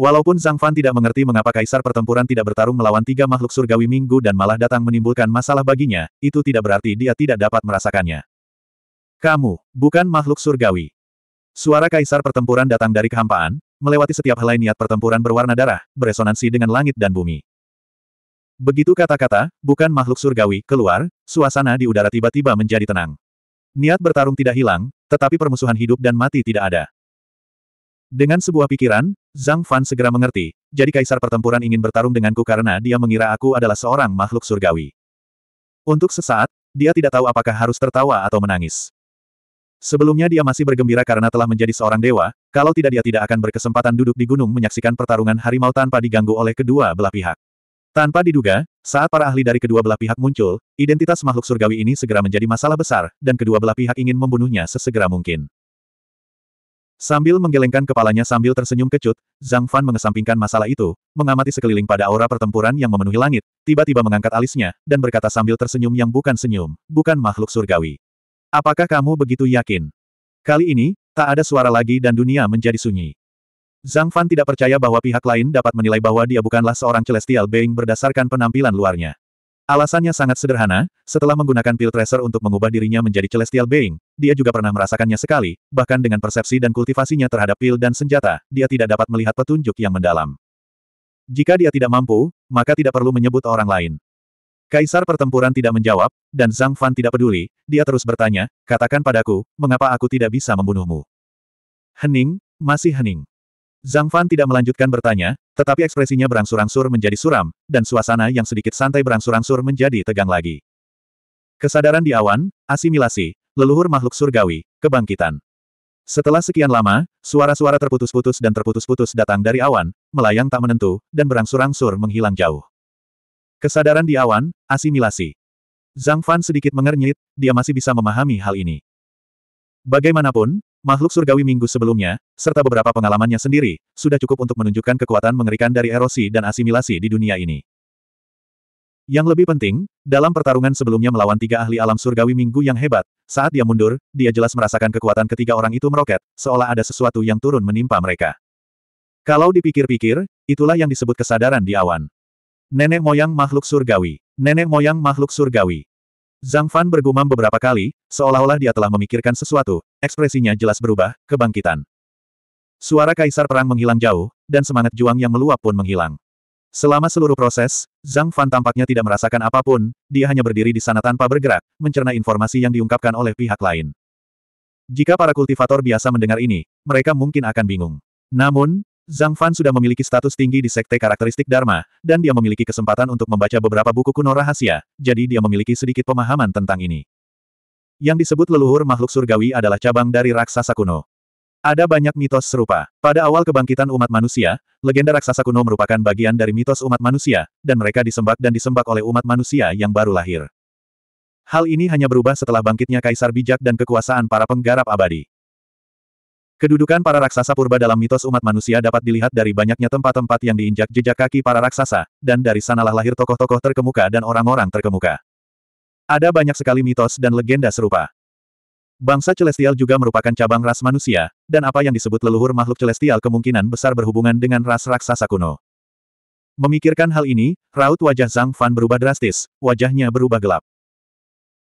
Walaupun Zhang Fan tidak mengerti mengapa kaisar pertempuran tidak bertarung melawan tiga makhluk surgawi minggu dan malah datang menimbulkan masalah baginya, itu tidak berarti dia tidak dapat merasakannya. Kamu, bukan makhluk surgawi. Suara kaisar pertempuran datang dari kehampaan, melewati setiap helai niat pertempuran berwarna darah, beresonansi dengan langit dan bumi. Begitu kata-kata, bukan makhluk surgawi, keluar, suasana di udara tiba-tiba menjadi tenang. Niat bertarung tidak hilang, tetapi permusuhan hidup dan mati tidak ada. Dengan sebuah pikiran, Zhang Fan segera mengerti, jadi kaisar pertempuran ingin bertarung denganku karena dia mengira aku adalah seorang makhluk surgawi. Untuk sesaat, dia tidak tahu apakah harus tertawa atau menangis. Sebelumnya dia masih bergembira karena telah menjadi seorang dewa, kalau tidak dia tidak akan berkesempatan duduk di gunung menyaksikan pertarungan harimau tanpa diganggu oleh kedua belah pihak. Tanpa diduga, saat para ahli dari kedua belah pihak muncul, identitas makhluk surgawi ini segera menjadi masalah besar, dan kedua belah pihak ingin membunuhnya sesegera mungkin. Sambil menggelengkan kepalanya sambil tersenyum kecut, Zhang Fan mengesampingkan masalah itu, mengamati sekeliling pada aura pertempuran yang memenuhi langit, tiba-tiba mengangkat alisnya, dan berkata sambil tersenyum yang bukan senyum, bukan makhluk surgawi. Apakah kamu begitu yakin? Kali ini, tak ada suara lagi dan dunia menjadi sunyi. Zhang Fan tidak percaya bahwa pihak lain dapat menilai bahwa dia bukanlah seorang celestial being berdasarkan penampilan luarnya. Alasannya sangat sederhana, setelah menggunakan pil tracer untuk mengubah dirinya menjadi celestial being, dia juga pernah merasakannya sekali, bahkan dengan persepsi dan kultivasinya terhadap pil dan senjata, dia tidak dapat melihat petunjuk yang mendalam. Jika dia tidak mampu, maka tidak perlu menyebut orang lain. Kaisar pertempuran tidak menjawab, dan Zhang Fan tidak peduli, dia terus bertanya, katakan padaku, mengapa aku tidak bisa membunuhmu? Hening, masih hening. Zhang Fan tidak melanjutkan bertanya, tetapi ekspresinya berangsur-angsur menjadi suram, dan suasana yang sedikit santai berangsur-angsur menjadi tegang lagi. Kesadaran di awan, asimilasi, leluhur makhluk surgawi, kebangkitan. Setelah sekian lama, suara-suara terputus-putus dan terputus-putus datang dari awan, melayang tak menentu, dan berangsur-angsur menghilang jauh. Kesadaran di awan, asimilasi. Zhang Fan sedikit mengernyit, dia masih bisa memahami hal ini. Bagaimanapun, Makhluk surgawi minggu sebelumnya, serta beberapa pengalamannya sendiri, sudah cukup untuk menunjukkan kekuatan mengerikan dari erosi dan asimilasi di dunia ini. Yang lebih penting, dalam pertarungan sebelumnya melawan tiga ahli alam surgawi minggu yang hebat, saat dia mundur, dia jelas merasakan kekuatan ketiga orang itu meroket, seolah ada sesuatu yang turun menimpa mereka. Kalau dipikir-pikir, itulah yang disebut kesadaran di awan. Nenek moyang makhluk surgawi. Nenek moyang makhluk surgawi. Zhang Fan bergumam beberapa kali, seolah-olah dia telah memikirkan sesuatu, ekspresinya jelas berubah, kebangkitan. Suara kaisar perang menghilang jauh, dan semangat juang yang meluap pun menghilang. Selama seluruh proses, Zhang Fan tampaknya tidak merasakan apapun, dia hanya berdiri di sana tanpa bergerak, mencerna informasi yang diungkapkan oleh pihak lain. Jika para kultivator biasa mendengar ini, mereka mungkin akan bingung. Namun, Zhang Fan sudah memiliki status tinggi di sekte karakteristik Dharma, dan dia memiliki kesempatan untuk membaca beberapa buku kuno rahasia, jadi dia memiliki sedikit pemahaman tentang ini. Yang disebut leluhur makhluk surgawi adalah cabang dari raksasa kuno. Ada banyak mitos serupa. Pada awal kebangkitan umat manusia, legenda raksasa kuno merupakan bagian dari mitos umat manusia, dan mereka disembak dan disembak oleh umat manusia yang baru lahir. Hal ini hanya berubah setelah bangkitnya kaisar bijak dan kekuasaan para penggarap abadi. Kedudukan para raksasa purba dalam mitos umat manusia dapat dilihat dari banyaknya tempat-tempat yang diinjak jejak kaki para raksasa, dan dari sanalah lahir tokoh-tokoh terkemuka dan orang-orang terkemuka. Ada banyak sekali mitos dan legenda serupa. Bangsa celestial juga merupakan cabang ras manusia, dan apa yang disebut leluhur makhluk celestial kemungkinan besar berhubungan dengan ras raksasa kuno. Memikirkan hal ini, raut wajah Zhang Fan berubah drastis, wajahnya berubah gelap.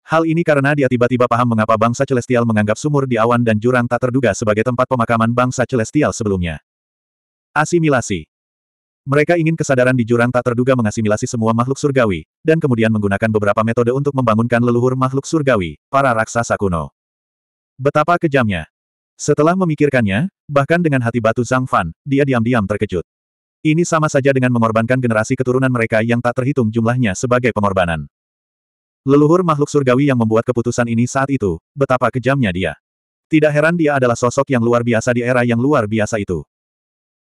Hal ini karena dia tiba-tiba paham mengapa bangsa Celestial menganggap sumur di awan dan jurang tak terduga sebagai tempat pemakaman bangsa Celestial sebelumnya. Asimilasi Mereka ingin kesadaran di jurang tak terduga mengasimilasi semua makhluk surgawi, dan kemudian menggunakan beberapa metode untuk membangunkan leluhur makhluk surgawi, para raksasa kuno. Betapa kejamnya. Setelah memikirkannya, bahkan dengan hati batu Zhang Fan, dia diam-diam terkejut. Ini sama saja dengan mengorbankan generasi keturunan mereka yang tak terhitung jumlahnya sebagai pengorbanan. Leluhur makhluk surgawi yang membuat keputusan ini saat itu, betapa kejamnya dia. Tidak heran dia adalah sosok yang luar biasa di era yang luar biasa itu.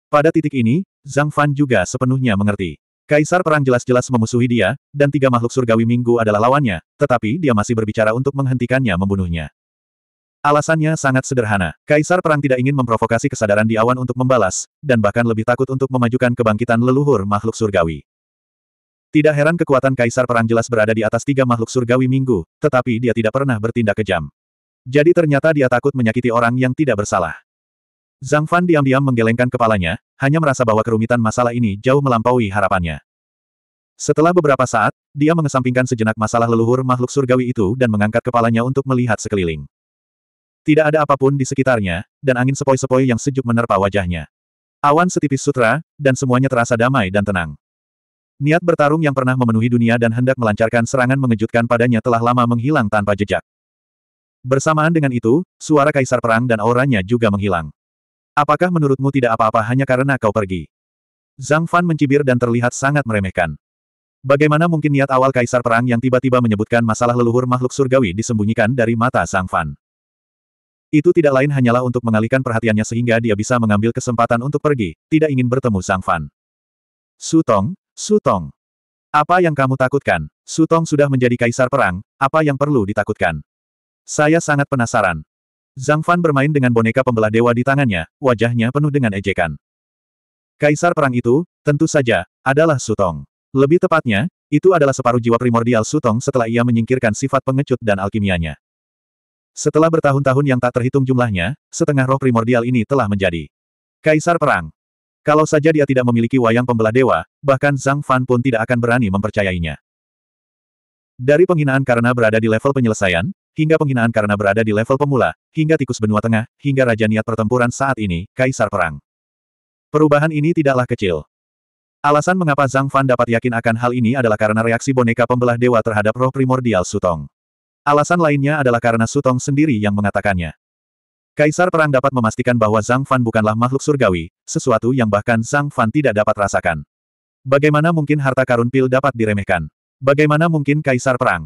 Pada titik ini, Zhang Fan juga sepenuhnya mengerti. Kaisar Perang jelas-jelas memusuhi dia, dan tiga makhluk surgawi minggu adalah lawannya, tetapi dia masih berbicara untuk menghentikannya membunuhnya. Alasannya sangat sederhana. Kaisar Perang tidak ingin memprovokasi kesadaran di awan untuk membalas, dan bahkan lebih takut untuk memajukan kebangkitan leluhur makhluk surgawi. Tidak heran kekuatan Kaisar Perang jelas berada di atas tiga makhluk surgawi minggu, tetapi dia tidak pernah bertindak kejam. Jadi ternyata dia takut menyakiti orang yang tidak bersalah. Zhang Fan diam-diam menggelengkan kepalanya, hanya merasa bahwa kerumitan masalah ini jauh melampaui harapannya. Setelah beberapa saat, dia mengesampingkan sejenak masalah leluhur makhluk surgawi itu dan mengangkat kepalanya untuk melihat sekeliling. Tidak ada apapun di sekitarnya, dan angin sepoi-sepoi yang sejuk menerpa wajahnya. Awan setipis sutra, dan semuanya terasa damai dan tenang. Niat bertarung yang pernah memenuhi dunia dan hendak melancarkan serangan mengejutkan padanya telah lama menghilang tanpa jejak. Bersamaan dengan itu, suara kaisar perang dan auranya juga menghilang. Apakah menurutmu tidak apa-apa hanya karena kau pergi? Zhang Fan mencibir dan terlihat sangat meremehkan. Bagaimana mungkin niat awal kaisar perang yang tiba-tiba menyebutkan masalah leluhur makhluk surgawi disembunyikan dari mata Zhang Fan? Itu tidak lain hanyalah untuk mengalihkan perhatiannya sehingga dia bisa mengambil kesempatan untuk pergi, tidak ingin bertemu Zhang Fan. Su Tong, Sutong. Apa yang kamu takutkan? Sutong sudah menjadi kaisar perang, apa yang perlu ditakutkan? Saya sangat penasaran. Zhang Fan bermain dengan boneka pembelah dewa di tangannya, wajahnya penuh dengan ejekan. Kaisar perang itu, tentu saja, adalah Sutong. Lebih tepatnya, itu adalah separuh jiwa primordial Sutong setelah ia menyingkirkan sifat pengecut dan alkimianya. Setelah bertahun-tahun yang tak terhitung jumlahnya, setengah roh primordial ini telah menjadi Kaisar Perang. Kalau saja dia tidak memiliki wayang pembelah dewa, bahkan Zhang Fan pun tidak akan berani mempercayainya. Dari penghinaan karena berada di level penyelesaian, hingga penghinaan karena berada di level pemula, hingga tikus benua tengah, hingga raja niat pertempuran saat ini, kaisar perang. Perubahan ini tidaklah kecil. Alasan mengapa Zhang Fan dapat yakin akan hal ini adalah karena reaksi boneka pembelah dewa terhadap roh primordial Sutong. Alasan lainnya adalah karena Sutong sendiri yang mengatakannya. Kaisar Perang dapat memastikan bahwa Zhang Fan bukanlah makhluk surgawi, sesuatu yang bahkan Zhang Fan tidak dapat rasakan. Bagaimana mungkin harta karun pil dapat diremehkan? Bagaimana mungkin Kaisar Perang?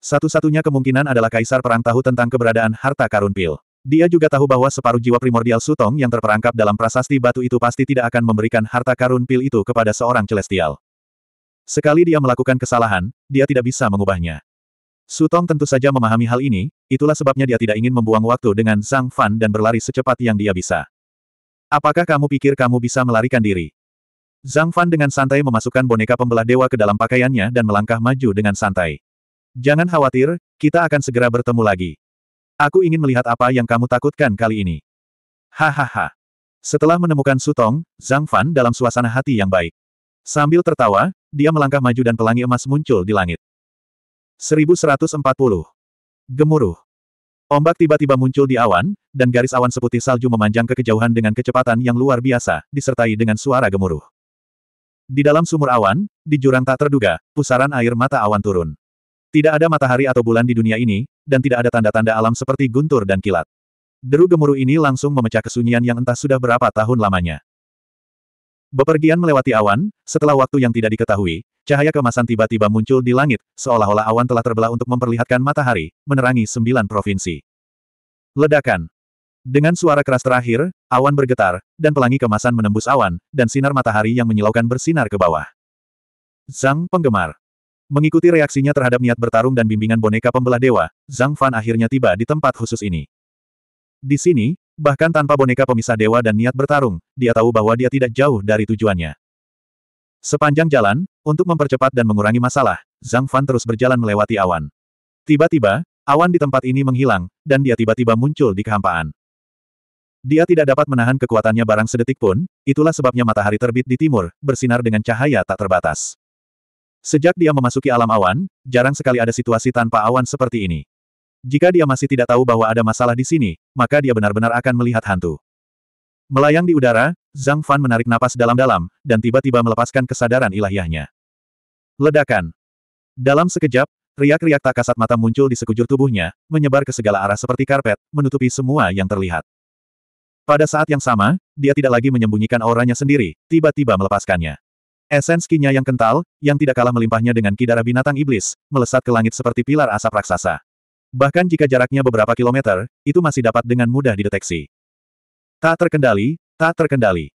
Satu-satunya kemungkinan adalah Kaisar Perang tahu tentang keberadaan harta karun pil. Dia juga tahu bahwa separuh jiwa primordial Sutong yang terperangkap dalam prasasti batu itu pasti tidak akan memberikan harta karun pil itu kepada seorang celestial. Sekali dia melakukan kesalahan, dia tidak bisa mengubahnya. Sutong tentu saja memahami hal ini, itulah sebabnya dia tidak ingin membuang waktu dengan Zhang Fan dan berlari secepat yang dia bisa. Apakah kamu pikir kamu bisa melarikan diri? Zhang Fan dengan santai memasukkan boneka pembelah dewa ke dalam pakaiannya dan melangkah maju dengan santai. Jangan khawatir, kita akan segera bertemu lagi. Aku ingin melihat apa yang kamu takutkan kali ini. Hahaha. Setelah menemukan Sutong, Zhang Fan dalam suasana hati yang baik. Sambil tertawa, dia melangkah maju dan pelangi emas muncul di langit. 1140. Gemuruh. Ombak tiba-tiba muncul di awan, dan garis awan seputih salju memanjang ke kejauhan dengan kecepatan yang luar biasa, disertai dengan suara gemuruh. Di dalam sumur awan, di jurang tak terduga, pusaran air mata awan turun. Tidak ada matahari atau bulan di dunia ini, dan tidak ada tanda-tanda alam seperti guntur dan kilat. Deru gemuruh ini langsung memecah kesunyian yang entah sudah berapa tahun lamanya. Bepergian melewati awan, setelah waktu yang tidak diketahui, cahaya kemasan tiba-tiba muncul di langit, seolah-olah awan telah terbelah untuk memperlihatkan matahari, menerangi sembilan provinsi. Ledakan. Dengan suara keras terakhir, awan bergetar, dan pelangi kemasan menembus awan, dan sinar matahari yang menyilaukan bersinar ke bawah. Zhang penggemar. Mengikuti reaksinya terhadap niat bertarung dan bimbingan boneka pembelah dewa, Zhang Fan akhirnya tiba di tempat khusus ini. Di sini, Bahkan tanpa boneka pemisah dewa dan niat bertarung, dia tahu bahwa dia tidak jauh dari tujuannya. Sepanjang jalan, untuk mempercepat dan mengurangi masalah, Zhang Fan terus berjalan melewati awan. Tiba-tiba, awan di tempat ini menghilang, dan dia tiba-tiba muncul di kehampaan. Dia tidak dapat menahan kekuatannya barang sedetik pun, itulah sebabnya matahari terbit di timur, bersinar dengan cahaya tak terbatas. Sejak dia memasuki alam awan, jarang sekali ada situasi tanpa awan seperti ini. Jika dia masih tidak tahu bahwa ada masalah di sini, maka dia benar-benar akan melihat hantu. Melayang di udara, Zhang Fan menarik napas dalam-dalam, dan tiba-tiba melepaskan kesadaran ilahiyahnya. Ledakan. Dalam sekejap, riak-riak tak kasat mata muncul di sekujur tubuhnya, menyebar ke segala arah seperti karpet, menutupi semua yang terlihat. Pada saat yang sama, dia tidak lagi menyembunyikan auranya sendiri, tiba-tiba melepaskannya. Esens kinya yang kental, yang tidak kalah melimpahnya dengan kidara binatang iblis, melesat ke langit seperti pilar asap raksasa. Bahkan jika jaraknya beberapa kilometer, itu masih dapat dengan mudah dideteksi. Tak terkendali, tak terkendali.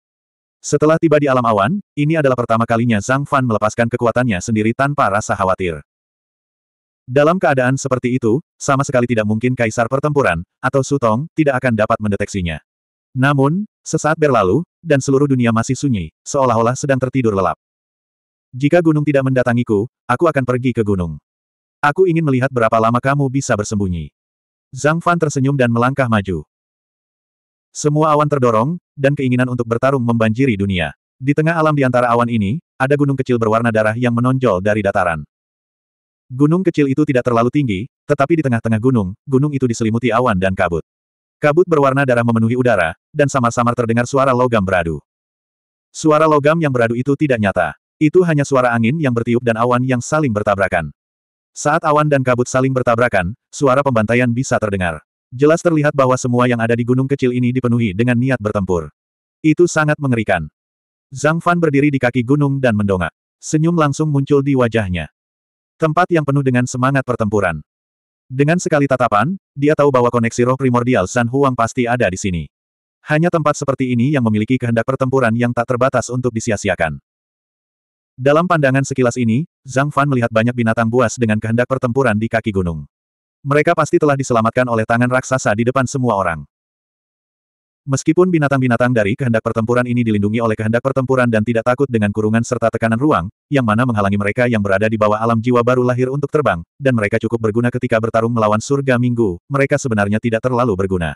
Setelah tiba di alam awan, ini adalah pertama kalinya Zhang Fan melepaskan kekuatannya sendiri tanpa rasa khawatir. Dalam keadaan seperti itu, sama sekali tidak mungkin kaisar pertempuran, atau sutong, tidak akan dapat mendeteksinya. Namun, sesaat berlalu, dan seluruh dunia masih sunyi, seolah-olah sedang tertidur lelap. Jika gunung tidak mendatangiku, aku akan pergi ke gunung. Aku ingin melihat berapa lama kamu bisa bersembunyi. Zhang Fan tersenyum dan melangkah maju. Semua awan terdorong, dan keinginan untuk bertarung membanjiri dunia. Di tengah alam di antara awan ini, ada gunung kecil berwarna darah yang menonjol dari dataran. Gunung kecil itu tidak terlalu tinggi, tetapi di tengah-tengah gunung, gunung itu diselimuti awan dan kabut. Kabut berwarna darah memenuhi udara, dan samar-samar terdengar suara logam beradu. Suara logam yang beradu itu tidak nyata. Itu hanya suara angin yang bertiup dan awan yang saling bertabrakan. Saat awan dan kabut saling bertabrakan, suara pembantaian bisa terdengar. Jelas terlihat bahwa semua yang ada di gunung kecil ini dipenuhi dengan niat bertempur. Itu sangat mengerikan. Zhang Fan berdiri di kaki gunung dan mendongak. Senyum langsung muncul di wajahnya. Tempat yang penuh dengan semangat pertempuran. Dengan sekali tatapan, dia tahu bahwa koneksi roh primordial San Huang pasti ada di sini. Hanya tempat seperti ini yang memiliki kehendak pertempuran yang tak terbatas untuk disia-siakan. Dalam pandangan sekilas ini, Zhang Fan melihat banyak binatang buas dengan kehendak pertempuran di kaki gunung. Mereka pasti telah diselamatkan oleh tangan raksasa di depan semua orang. Meskipun binatang-binatang dari kehendak pertempuran ini dilindungi oleh kehendak pertempuran dan tidak takut dengan kurungan serta tekanan ruang, yang mana menghalangi mereka yang berada di bawah alam jiwa baru lahir untuk terbang, dan mereka cukup berguna ketika bertarung melawan surga minggu, mereka sebenarnya tidak terlalu berguna.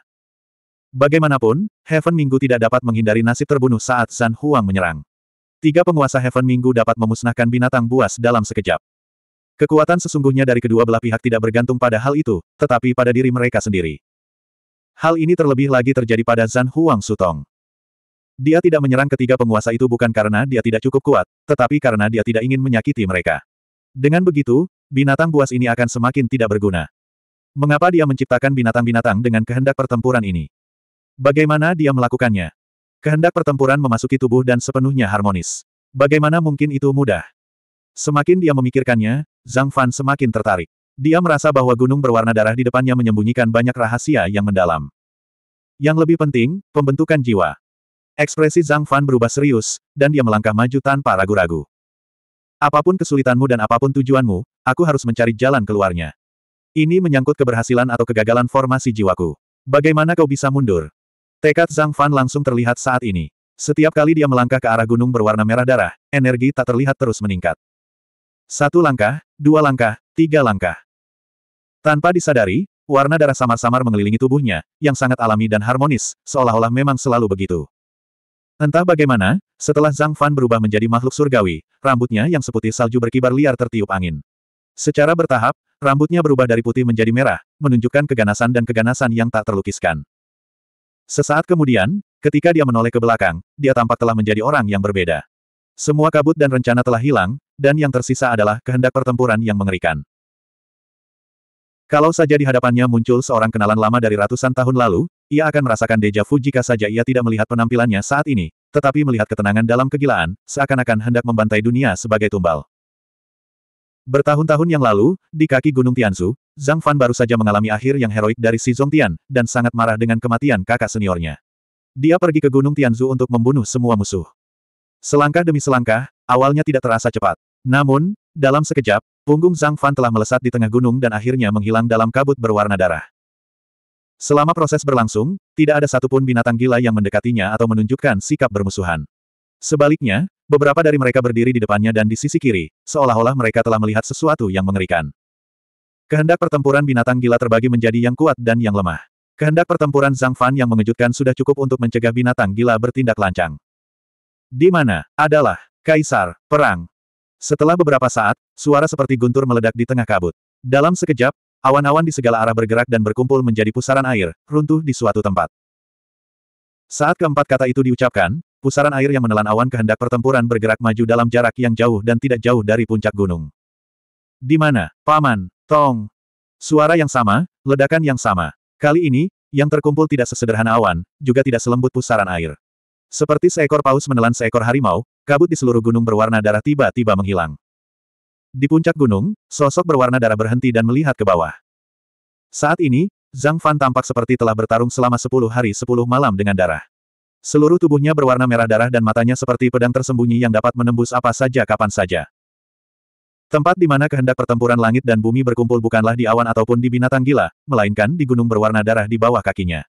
Bagaimanapun, Heaven Minggu tidak dapat menghindari nasib terbunuh saat San Huang menyerang. Tiga penguasa Heaven Minggu dapat memusnahkan binatang buas dalam sekejap. Kekuatan sesungguhnya dari kedua belah pihak tidak bergantung pada hal itu, tetapi pada diri mereka sendiri. Hal ini terlebih lagi terjadi pada Zan Huang Sutong. Dia tidak menyerang ketiga penguasa itu bukan karena dia tidak cukup kuat, tetapi karena dia tidak ingin menyakiti mereka. Dengan begitu, binatang buas ini akan semakin tidak berguna. Mengapa dia menciptakan binatang-binatang dengan kehendak pertempuran ini? Bagaimana dia melakukannya? Kehendak pertempuran memasuki tubuh dan sepenuhnya harmonis. Bagaimana mungkin itu mudah? Semakin dia memikirkannya, Zhang Fan semakin tertarik. Dia merasa bahwa gunung berwarna darah di depannya menyembunyikan banyak rahasia yang mendalam. Yang lebih penting, pembentukan jiwa. Ekspresi Zhang Fan berubah serius, dan dia melangkah maju tanpa ragu-ragu. Apapun kesulitanmu dan apapun tujuanmu, aku harus mencari jalan keluarnya. Ini menyangkut keberhasilan atau kegagalan formasi jiwaku. Bagaimana kau bisa mundur? Tekad Zhang Fan langsung terlihat saat ini. Setiap kali dia melangkah ke arah gunung berwarna merah darah, energi tak terlihat terus meningkat. Satu langkah, dua langkah, tiga langkah. Tanpa disadari, warna darah samar-samar mengelilingi tubuhnya, yang sangat alami dan harmonis, seolah-olah memang selalu begitu. Entah bagaimana, setelah Zhang Fan berubah menjadi makhluk surgawi, rambutnya yang seputih salju berkibar liar tertiup angin. Secara bertahap, rambutnya berubah dari putih menjadi merah, menunjukkan keganasan dan keganasan yang tak terlukiskan. Sesaat kemudian, ketika dia menoleh ke belakang, dia tampak telah menjadi orang yang berbeda. Semua kabut dan rencana telah hilang, dan yang tersisa adalah kehendak pertempuran yang mengerikan. Kalau saja di hadapannya muncul seorang kenalan lama dari ratusan tahun lalu, ia akan merasakan deja vu jika saja ia tidak melihat penampilannya saat ini, tetapi melihat ketenangan dalam kegilaan, seakan-akan hendak membantai dunia sebagai tumbal. Bertahun-tahun yang lalu, di kaki Gunung Tianzu, Zhang Fan baru saja mengalami akhir yang heroik dari Si Zongtian, dan sangat marah dengan kematian kakak seniornya. Dia pergi ke Gunung Tianzu untuk membunuh semua musuh. Selangkah demi selangkah, awalnya tidak terasa cepat. Namun, dalam sekejap, punggung Zhang Fan telah melesat di tengah gunung dan akhirnya menghilang dalam kabut berwarna darah. Selama proses berlangsung, tidak ada satupun binatang gila yang mendekatinya atau menunjukkan sikap bermusuhan. Sebaliknya, Beberapa dari mereka berdiri di depannya dan di sisi kiri, seolah-olah mereka telah melihat sesuatu yang mengerikan. Kehendak pertempuran binatang gila terbagi menjadi yang kuat dan yang lemah. Kehendak pertempuran Zhang Fan yang mengejutkan sudah cukup untuk mencegah binatang gila bertindak lancang. Di mana, adalah, kaisar, perang. Setelah beberapa saat, suara seperti guntur meledak di tengah kabut. Dalam sekejap, awan-awan di segala arah bergerak dan berkumpul menjadi pusaran air, runtuh di suatu tempat. Saat keempat kata itu diucapkan, Pusaran air yang menelan awan kehendak pertempuran bergerak maju dalam jarak yang jauh dan tidak jauh dari puncak gunung. Di mana, Paman, Tong? Suara yang sama, ledakan yang sama. Kali ini, yang terkumpul tidak sesederhana awan, juga tidak selembut pusaran air. Seperti seekor paus menelan seekor harimau, kabut di seluruh gunung berwarna darah tiba-tiba menghilang. Di puncak gunung, sosok berwarna darah berhenti dan melihat ke bawah. Saat ini, Zhang Fan tampak seperti telah bertarung selama 10 hari 10 malam dengan darah. Seluruh tubuhnya berwarna merah darah dan matanya seperti pedang tersembunyi yang dapat menembus apa saja kapan saja. Tempat di mana kehendak pertempuran langit dan bumi berkumpul bukanlah di awan ataupun di binatang gila, melainkan di gunung berwarna darah di bawah kakinya.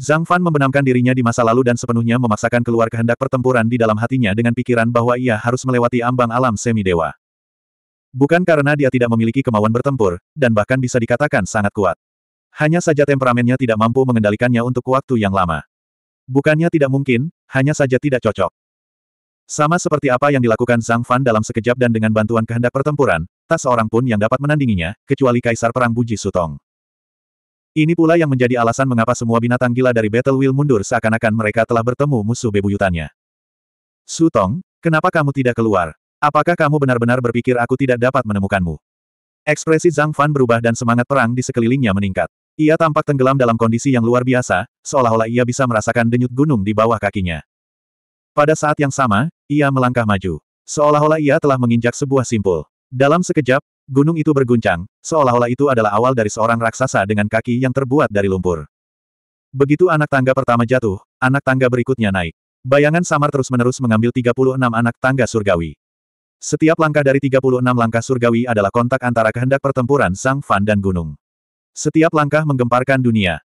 Zhang Fan membenamkan dirinya di masa lalu dan sepenuhnya memaksakan keluar kehendak pertempuran di dalam hatinya dengan pikiran bahwa ia harus melewati ambang alam semi-dewa. Bukan karena dia tidak memiliki kemauan bertempur, dan bahkan bisa dikatakan sangat kuat. Hanya saja temperamennya tidak mampu mengendalikannya untuk waktu yang lama. Bukannya tidak mungkin, hanya saja tidak cocok. Sama seperti apa yang dilakukan Zhang Fan dalam sekejap dan dengan bantuan kehendak pertempuran, tak seorang pun yang dapat menandinginya, kecuali Kaisar Perang Buji Sutong. Ini pula yang menjadi alasan mengapa semua binatang gila dari Battle Will mundur seakan-akan mereka telah bertemu musuh bebuyutannya. Sutong, kenapa kamu tidak keluar? Apakah kamu benar-benar berpikir aku tidak dapat menemukanmu? Ekspresi Zhang Fan berubah dan semangat perang di sekelilingnya meningkat. Ia tampak tenggelam dalam kondisi yang luar biasa, seolah-olah ia bisa merasakan denyut gunung di bawah kakinya. Pada saat yang sama, ia melangkah maju. Seolah-olah ia telah menginjak sebuah simpul. Dalam sekejap, gunung itu berguncang, seolah-olah itu adalah awal dari seorang raksasa dengan kaki yang terbuat dari lumpur. Begitu anak tangga pertama jatuh, anak tangga berikutnya naik. Bayangan samar terus-menerus mengambil 36 anak tangga surgawi. Setiap langkah dari 36 langkah surgawi adalah kontak antara kehendak pertempuran Sang Fan dan gunung. Setiap langkah menggemparkan dunia.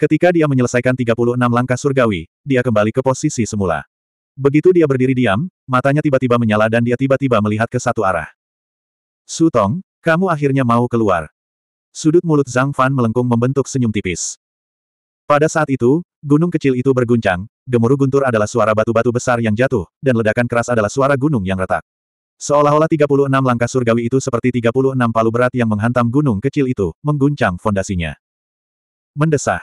Ketika dia menyelesaikan 36 langkah surgawi, dia kembali ke posisi semula. Begitu dia berdiri diam, matanya tiba-tiba menyala dan dia tiba-tiba melihat ke satu arah. Sutong, kamu akhirnya mau keluar. Sudut mulut Zhang Fan melengkung membentuk senyum tipis. Pada saat itu, gunung kecil itu berguncang, gemuruh guntur adalah suara batu-batu besar yang jatuh, dan ledakan keras adalah suara gunung yang retak. Seolah-olah 36 langkah surgawi itu seperti 36 palu berat yang menghantam gunung kecil itu, mengguncang fondasinya. Mendesah.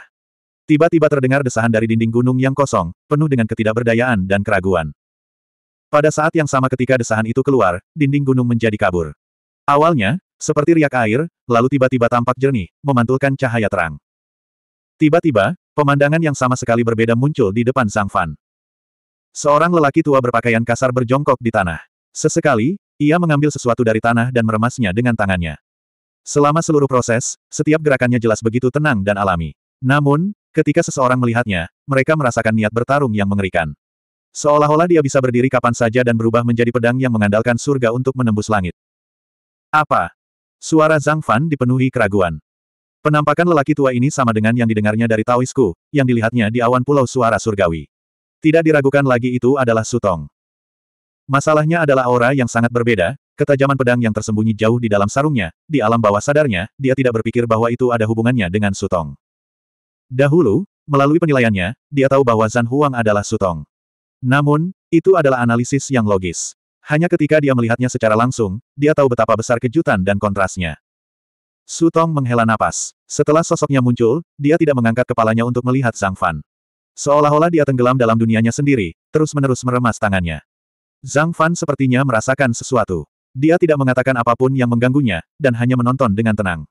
Tiba-tiba terdengar desahan dari dinding gunung yang kosong, penuh dengan ketidakberdayaan dan keraguan. Pada saat yang sama ketika desahan itu keluar, dinding gunung menjadi kabur. Awalnya, seperti riak air, lalu tiba-tiba tampak jernih, memantulkan cahaya terang. Tiba-tiba, pemandangan yang sama sekali berbeda muncul di depan Sang Fan. Seorang lelaki tua berpakaian kasar berjongkok di tanah. Sesekali, ia mengambil sesuatu dari tanah dan meremasnya dengan tangannya. Selama seluruh proses, setiap gerakannya jelas begitu tenang dan alami. Namun, ketika seseorang melihatnya, mereka merasakan niat bertarung yang mengerikan. Seolah-olah dia bisa berdiri kapan saja dan berubah menjadi pedang yang mengandalkan surga untuk menembus langit. Apa? Suara Zhang Fan dipenuhi keraguan. Penampakan lelaki tua ini sama dengan yang didengarnya dari Taoisku, yang dilihatnya di awan pulau suara surgawi. Tidak diragukan lagi itu adalah Sutong. Masalahnya adalah aura yang sangat berbeda, ketajaman pedang yang tersembunyi jauh di dalam sarungnya, di alam bawah sadarnya, dia tidak berpikir bahwa itu ada hubungannya dengan Sutong. Dahulu, melalui penilaiannya, dia tahu bahwa Zan Huang adalah Sutong. Namun, itu adalah analisis yang logis. Hanya ketika dia melihatnya secara langsung, dia tahu betapa besar kejutan dan kontrasnya. Sutong menghela napas. Setelah sosoknya muncul, dia tidak mengangkat kepalanya untuk melihat Zhang Fan. Seolah-olah dia tenggelam dalam dunianya sendiri, terus-menerus meremas tangannya. Zhang Fan sepertinya merasakan sesuatu. Dia tidak mengatakan apapun yang mengganggunya, dan hanya menonton dengan tenang.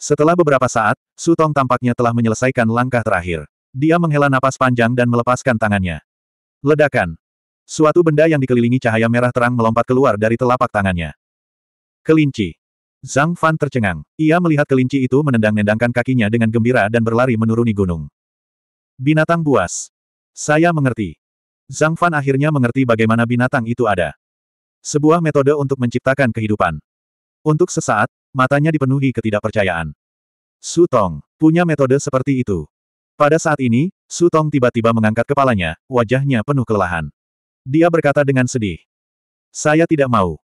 Setelah beberapa saat, Su Tong tampaknya telah menyelesaikan langkah terakhir. Dia menghela napas panjang dan melepaskan tangannya. Ledakan. Suatu benda yang dikelilingi cahaya merah terang melompat keluar dari telapak tangannya. Kelinci. Zhang Fan tercengang. Ia melihat kelinci itu menendang-nendangkan kakinya dengan gembira dan berlari menuruni gunung. Binatang buas. Saya mengerti. Zhang Fan akhirnya mengerti bagaimana binatang itu ada. Sebuah metode untuk menciptakan kehidupan. Untuk sesaat, matanya dipenuhi ketidakpercayaan. Su Tong punya metode seperti itu. Pada saat ini, Su Tong tiba-tiba mengangkat kepalanya, wajahnya penuh kelelahan. Dia berkata dengan sedih. Saya tidak mau.